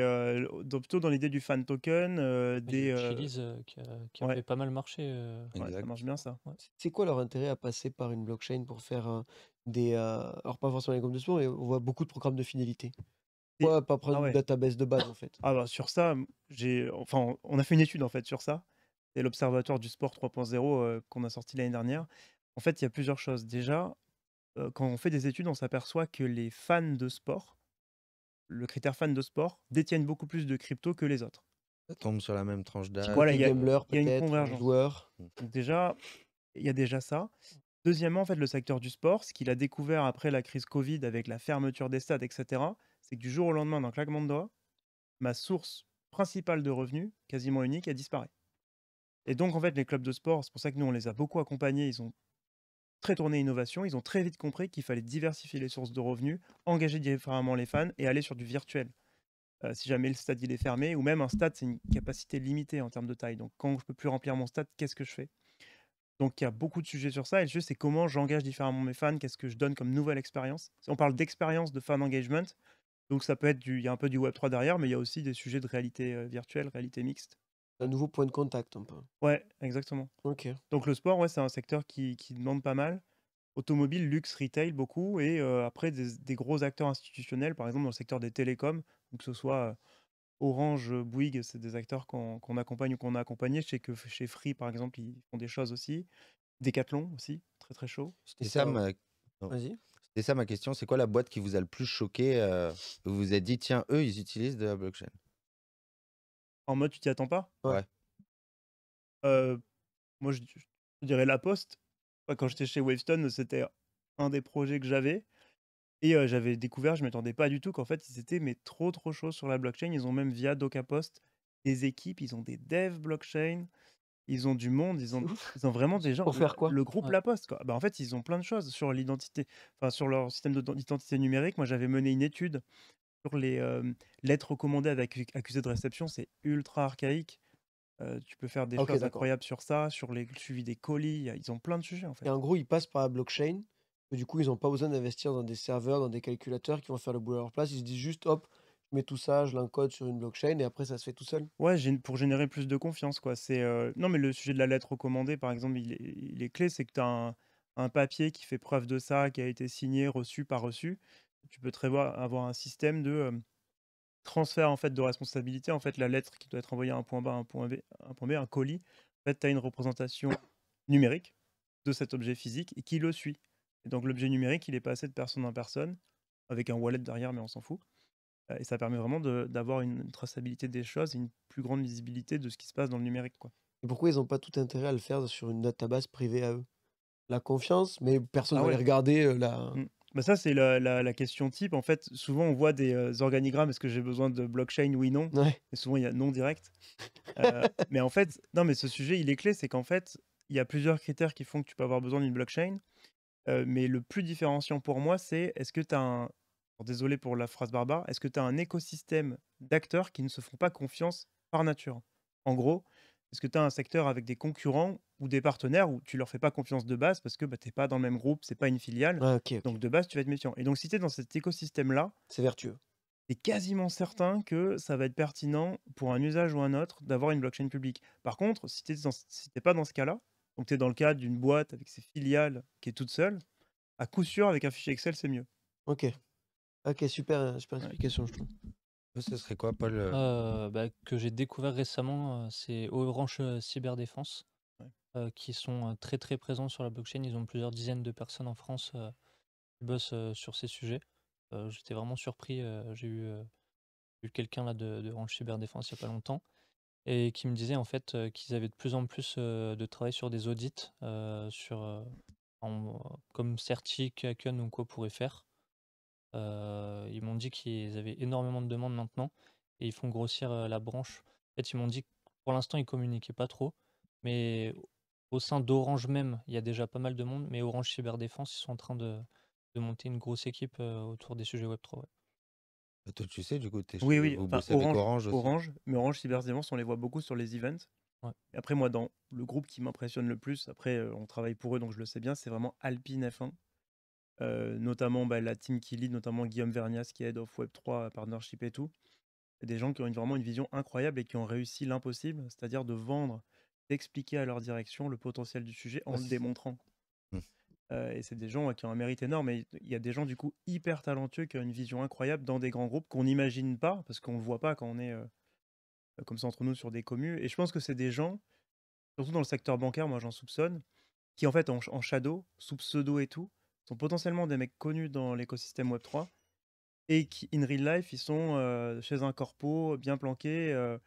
plutôt dans l'idée du fan token. Ah, des, qui, a, pas mal marché. ça marche bien, ça. C'est quoi leur intérêt à passer par une blockchain pour faire des. alors, pas forcément les groupes de sport, mais on voit beaucoup de programmes de fidélité. Pourquoi pas prendre ah une database de base, en fait ah bah, Sur ça, enfin, on a fait une étude, en fait, sur ça. C'est l'Observatoire du Sport 3.0 qu'on a sorti l'année dernière. En fait, il y a plusieurs choses. Déjà, quand on fait des études, on s'aperçoit que les fans de sport, le critère fan de sport, détiennent beaucoup plus de crypto que les autres. Ça tombe sur la même tranche d'âge. il y, a une convergence. Mmh. déjà, il y a déjà ça. Deuxièmement, en fait, le secteur du sport, ce qu'il a découvert après la crise Covid avec la fermeture des stades, etc., c'est que du jour au lendemain, d'un claquement de doigts, ma source principale de revenus, quasiment unique, a disparu. Et donc, en fait, les clubs de sport, c'est pour ça que nous, on les a beaucoup accompagnés. Ils ont très tournée innovation, ils ont très vite compris qu'il fallait diversifier les sources de revenus, engager différemment les fans et aller sur du virtuel. Euh, si jamais le stade il est fermé, ou même un stade, c'est une capacité limitée en termes de taille. Donc quand je peux plus remplir mon stade, qu'est-ce que je fais Donc il y a beaucoup de sujets sur ça. Et le sujet c'est comment j'engage différemment mes fans, qu'est-ce que je donne comme nouvelle expérience. On parle d'expérience de fan engagement. Donc ça peut être du, il y a un peu du Web 3 derrière, mais il y a aussi des sujets de réalité euh, virtuelle, réalité mixte un nouveau point de contact un peu. Ouais, exactement. Ok. Donc le sport, ouais, c'est un secteur qui, demande pas mal. Automobile, luxe, retail, beaucoup. Et euh, après, des, gros acteurs institutionnels, par exemple dans le secteur des télécoms, que ce soit euh, Orange, Bouygues, c'est des acteurs qu'on accompagne ou qu'on a accompagné Je que chez Free, par exemple, ils font des choses aussi. Décathlon aussi, très très chaud. C'était ça, ma... Euh, ça ma question. C'est quoi la boîte qui vous a le plus choqué Vous vous êtes dit, tiens, eux, ils utilisent de la blockchain en mode tu t'y attends pas. Ouais. Euh, moi, je, dirais La Poste. quand j'étais chez Wavestone, c'était un des projets que j'avais. Et euh, j'avais découvert, je m'attendais pas du tout qu'en fait, ils étaient mais trop trop chauds sur la blockchain. Ils ont même via DocaPost des équipes, ils ont des dev blockchain, ils ont du monde, ils ont, vraiment des gens. Pour faire quoi Le groupe La Poste. Quoi. Bah, en fait, ils ont plein de choses sur l'identité, enfin sur leur système d'identité numérique. Moi, j'avais mené une étude les lettres recommandées avec accusé de réception, c'est ultra archaïque. tu peux faire des ah, choses incroyables sur ça, sur les, le suivi des colis. Ils ont plein de sujets en fait. Et en gros, ils passent par la blockchain. du coup, ils n'ont pas besoin d'investir dans des serveurs, dans des calculateurs qui vont faire le boulot à leur place. Ils se disent juste, hop, je mets tout ça, je l'encode sur une blockchain et après ça se fait tout seul. Ouais, pour générer plus de confiance. quoi. C'est Non, mais le sujet de la lettre recommandée, par exemple, il est, clé c'est que tu as un, papier qui fait preuve de ça, qui a été signé, reçu, par reçu tu peux très bien avoir un système de transfert en fait de responsabilité. En fait, la lettre qui doit être envoyée à un point bas, un point, B, un, point B, un colis, fait, tu as une représentation numérique de cet objet physique et qui le suit. Et donc l'objet numérique, il est passé de personne en personne, avec un wallet derrière, mais on s'en fout. Et ça permet vraiment d'avoir une traçabilité des choses et une plus grande visibilité de ce qui se passe dans le numérique. Quoi. Et pourquoi ils n'ont pas tout intérêt à le faire sur une database privée à eux La confiance, mais personne ne ah va les regarder la... Mmh. Bah, ça, c'est la, la, question type. En fait, souvent, on voit des euh, organigrammes. Est-ce que j'ai besoin de blockchain Oui, non. Et souvent, il y a non direct. Euh, mais en fait, non, mais ce sujet, il est clé. C'est qu'en fait, il y a plusieurs critères qui font que tu peux avoir besoin d'une blockchain. Euh, mais le plus différenciant pour moi, c'est est-ce que tu as un. désolé pour la phrase barbare. Est-ce que tu as un écosystème d'acteurs qui ne se font pas confiance par nature En gros, est-ce que tu as un secteur avec des concurrents ou des partenaires où tu leur fais pas confiance de base parce que bah, tu n'es pas dans le même groupe, c'est pas une filiale. Ah, donc de base, tu vas être méfiant. Et donc si tu es dans cet écosystème-là, c'est vertueux. Tu quasiment certain que ça va être pertinent pour un usage ou un autre d'avoir une blockchain publique. Par contre, si tu n'es pas dans ce cas-là, donc tu es dans le cas d'une boîte avec ses filiales qui est toute seule, à coup sûr, avec un fichier Excel, c'est mieux. Ok. Ok, super, euh, explication, je trouve. Ce serait quoi, Paul euh euh, bah, Que j'ai découvert récemment, euh, c'est Orange Cyberdéfense, qui sont très très présents sur la blockchain. Ils ont plusieurs dizaines de personnes en France qui bossent sur ces sujets. J'étais vraiment surpris. j'ai eu, eu quelqu'un là de, de Orange Cyberdéfense il n'y a pas longtemps et qui me disait en fait qu'ils avaient de plus en plus de travail sur des audits sur comme Certi, Kaken ou quoi pourrait faire euh, ils m'ont dit qu'ils avaient énormément de demandes maintenant et ils font grossir la branche. En fait, ils m'ont dit que pour l'instant, ils communiquaient pas trop, mais au sein d'Orange même, il y a déjà pas mal de monde, mais Orange Cyberdéfense, ils sont en train de, de monter une grosse équipe autour des sujets Web3. Bah, toi, tu sais, du coup, oui, oui. Orange, Orange, mais Orange Cyberdéfense, on les voit beaucoup sur les events. après, moi, dans le groupe qui m'impressionne le plus, après, on travaille pour eux, donc je le sais bien, c'est vraiment Alpine F1 notamment bah, la team qui lead, notamment Guillaume Vernias qui aide Head of Web3 Partnership et tout. Des gens qui ont vraiment une vision incroyable et qui ont réussi l'impossible, c'est-à-dire de vendre, d'expliquer à leur direction le potentiel du sujet en le démontrant. Mmh. et c'est des gens qui ont un mérite énorme. Et il y a des gens du coup hyper talentueux qui ont une vision incroyable dans des grands groupes qu'on n'imagine pas parce qu'on ne voit pas quand on est comme ça entre nous sur des communes. Et je pense que c'est des gens, surtout dans le secteur bancaire, moi j'en soupçonne, qui en fait en, en shadow, sous pseudo et tout, potentiellement des mecs connus dans l'écosystème Web3 et qui, in real life, ils sont euh, chez un corpo bien planqué euh,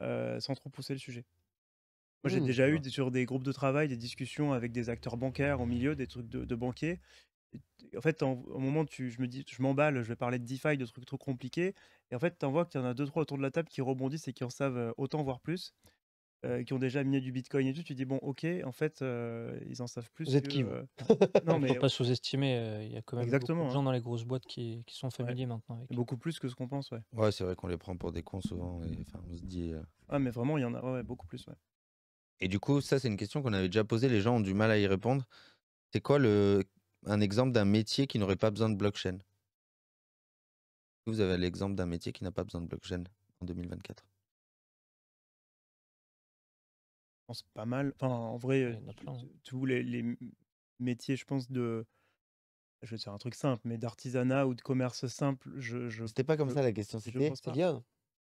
euh, sans trop pousser le sujet. Moi, j'ai mmh, déjà eu sur des groupes de travail des discussions avec des acteurs bancaires au milieu, des trucs de, banquiers. en fait, au moment, tu, je me dis, je m'emballe, je vais parler de DeFi, de trucs trop compliqués. Et en fait, tu vois qu'il y en a deux, trois autour de la table qui rebondissent et qui en savent autant, voire plus. Euh, qui ont déjà miné du Bitcoin et tout, tu dis bon, ok, en fait, euh, ils en savent plus. Vous êtes qui euh, Non, mais pas sous-estimer. Il y a quand même Exactement, beaucoup de gens hein. dans les grosses boîtes qui, sont familiers maintenant. Avec. Beaucoup plus que ce qu'on pense, ouais. Ouais, c'est vrai qu'on les prend pour des cons souvent. Enfin, on se dit. Ah, mais vraiment, il y en a, beaucoup plus, ouais. Et du coup, ça, c'est une question qu'on avait déjà posée. Les gens ont du mal à y répondre. C'est quoi le un exemple d'un métier qui n'aurait pas besoin de blockchain Vous avez l'exemple d'un métier qui n'a pas besoin de blockchain en 2024 pense pas mal. Enfin, en vrai, hein. tous les, métiers, je pense, de. Je vais dire un truc simple, mais d'artisanat ou de commerce simple, je. je c'était pas comme ça la question, c'était.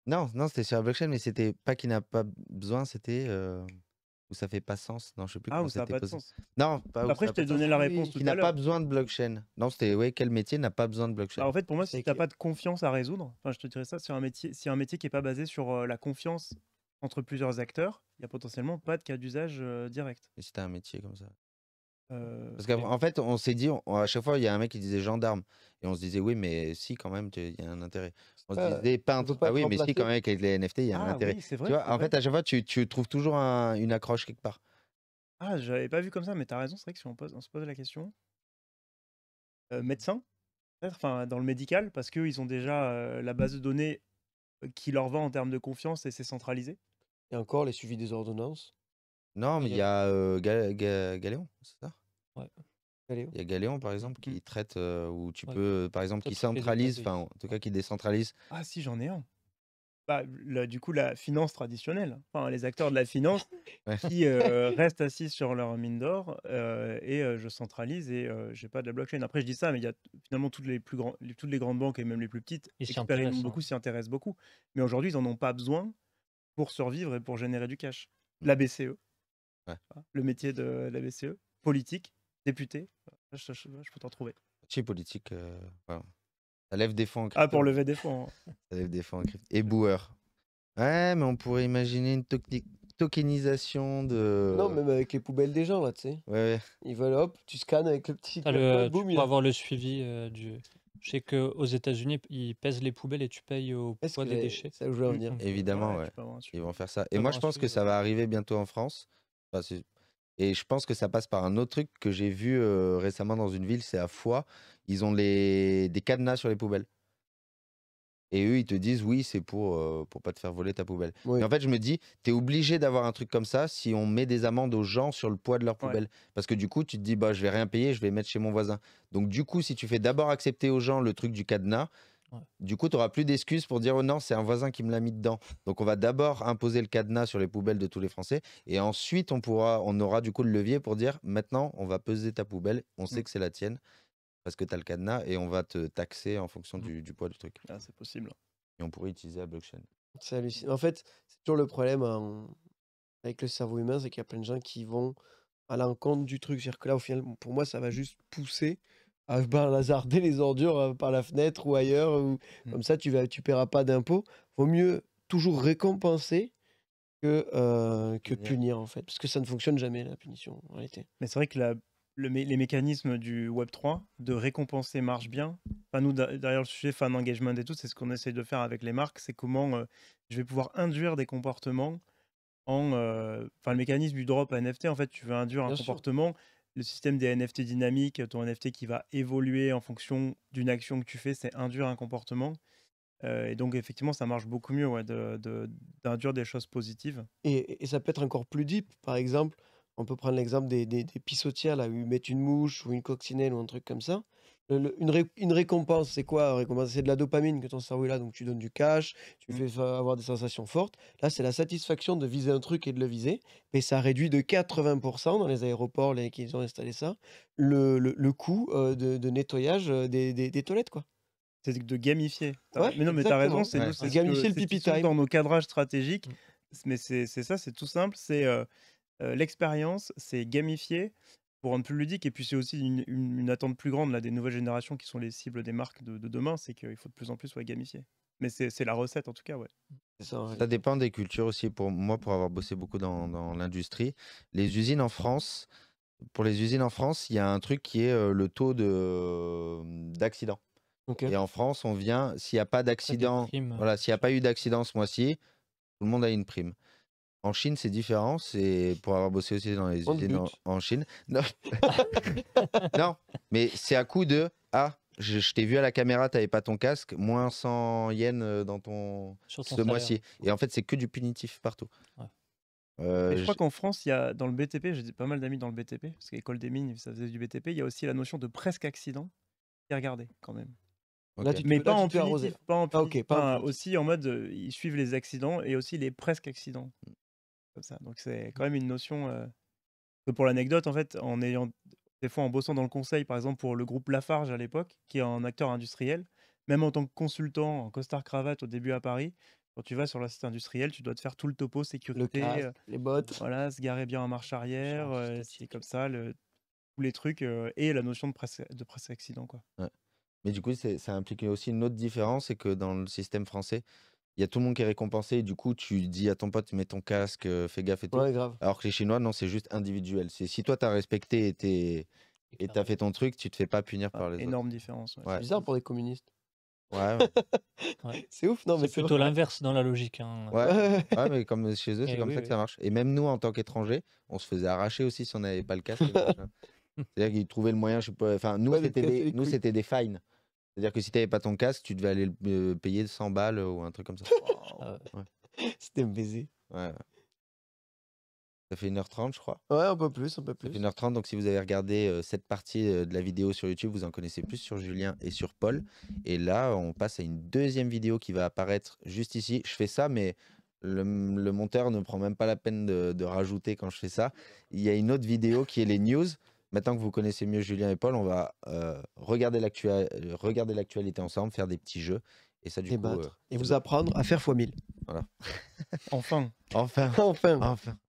Non, non, c'était sur la blockchain, mais c'était pas qu'il n'a pas besoin, c'était. Euh, ou où ça fait pas sens. Non, je sais plus ah, ça posé. Sens. Non, pas Après, je t'ai donné la réponse à l'heure. Qui n'a pas besoin de blockchain. Non, c'était, ouais, quel métier n'a pas besoin de blockchain bah, En fait, pour moi, si tu n'as pas de confiance à résoudre, enfin, je te dirais ça, c'est un métier, si un métier qui n'est pas basé sur euh, la confiance entre plusieurs acteurs, il n'y a potentiellement pas de cas d'usage euh, direct. Et c'était un métier comme ça euh, Parce qu'en fait, on s'est dit, à chaque fois, il y a un mec qui disait gendarme. Et on se disait, oui, mais si, quand même, il y a un intérêt. On se disait, peintre. pas Ah oui, mais si, quand même, avec les NFT, il y a un ah intérêt. oui, vrai. tu vois, en fait, à chaque fois, tu, tu trouves toujours une accroche quelque part. Ah, j'avais pas vu comme ça, mais tu as raison, c'est vrai que si on, pose, on se pose la question. Euh, médecin, peut-être, enfin, dans le médical, parce qu'ils ont déjà la base de données qui leur va en termes de confiance et c'est centralisé encore, les suivis des ordonnances. Non, mais il y a euh, Galéon, c'est ça Ouais. Il y a Galéon, par exemple, mmh. qui traite, euh, ou tu peux, par exemple, qui centralise, enfin, en tout cas, qui décentralise. Ah si, j'en ai un. Bah, du coup, la finance traditionnelle, enfin, les acteurs de la finance qui euh, restent assis sur leur mine d'or et je centralise et j'ai pas de la blockchain. Après, je dis ça, mais il y a finalement toutes les, plus grandes, toutes les grandes banques et même les plus petites qui s'y intéressent, hein. beaucoup, s'y intéressent beaucoup. Mais aujourd'hui, ils en ont pas besoin pour survivre et pour générer du cash. Mmh. La BCE, le métier de la BCE, politique, député, ah, je, peux t'en trouver. Chez politique, euh, ça lève des fonds en Ah, pour lever des fonds. Hein. ça lève des fonds en crypto. Et boueur. Ouais, mais on pourrait imaginer une tokenisation de. Non, même avec les poubelles des gens, là, tu sais. Ouais, ouais. Ils veulent, hop, tu scannes avec le petit. Ah, le, euh, boom, tu avoir le suivi euh, du. Je sais qu'aux États-Unis, ils pèsent les poubelles et tu payes au poids des déchets. Ça je mmh, mmh. Évidemment, ils vont faire ça. Et moi, je pense que ça va arriver bientôt en France. et je pense que ça passe par un autre truc que j'ai vu récemment dans une ville, c'est à Foix. Ils ont des cadenas sur les poubelles. Et eux, ils te disent oui, c'est pour euh, pour pas te faire voler ta poubelle. en fait, je me dis, tu es obligé d'avoir un truc comme ça si on met des amendes aux gens sur le poids de leur poubelle, parce que du coup, tu te dis bah je vais rien payer, je vais mettre chez mon voisin. Donc du coup, si tu fais d'abord accepter aux gens le truc du cadenas, Du coup, tu n'auras plus d'excuses pour dire oh non, c'est un voisin qui me l'a mis dedans. Donc, on va d'abord imposer le cadenas sur les poubelles de tous les Français. Et ensuite, on, pourra, on aura du coup le levier pour dire maintenant, on va peser ta poubelle. On sait mm. que c'est la tienne parce que tu as le cadenas et on va te taxer en fonction mmh. du, poids du truc. Ah, c'est possible. Et on pourrait utiliser la blockchain. C'est hallucinant. En fait, c'est toujours le problème hein, avec le cerveau humain, c'est qu'il y a plein de gens qui vont à l'encontre du truc. C'est-à-dire que là, au final, pour moi, ça va juste pousser à bazarder les ordures euh, par la fenêtre ou ailleurs. Ou... Mmh. Comme ça, tu ne tu paieras pas d'impôts. Vaut mieux toujours récompenser que, euh, que punir, en fait. Parce que ça ne fonctionne jamais, la punition, en réalité. Mais c'est vrai que la les mécanismes du Web3 de récompenser marchent bien. Enfin, nous, derrière le sujet fan engagement et tout, c'est ce qu'on essaie de faire avec les marques, c'est comment euh, je vais pouvoir induire des comportements en... Euh, enfin, le mécanisme du drop à NFT, en fait, tu veux induire un comportement, le système des NFT dynamiques, ton NFT qui va évoluer en fonction d'une action que tu fais, c'est induire un comportement. Euh, et donc, effectivement, ça marche beaucoup mieux d'induire des choses positives. et, ça peut être encore plus deep. Par exemple, on peut prendre l'exemple des, des, pissotières, là, où ils mettent une mouche ou une coccinelle ou un truc comme ça. une, récompense, c'est quoi récompense C'est de la dopamine que ton cerveau est là, donc tu donnes du cash, tu mmh. fais avoir des sensations fortes. Là, c'est la satisfaction de viser un truc et de le viser, mais ça réduit de 80% dans les aéroports les, ils ont installé ça, le, coût euh, de, nettoyage euh, des, des toilettes, quoi. C'est de gamifier. Ouais, mais non, mais t'as raison, c'est gamifier le pipi dans nos cadrages stratégiques. Mmh. Mais c'est ça, c'est tout simple. C'est euh, l'expérience, c'est gamifié pour rendre plus ludique. Et puis c'est aussi une, attente plus grande là, des nouvelles générations qui sont les cibles des marques de, demain, c'est qu'il faut de plus en plus ouais, gamifier. Mais c'est la recette en tout cas, mmh. ouais. Ça, dépend des cultures aussi. Pour moi, pour avoir bossé beaucoup dans, l'industrie, les usines en France, pour les usines en France, il y a un truc qui est le taux mmh, d'accident. Et en France, on vient, s'il n'y a pas d'accident, voilà, s'il n'y a pas eu d'accident ce mois-ci, tout le monde a une prime. En Chine, c'est différent. C'est pour avoir bossé aussi dans les usines en, Chine. Non, non mais c'est à coup de ah. Je, t'ai vu à la caméra, t'avais pas ton casque, moins 100 yens euh, dans ton, ton ce mois-ci. Et en fait, c'est que du punitif partout. Euh, je crois qu'en France, il y a dans le BTP, j'ai pas mal d'amis dans le BTP, parce qu'école l'école des mines, ça faisait du BTP, il y a aussi la notion de presque accident qui est quand même. mais pas, en tu punitif, pas, en ah, punitif, pas aussi en mode euh, ils suivent les accidents et aussi les presque accidents. Mm ça. Donc c'est quand même une notion. Euh, pour l'anecdote, en fait, en ayant des fois en bossant dans le conseil, par exemple pour le groupe Lafarge à l'époque, qui est un acteur industriel, même en tant que consultant en costard cravate au début à Paris, quand tu vas sur la site industriel, tu dois te faire tout le topo sécurité, euh, les bottes, voilà, se garer bien en marche arrière, euh, c'est comme ça, le, tous les trucs et la notion de presse, de presse accident quoi. Mais du coup, ça implique aussi une autre différence, c'est que dans le système français, il y a tout le monde qui est récompensé. Et du coup, tu dis à ton pote, mets ton casque, euh, fais gaffe et tout. grave. Alors que les Chinois, non, c'est juste individuel. C'est si toi, t'as respecté et t'es- et t'as fait ton truc, tu te fais pas punir ah, par les autres. Énorme différence. C'est bizarre pour des communistes. Ouais, C'est ouf, non, mais c'est plutôt l'inverse dans la logique. Hein. Ouais. mais comme euh, chez eux, c'est eh comme ça que ça marche. Et même nous, en tant qu'étrangers, on se faisait arracher aussi si on n'avait pas le casque. C'est-à-dire qu'ils trouvaient le moyen, je sais pas. Enfin, nous, c'était des fines. C'est-à-dire que si n'avais pas ton casque, tu devais aller le euh, payer de 100 balles ou un truc comme ça. Ah ouais. C'était baiser. Ouais. Ça fait 1h30, je crois. Ouais, un peu plus, un peu plus. Ça fait 1h30, donc si vous avez regardé euh, cette partie euh, de la vidéo sur YouTube, vous en connaissez plus sur Julien et sur Paul. Et là, on passe à une deuxième vidéo qui va apparaître juste ici. Je fais ça, mais le, monteur ne prend même pas la peine de rajouter quand je fais ça. Il y a une autre vidéo qui est les news. Maintenant que vous connaissez mieux Julien et Paul, on va euh, regarder l'actualité ensemble, faire des petits jeux. Et ça, du euh, vous apprendre à faire x1000. Voilà. enfin. Enfin. Enfin. Enfin.